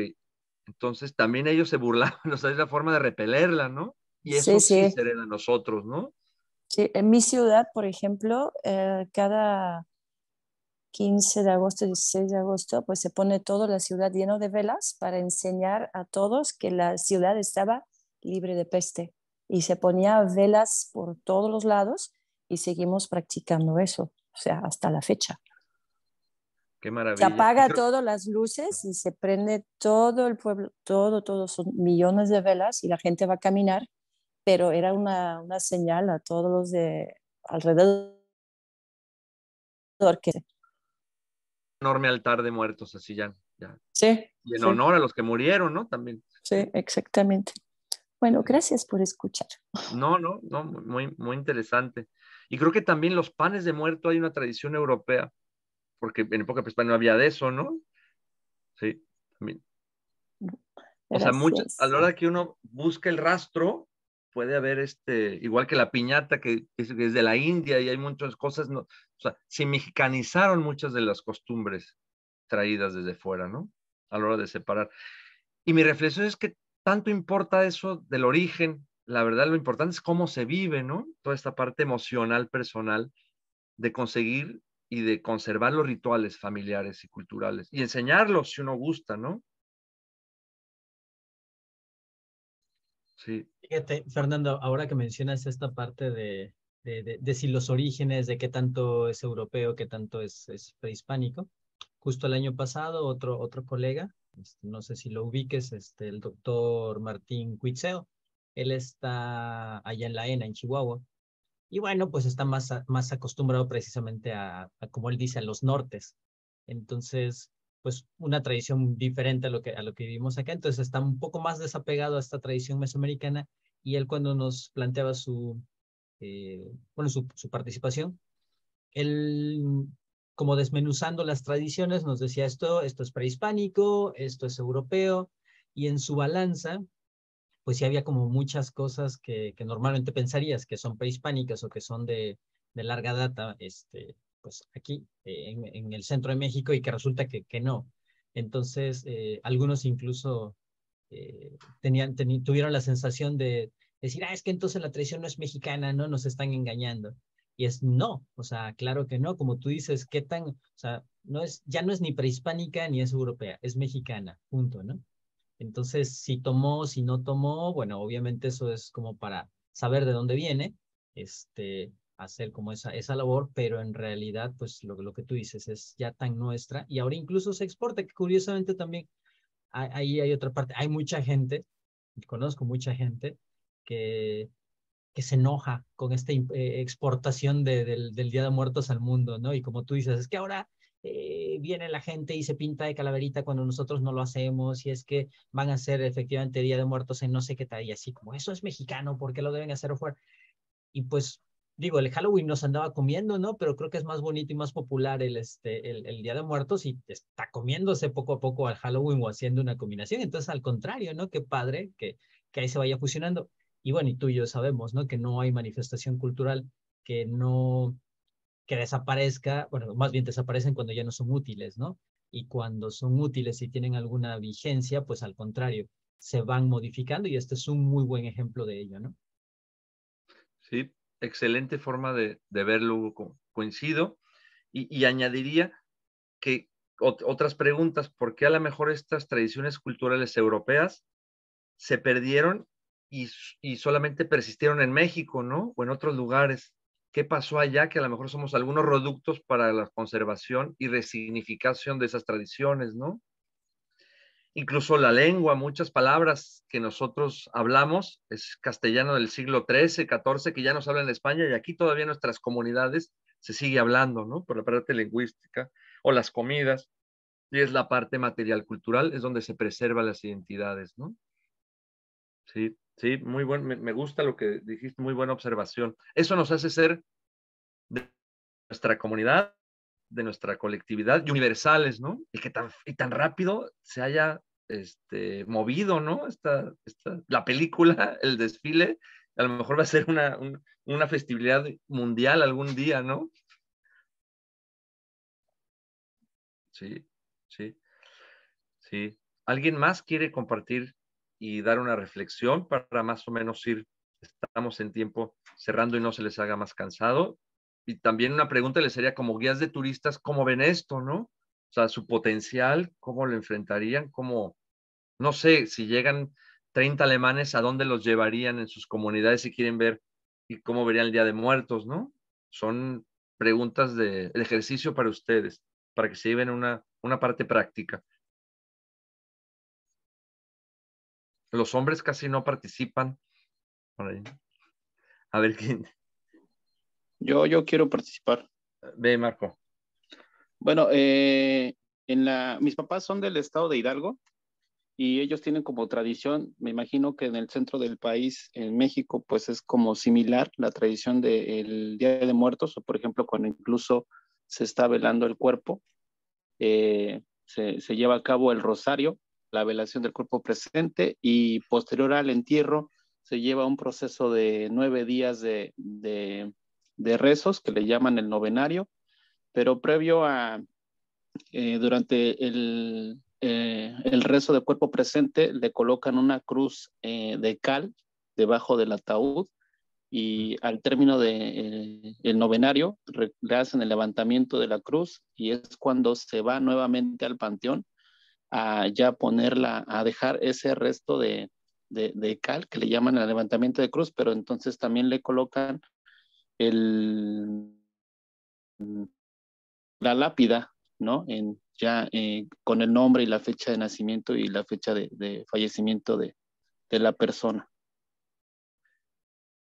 entonces también ellos se burlaban, o sea, es la forma de repelerla, ¿no? Y eso sí, sí. a nosotros, ¿no? Sí, en mi ciudad, por ejemplo, eh, cada 15 de agosto, 16 de agosto, pues se pone toda la ciudad lleno de velas para enseñar a todos que la ciudad estaba libre de peste. Y se ponía velas por todos los lados y seguimos practicando eso, o sea, hasta la fecha. Qué maravilla. Se apaga todas las luces y se prende todo el pueblo, todo, todos son millones de velas y la gente va a caminar, pero era una, señal a todos los de alrededor que enorme altar de muertos, así ya. Sí. Y en honor a los que murieron, ¿no? También. Sí, exactamente. Bueno, gracias por escuchar. No, no, no, muy, muy interesante. Y creo que también los panes de muerto hay una tradición europea, porque en época prehispánica no había de eso, ¿no? Sí, también. O sea, mucho, a la hora que uno busca el rastro, puede haber este, igual que la piñata, que es, que es de la India y hay muchas cosas, no, o sea, se mexicanizaron muchas de las costumbres traídas desde fuera, ¿no? A la hora de separar. Y mi reflexión es que tanto importa eso del origen la verdad lo importante es cómo se vive, ¿no? Toda esta parte emocional, personal, de conseguir y de conservar los rituales familiares y culturales y enseñarlos si uno gusta, ¿no? Sí. Fíjate, Fernando, ahora que mencionas esta parte de, de, si los orígenes, de qué tanto es europeo, qué tanto es, prehispánico, justo el año pasado otro, otro colega, este, no sé si lo ubiques, este, el doctor Martín Cuitzeo, él está allá en La ENA, en Chihuahua. Y bueno, pues está más, más acostumbrado precisamente a, como él dice, a los nortes. Entonces, pues una tradición diferente a lo que, a lo que vivimos acá. Entonces está un poco más desapegado a esta tradición mesoamericana. Y él cuando nos planteaba su, eh, bueno, su participación, él como desmenuzando las tradiciones, nos decía esto, esto es prehispánico, esto es europeo, y en su balanza pues sí había como muchas cosas que, normalmente pensarías que son prehispánicas o que son de, larga data, este, pues aquí eh, en, el centro de México y que resulta que, que no. Entonces, eh, algunos incluso eh, tenían, tuvieron la sensación de decir, ah, es que entonces la tradición no es mexicana, ¿no? Nos están engañando. Y es no, o sea, claro que no, como tú dices, qué tan, o sea, no es, ya no es ni prehispánica ni es europea, es mexicana, punto, ¿no? Entonces, si tomó, si no tomó, bueno, obviamente eso es como para saber de dónde viene, este, hacer como esa, esa labor, pero en realidad, pues lo, lo que tú dices es ya tan nuestra y ahora incluso se exporta, que curiosamente también ahí hay otra parte, hay mucha gente, conozco mucha gente que, que se enoja con esta eh, exportación del Día de Muertos al mundo, ¿no? Y como tú dices, es que ahora eh, viene la gente y se pinta de calaverita cuando nosotros no lo hacemos y es que van a ser efectivamente Día de Muertos en no sé qué tal y así como eso es mexicano, ¿por qué lo deben hacer afuera? Y pues digo, el Halloween nos andaba comiendo, ¿no? Pero creo que es más bonito y más popular el, este, el, Día de Muertos y está comiéndose poco a poco al Halloween o haciendo una combinación. Entonces, al contrario, ¿no? Qué padre que, que ahí se vaya fusionando. Y bueno, y tú y yo sabemos, ¿no? Que no hay manifestación cultural que no que desaparezca, bueno, más bien desaparecen cuando ya no son útiles, ¿no? Y cuando son útiles y tienen alguna vigencia, pues al contrario, se van modificando y este es un muy buen ejemplo de ello, ¿no? Sí, excelente forma de, de verlo, coincido. Y, añadiría que otras preguntas, ¿por qué a lo mejor estas tradiciones culturales europeas se perdieron y, y solamente persistieron en México, ¿no? O en otros lugares qué pasó allá, que a lo mejor somos algunos reductos para la conservación y resignificación de esas tradiciones, ¿no? Incluso la lengua, muchas palabras que nosotros hablamos, es castellano del siglo XIII, XIV, que ya nos habla en España y aquí todavía nuestras comunidades se sigue hablando, ¿no? Por la parte lingüística o las comidas. Y es la parte material cultural, es donde se preservan las identidades, ¿no? Sí. Sí, muy buen, me, gusta lo que dijiste, muy buena observación. Eso nos hace ser de nuestra comunidad, de nuestra colectividad universales, ¿no? Y que tan, y tan rápido se haya este, movido, ¿no? Esta, la película, el desfile, a lo mejor va a ser una, una festividad mundial algún día, ¿no? Sí, sí, sí. ¿Alguien más quiere compartir y dar una reflexión para más o menos ir, estamos en tiempo cerrando y no se les haga más cansado. Y también una pregunta les sería como guías de turistas, ¿cómo ven esto, no? O sea, su potencial, ¿cómo lo enfrentarían? ¿Cómo, no sé, si llegan 30 alemanes, ¿a dónde los llevarían en sus comunidades si quieren ver y cómo verían el Día de Muertos, no? Son preguntas de, ejercicio para ustedes, para que se lleven una, una parte práctica. Los hombres casi no participan. A ver quién. Yo, yo quiero participar. Ve, Marco. Bueno, eh, en la, mis papás son del estado de Hidalgo y ellos tienen como tradición, me imagino que en el centro del país, en México, pues es como similar la tradición del Día de Muertos, o por ejemplo, cuando incluso se está velando el cuerpo, eh, se, lleva a cabo el rosario la velación del cuerpo presente y posterior al entierro se lleva un proceso de nueve días de, rezos que le llaman el novenario, pero previo a, eh, durante el, eh, el, rezo de cuerpo presente le colocan una cruz eh, de cal debajo del ataúd y al término del el novenario le hacen el levantamiento de la cruz y es cuando se va nuevamente al panteón a ya ponerla, a dejar ese resto de, de, cal que le llaman el levantamiento de cruz, pero entonces también le colocan el, la lápida, ¿no? En, ya eh, con el nombre y la fecha de nacimiento y la fecha de, fallecimiento de, de la persona.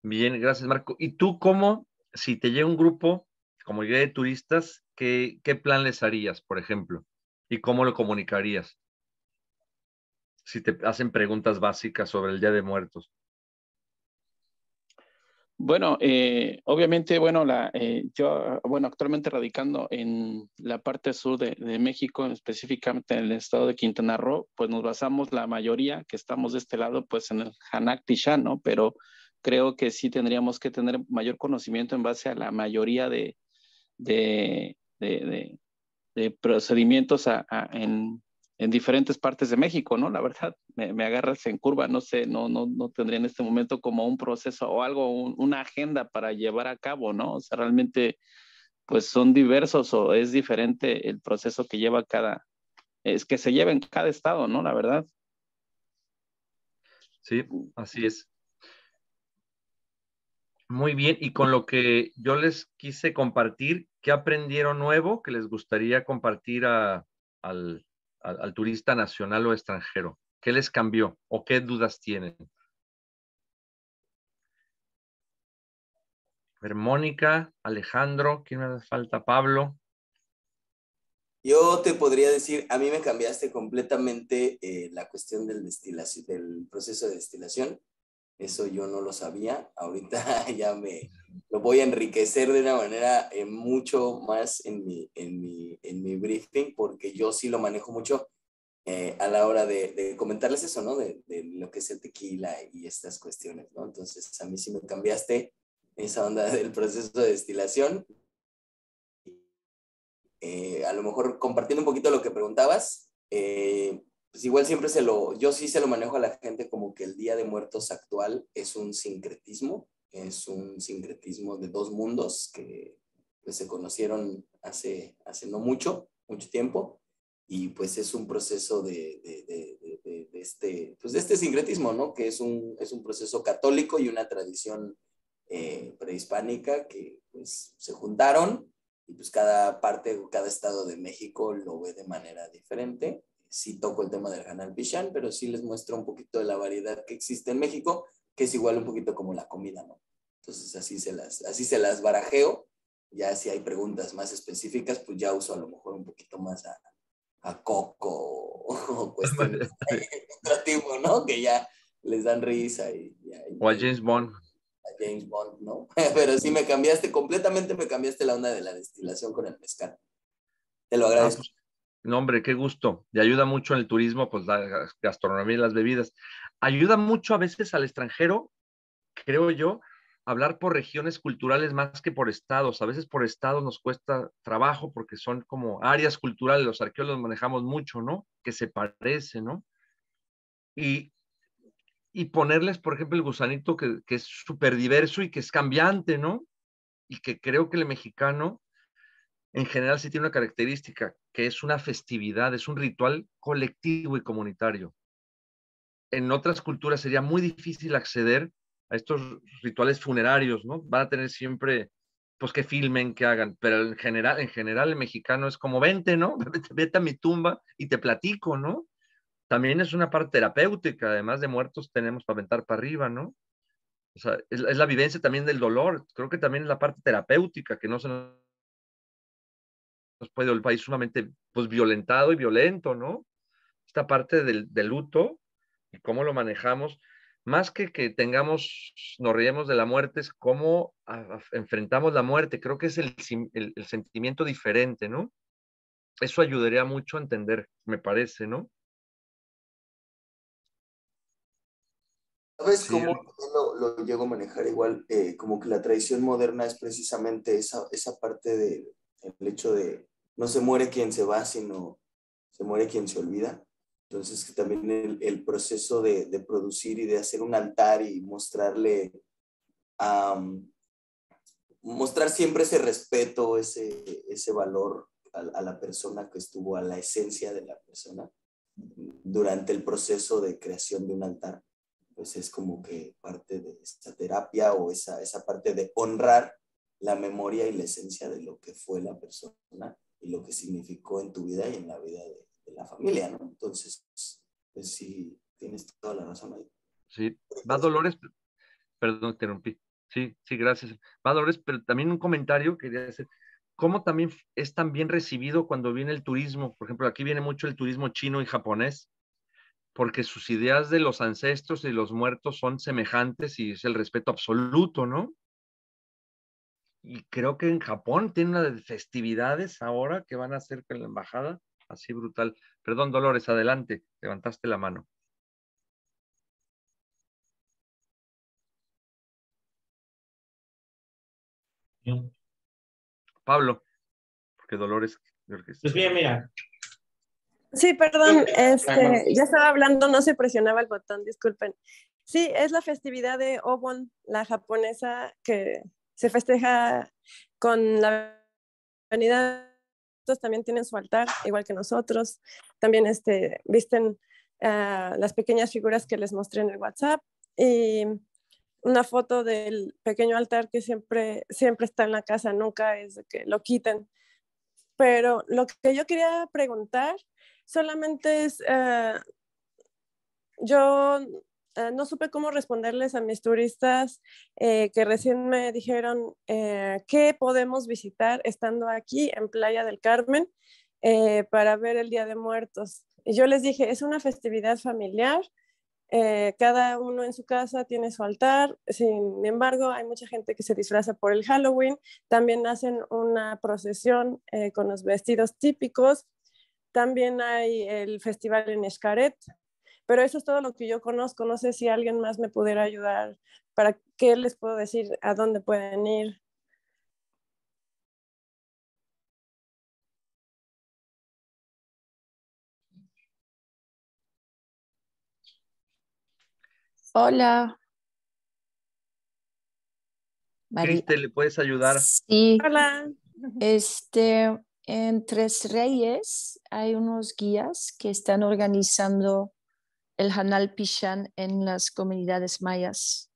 Bien, gracias Marco. ¿Y tú cómo, si te llega un grupo, como llega de turistas, ¿qué, ¿qué, plan les harías, por ejemplo? ¿Y cómo lo comunicarías? Si te hacen preguntas básicas sobre el Día de Muertos. Bueno, eh, obviamente, bueno, la, eh, yo, bueno, actualmente radicando en la parte sur de, México, específicamente en el estado de Quintana Roo, pues nos basamos la mayoría que estamos de este lado, pues en el Hanak ¿no? Pero creo que sí tendríamos que tener mayor conocimiento en base a la mayoría de, de, de procedimientos en, diferentes partes de México, ¿no? La verdad, me, agarras en curva, no sé, no, no, no tendría en este momento como un proceso o algo, una agenda para llevar a cabo, ¿no? O sea, realmente, pues son diversos o es diferente el proceso que lleva cada, es que se lleva en cada estado, ¿no? La verdad. Sí, así es. Muy bien, y con lo que yo les quise compartir, ¿Qué aprendieron nuevo que les gustaría compartir al, turista nacional o extranjero? ¿Qué les cambió o qué dudas tienen? Vermónica, Alejandro, ¿quién me hace falta? Pablo. Yo te podría decir, a mí me cambiaste completamente eh, la cuestión del proceso de destilación. Eso yo no lo sabía. Ahorita ya me lo voy a enriquecer de una manera eh, mucho más en mi, en, en mi briefing, porque yo sí lo manejo mucho eh, a la hora de, comentarles eso, ¿no? De, lo que es el tequila y estas cuestiones, ¿no? Entonces, a mí sí me cambiaste esa onda del proceso de destilación. Eh, a lo mejor compartiendo un poquito lo que preguntabas, pues igual siempre se lo, yo sí se lo manejo a la gente como que el Día de Muertos actual es un sincretismo, es un sincretismo de dos mundos que pues, se conocieron hace, hace no mucho, mucho tiempo, y pues es un proceso de, de, de, este, pues, este sincretismo, ¿no? Que es un, es un proceso católico y una tradición eh, prehispánica que pues, se juntaron y pues cada parte, cada estado de México lo ve de manera diferente sí toco el tema del canal Pichán, pero sí les muestro un poquito de la variedad que existe en México, que es igual un poquito como la comida, ¿no? Entonces así se las, así se las barajeo. Ya si hay preguntas más específicas, pues ya uso a lo mejor un poquito más a, Coco o cuestiones ¿no? Que ya les dan risa. Y, o a James Bond. A James Bond, ¿no? Pero sí me cambiaste, completamente me cambiaste la onda de la destilación con el pescado. Te lo ah, pues, agradezco. No, hombre, qué gusto. Y ayuda mucho en el turismo, pues la gastronomía y las bebidas. Ayuda mucho a veces al extranjero, creo yo, hablar por regiones culturales más que por estados. A veces por estados nos cuesta trabajo porque son como áreas culturales, los arqueólogos manejamos mucho, ¿no? Que se parece, ¿no? Y, y ponerles, por ejemplo, el gusanito que, que es súper diverso y que es cambiante, ¿no? Y que creo que el mexicano en general sí tiene una característica, que es una festividad, es un ritual colectivo y comunitario. En otras culturas sería muy difícil acceder a estos rituales funerarios, ¿no? Van a tener siempre, pues que filmen, que hagan, pero en general, en general el mexicano es como, vente, ¿no? Vete, a mi tumba y te platico, ¿no? También es una parte terapéutica, además de muertos tenemos para aventar para arriba, ¿no? O sea, es, la vivencia también del dolor, creo que también es la parte terapéutica que no se puede pues, el país sumamente pues, violentado y violento, ¿no? Esta parte del, luto y cómo lo manejamos, más que que tengamos, nos reíamos de la muerte, es cómo enfrentamos la muerte. Creo que es el, sentimiento diferente, ¿no? Eso ayudaría mucho a entender, me parece, ¿no? ¿Sabes cómo lo, llego a manejar igual? Eh, como que la tradición moderna es precisamente esa, esa parte de, el hecho de no se muere quien se va, sino se muere quien se olvida. Entonces, que también el, proceso de, producir y de hacer un altar y mostrarle, mostrar siempre ese respeto, ese, ese valor a, la persona que estuvo, a la esencia de la persona durante el proceso de creación de un altar, pues es como que parte de esa terapia o esa, esa parte de honrar la memoria y la esencia de lo que fue la persona y lo que significó en tu vida y en la vida de, la familia, ¿no? Entonces, pues sí, tienes toda la razón Sí, va Dolores, perdón, interrumpí. Sí, sí, gracias. Va Dolores, pero también un comentario quería hacer. ¿Cómo también es tan bien recibido cuando viene el turismo? Por ejemplo, aquí viene mucho el turismo chino y japonés, porque sus ideas de los ancestros y los muertos son semejantes y es el respeto absoluto, ¿no? y creo que en Japón tiene una de festividades ahora que van a hacer con la embajada, así brutal. Perdón, Dolores, adelante, levantaste la mano. Pablo, porque Dolores. Pues bien, mira. Sí, perdón, este, ya estaba hablando, no se presionaba el botón, disculpen. Sí, es la festividad de Obon, la japonesa que se festeja con la venida. Estos también tienen su altar, igual que nosotros. También este, visten ah, las pequeñas figuras que les mostré en el WhatsApp y una foto del pequeño altar que siempre, siempre está en la casa, nunca es que lo quiten. Pero lo que yo quería preguntar solamente es, ah, yo eh, no supe cómo responderles a mis turistas eh, que recién me dijeron eh, qué podemos visitar estando aquí en Playa del Carmen para ver el Día de Muertos. Y yo les dije, es una festividad familiar, cada uno en su casa tiene su altar, sin embargo hay mucha gente que se disfraza por el Halloween, también hacen una procesión con los vestidos típicos, también hay el festival en Escaret, pero eso es todo lo que yo conozco. No sé si alguien más me pudiera ayudar. ¿Para qué les puedo decir a dónde pueden ir? Hola. María. ¿le puedes ayudar? Sí. Hola. Este, en Tres Reyes hay unos guías que están organizando el Hanal Pishan en las comunidades mayas,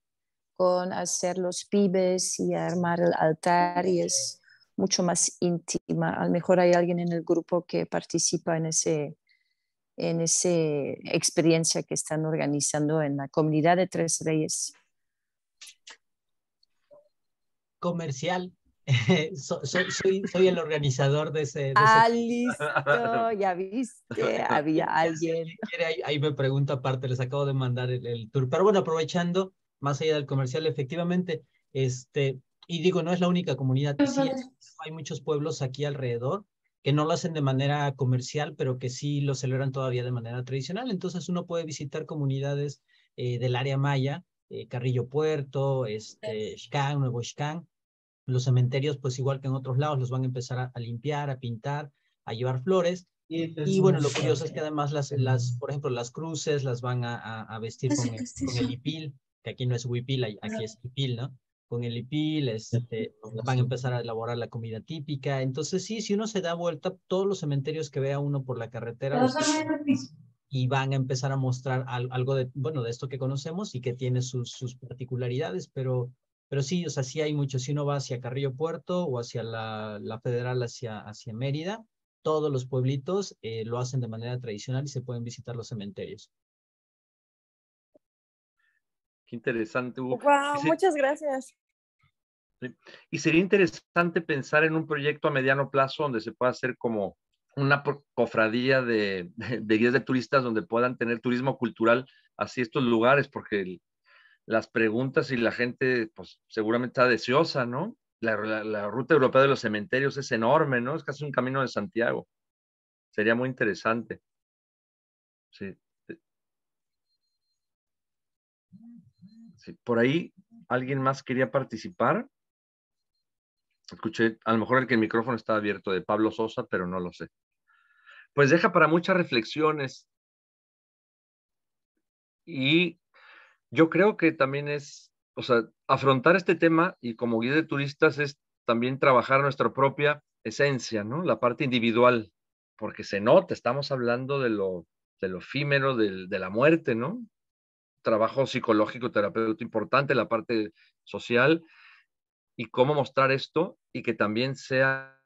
con hacer los pibes y armar el altar, y es mucho más íntima. A lo mejor hay alguien en el grupo que participa en ese en esa experiencia que están organizando en la comunidad de Tres Reyes. Comercial. soy, el organizador de ese... Ah, listo, ya viste, había alguien. ahí, me pregunta aparte, les acabo de mandar el, tour. Pero bueno, aprovechando, más allá del comercial, efectivamente, este, y digo, no es la única comunidad, sí, hay muchos pueblos aquí alrededor que no lo hacen de manera comercial, pero que sí lo celebran todavía de manera tradicional. Entonces uno puede visitar comunidades eh, del área maya, eh, Carrillo Puerto, este, Nuevo Xcán, los cementerios, pues igual que en otros lados, los van a empezar a, limpiar, a pintar, a llevar flores. Y, bueno, lo curioso es que además las, las, por ejemplo, las cruces las van a, vestir pues con el, con hipil, que aquí no es huipil, aquí es hipil, ¿no? Con el hipil, este, van a empezar a elaborar la comida típica. Entonces sí, si uno se da vuelta, todos los cementerios que vea uno por la carretera, y van a empezar a mostrar algo de, bueno, de esto que conocemos y que tiene sus, sus particularidades, pero pero sí, o sea, sí hay mucho. Si uno va hacia Carrillo Puerto o hacia la, Federal, hacia, hacia Mérida, todos los pueblitos eh, lo hacen de manera tradicional y se pueden visitar los cementerios. Qué interesante, Hugo. Wow, muchas gracias. Y sería interesante pensar en un proyecto a mediano plazo donde se pueda hacer como una cofradía de, de guías de turistas donde puedan tener turismo cultural hacia estos lugares, porque el, las preguntas y la gente, pues seguramente está deseosa, ¿no? La, ruta europea de los cementerios es enorme, ¿no? Es casi un camino de Santiago. Sería muy interesante. Sí. sí. Por ahí, ¿alguien más quería participar? Escuché, a lo mejor el que el micrófono está abierto de Pablo Sosa, pero no lo sé. Pues deja para muchas reflexiones. Y yo creo que también es, o sea, afrontar este tema y como guía de turistas es también trabajar nuestra propia esencia, ¿no? La parte individual, porque se nota, estamos hablando de lo, de lo efímero, de, de la muerte, ¿no? Trabajo psicológico, terapéutico importante, la parte social, y cómo mostrar esto y que también sea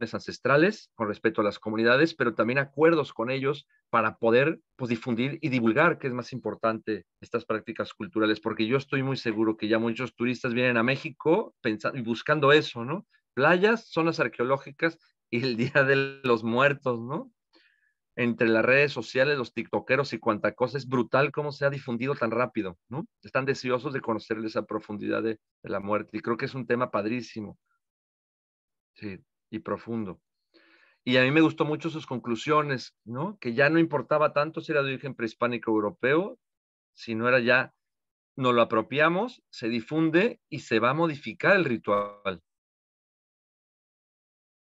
ancestrales con respecto a las comunidades, pero también acuerdos con ellos para poder pues, difundir y divulgar, que es más importante, estas prácticas culturales, porque yo estoy muy seguro que ya muchos turistas vienen a México pensando y buscando eso, ¿no? Playas, zonas arqueológicas y el Día de los Muertos, ¿no? Entre las redes sociales, los tiktokeros y cuanta cosa, es brutal cómo se ha difundido tan rápido, ¿no? Están deseosos de conocer esa profundidad de la muerte y creo que es un tema padrísimo. Sí y profundo. Y a mí me gustó mucho sus conclusiones, ¿no? Que ya no importaba tanto si era de origen prehispánico europeo, si no era ya, nos lo apropiamos, se difunde y se va a modificar el ritual.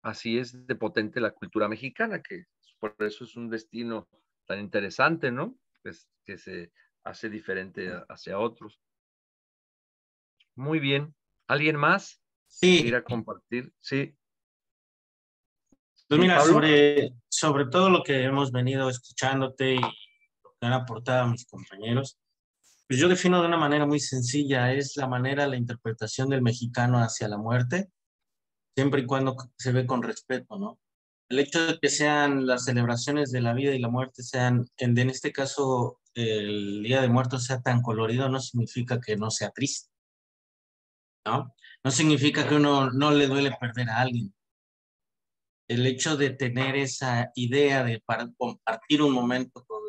Así es de potente la cultura mexicana, que por eso es un destino tan interesante, ¿no? que se hace diferente hacia otros. Muy bien. ¿Alguien más? Sí. Ir a compartir. Sí. Pues mira, sobre, sobre todo lo que hemos venido escuchándote y lo que han aportado mis compañeros, pues yo defino de una manera muy sencilla, es la manera, la interpretación del mexicano hacia la muerte, siempre y cuando se ve con respeto, ¿no? El hecho de que sean las celebraciones de la vida y la muerte sean, en, en este caso, el Día de Muertos sea tan colorido, no significa que no sea triste, ¿no? No significa que uno no le duele perder a alguien el hecho de tener esa idea de compartir un momento con,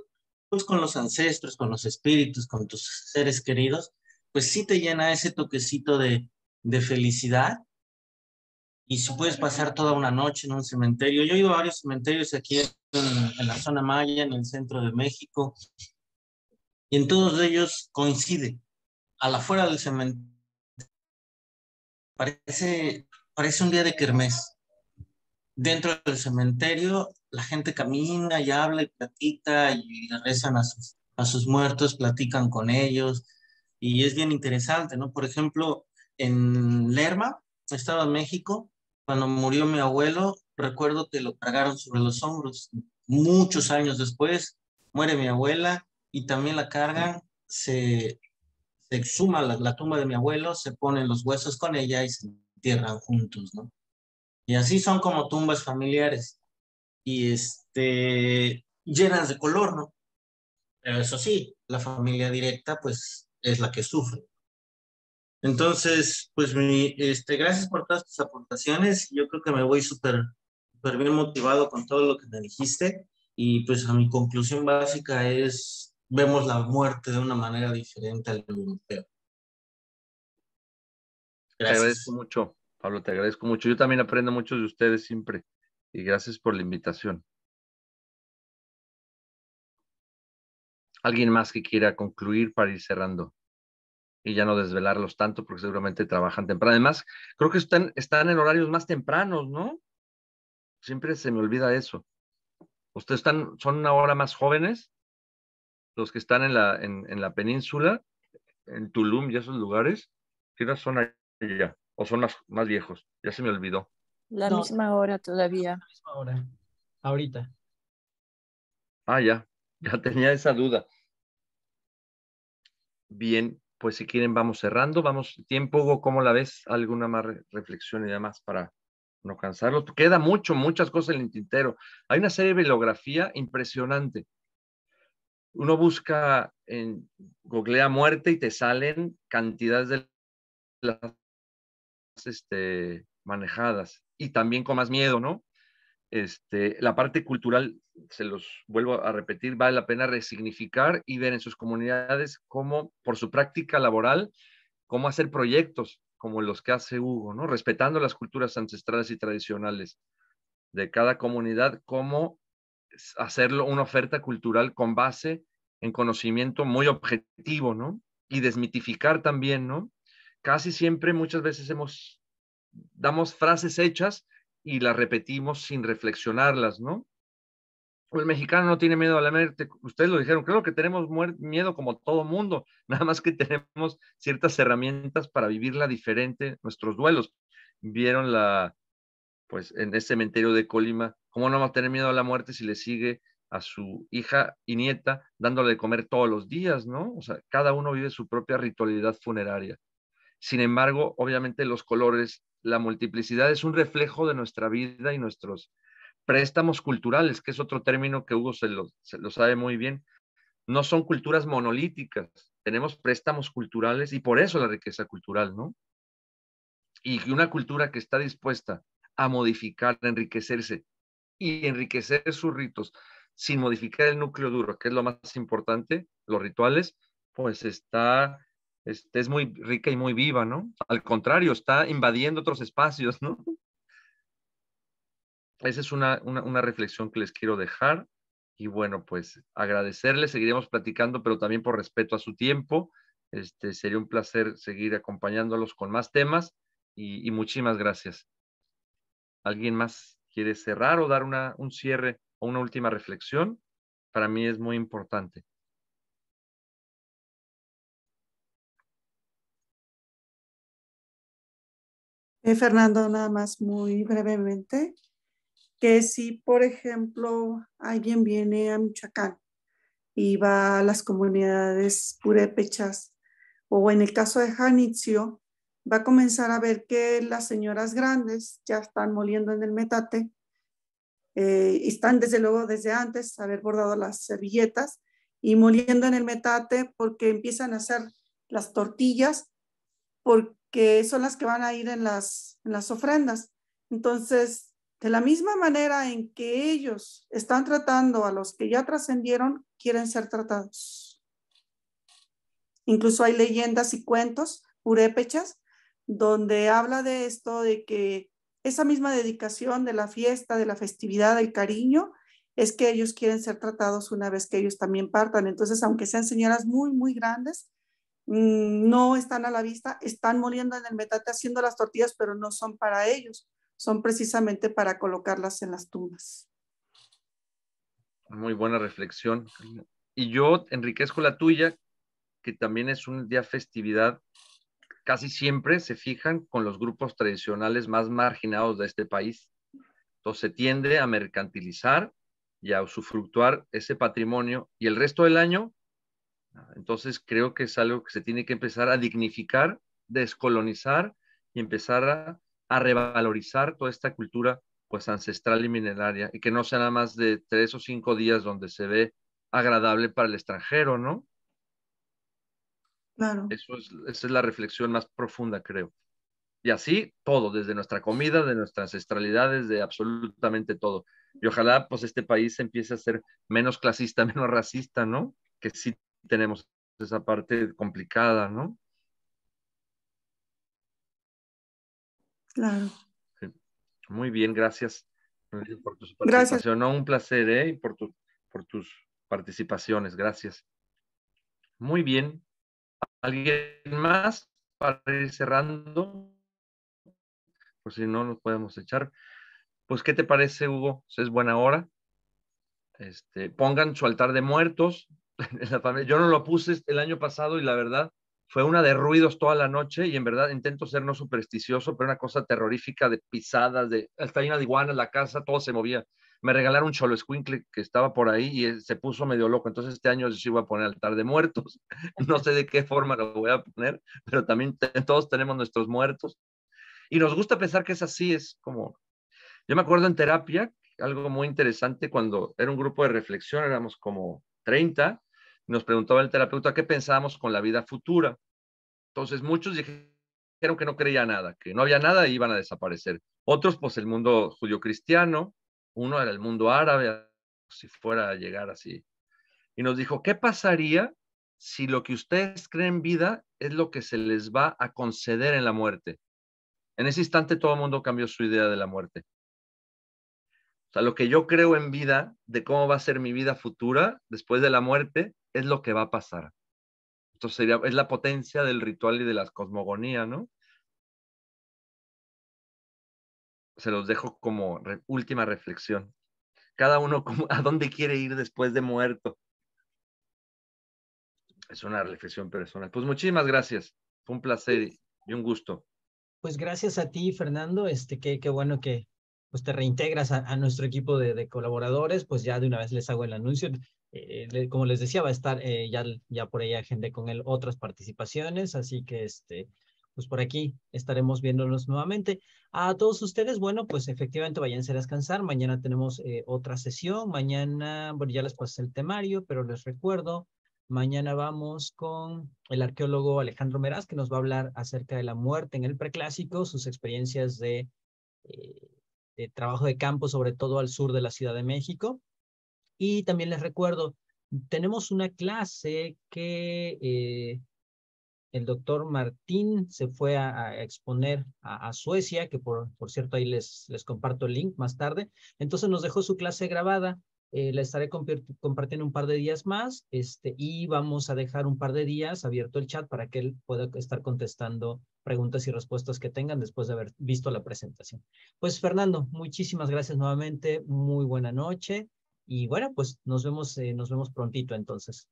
pues, con los ancestros, con los espíritus, con tus seres queridos, pues sí te llena ese toquecito de, de felicidad. Y si puedes pasar toda una noche en un cementerio, yo he ido a varios cementerios aquí en, la zona maya, en el centro de México, y en todos ellos coincide. A la fuera del cementerio parece, parece un día de kermés dentro del cementerio la gente camina y habla y platica y rezan a sus, a sus muertos, platican con ellos y es bien interesante, ¿no? Por ejemplo, en Lerma, Estado de México, cuando murió mi abuelo, recuerdo que lo cargaron sobre los hombros. Muchos años después, muere mi abuela y también la cargan, se, se exhuma la tumba de mi abuelo, se ponen los huesos con ella y se entierran juntos, ¿no? Y así son como tumbas familiares. Y este, llenas de color, ¿no? Pero eso sí, la familia directa, pues, es la que sufre. Entonces, pues, mi, este, gracias por todas tus aportaciones. Yo creo que me voy súper bien motivado con todo lo que me dijiste. Y pues a mi conclusión básica es, vemos la muerte de una manera diferente al europeo. Gracias. Te agradezco mucho. Pablo, te agradezco mucho. Yo también aprendo mucho de ustedes siempre y gracias por la invitación. ¿Alguien más que quiera concluir para ir cerrando? Y ya no desvelarlos tanto porque seguramente trabajan temprano. Además, creo que están, están en horarios más tempranos, ¿no? Siempre se me olvida eso. Ustedes están, son ahora más jóvenes, los que están en la, en, la península, en Tulum y esos lugares. ¿Qué horas son allá? ¿O son más, más viejos? Ya se me olvidó. La misma hora todavía. ahorita. Ah, ya, ya tenía esa duda. Bien, pues si quieren vamos cerrando, vamos, tiempo, ¿cómo la ves? ¿Alguna más reflexión y demás para no cansarlo? Queda mucho, muchas cosas en el tintero. Hay una serie de bibliografía impresionante. Uno busca en googlea muerte y te salen cantidades de las este, manejadas y también con más miedo, ¿no? Este, la parte cultural, se los vuelvo a repetir, vale la pena resignificar y ver en sus comunidades cómo, por su práctica laboral, cómo hacer proyectos como los que hace Hugo, ¿no? Respetando las culturas ancestrales y tradicionales de cada comunidad, cómo hacerlo una oferta cultural con base en conocimiento muy objetivo, ¿no? Y desmitificar también, ¿no? casi siempre, muchas veces hemos, damos frases hechas y las repetimos sin reflexionarlas, ¿no? El mexicano no tiene miedo a la muerte. Ustedes lo dijeron, creo que tenemos miedo como todo mundo, nada más que tenemos ciertas herramientas para vivirla diferente, nuestros duelos. Vieron la, pues en el cementerio de Colima, ¿cómo no va a tener miedo a la muerte si le sigue a su hija y nieta dándole de comer todos los días, ¿no? O sea, cada uno vive su propia ritualidad funeraria. Sin embargo, obviamente los colores, la multiplicidad es un reflejo de nuestra vida y nuestros préstamos culturales, que es otro término que Hugo se lo, sabe muy bien. No son culturas monolíticas, tenemos préstamos culturales y por eso la riqueza cultural, ¿no? Y una cultura que está dispuesta a modificar, a enriquecerse y enriquecer sus ritos sin modificar el núcleo duro, que es lo más importante, los rituales, pues está este, es muy rica y muy viva, ¿no? Al contrario, está invadiendo otros espacios, ¿no? Esa es una, reflexión que les quiero dejar. Y bueno, pues agradecerles, seguiremos platicando, pero también por respeto a su tiempo. Este, sería un placer seguir acompañándolos con más temas y, muchísimas gracias. ¿Alguien más quiere cerrar o dar un cierre o una última reflexión? Para mí es muy importante. Eh, Fernando, nada más muy brevemente, que si, por ejemplo, alguien viene a Michoacán y va a las comunidades purépechas o en el caso de Janitzio, va a comenzar a ver que las señoras grandes ya están moliendo en el metate eh, y están desde luego desde antes haber bordado las servilletas y moliendo en el metate porque empiezan a hacer las tortillas porque que son las que van a ir en las, ofrendas. Entonces, de la misma manera en que ellos están tratando a los que ya trascendieron, quieren ser tratados. Incluso hay leyendas y cuentos urepechas donde habla de esto, de que esa misma dedicación de la fiesta, de la festividad, del cariño, es que ellos quieren ser tratados una vez que ellos también partan. Entonces, aunque sean señoras muy, muy grandes, Mm, no están a la vista, están moliendo en el metate haciendo las tortillas, pero no son para ellos, son precisamente para colocarlas en las tumbas. Muy buena reflexión. Y yo enriquezco la tuya, que también es un día festividad. Casi siempre se fijan con los grupos tradicionales más marginados de este país. Entonces se tiende a mercantilizar y a usufructuar ese patrimonio y el resto del año entonces creo que es algo que se tiene que empezar a dignificar, descolonizar y empezar a, revalorizar toda esta cultura pues ancestral y mineraria y que no sea nada más de tres o cinco días donde se ve agradable para el extranjero, ¿no? Claro. Eso es, esa es la reflexión más profunda, creo. Y así todo, desde nuestra comida, de nuestras ancestralidades, de absolutamente todo. Y ojalá pues este país empiece a ser menos clasista, menos racista, ¿no? Que sí tenemos esa parte complicada, ¿no? Claro. Muy bien, gracias por tu participación. No, un placer, ¿eh? Y por, por tus participaciones, gracias. Muy bien. ¿Alguien más para ir cerrando? Por si no, nos podemos echar. Pues, ¿qué te parece, Hugo? Es buena hora. Este, pongan su altar de muertos, Yo no lo puse el año pasado y la verdad fue una de ruidos toda la noche y en verdad intento ser no supersticioso, pero una cosa terrorífica de pisadas, de hasta una de en la casa, todo se movía. Me regalaron un cholo escuincle que estaba por ahí y se puso medio loco. Entonces este año yo sí voy a poner altar de muertos. No sé de qué forma lo voy a poner, pero también todos tenemos nuestros muertos. Y nos gusta pensar que es así, es como... Yo me acuerdo en terapia, algo muy interesante, cuando era un grupo de reflexión, éramos como 30, nos preguntaba el terapeuta qué pensábamos con la vida futura. Entonces, muchos dijeron que no creía nada, que no había nada y iban a desaparecer. Otros, pues el mundo judio-cristiano, uno era el mundo árabe, si fuera a llegar así. Y nos dijo, ¿qué pasaría si lo que ustedes creen vida es lo que se les va a conceder en la muerte? En ese instante todo el mundo cambió su idea de la muerte. O sea, lo que yo creo en vida, de cómo va a ser mi vida futura después de la muerte, es lo que va a pasar. Entonces sería, es la potencia del ritual y de la cosmogonía, ¿no? Se los dejo como última reflexión. Cada uno, ¿a dónde quiere ir después de muerto? Es una reflexión personal. Pues muchísimas gracias. Fue un placer y un gusto. Pues gracias a ti, Fernando. Este, qué bueno que, pues te reintegras a, nuestro equipo de, colaboradores, pues ya de una vez les hago el anuncio. Eh, como les decía, va a estar eh, ya, ya por ahí agendé con él otras participaciones, así que este, pues por aquí estaremos viéndonos nuevamente. A todos ustedes, bueno, pues efectivamente váyanse a descansar. Mañana tenemos eh, otra sesión. Mañana, bueno, ya les pasé el temario, pero les recuerdo, mañana vamos con el arqueólogo Alejandro Meraz, que nos va a hablar acerca de la muerte en el preclásico, sus experiencias de eh, trabajo de campo, sobre todo al sur de la Ciudad de México. Y también les recuerdo, tenemos una clase que eh, el doctor Martín se fue a, exponer a, Suecia, que por, por cierto ahí les, les comparto el link más tarde. Entonces nos dejó su clase grabada. Eh, la estaré compartiendo un par de días más este, y vamos a dejar un par de días abierto el chat para que él pueda estar contestando preguntas y respuestas que tengan después de haber visto la presentación. Pues Fernando, muchísimas gracias nuevamente, muy buena noche y bueno, pues nos vemos, eh, nos vemos prontito entonces.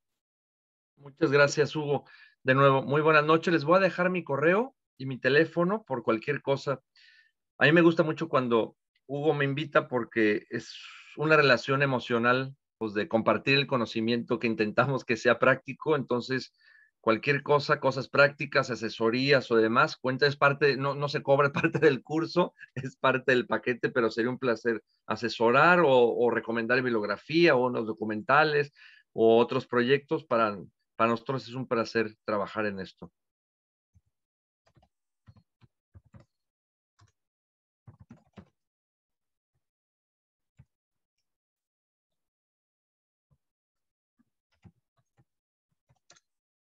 Muchas gracias, Hugo. De nuevo, muy buenas noches. Les voy a dejar mi correo y mi teléfono por cualquier cosa. A mí me gusta mucho cuando Hugo me invita porque es una relación emocional, pues de compartir el conocimiento que intentamos que sea práctico. Entonces, cualquier cosa, cosas prácticas, asesorías o demás, cuenta es parte, no, no se cobra parte del curso, es parte del paquete, pero sería un placer asesorar o, o recomendar bibliografía o unos documentales o otros proyectos para, para nosotros es un placer trabajar en esto.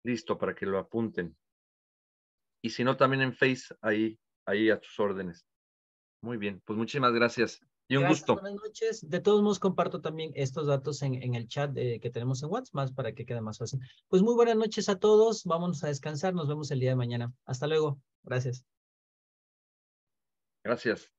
Listo, para que lo apunten. Y si no, también en Face, ahí, ahí a tus órdenes. Muy bien, pues muchísimas gracias. Y un gusto. Buenas noches. De todos modos, comparto también estos datos en, el chat eh, que tenemos en WhatsApp para que quede más fácil. Pues muy buenas noches a todos. Vámonos a descansar. Nos vemos el día de mañana. Hasta luego. Gracias. Gracias.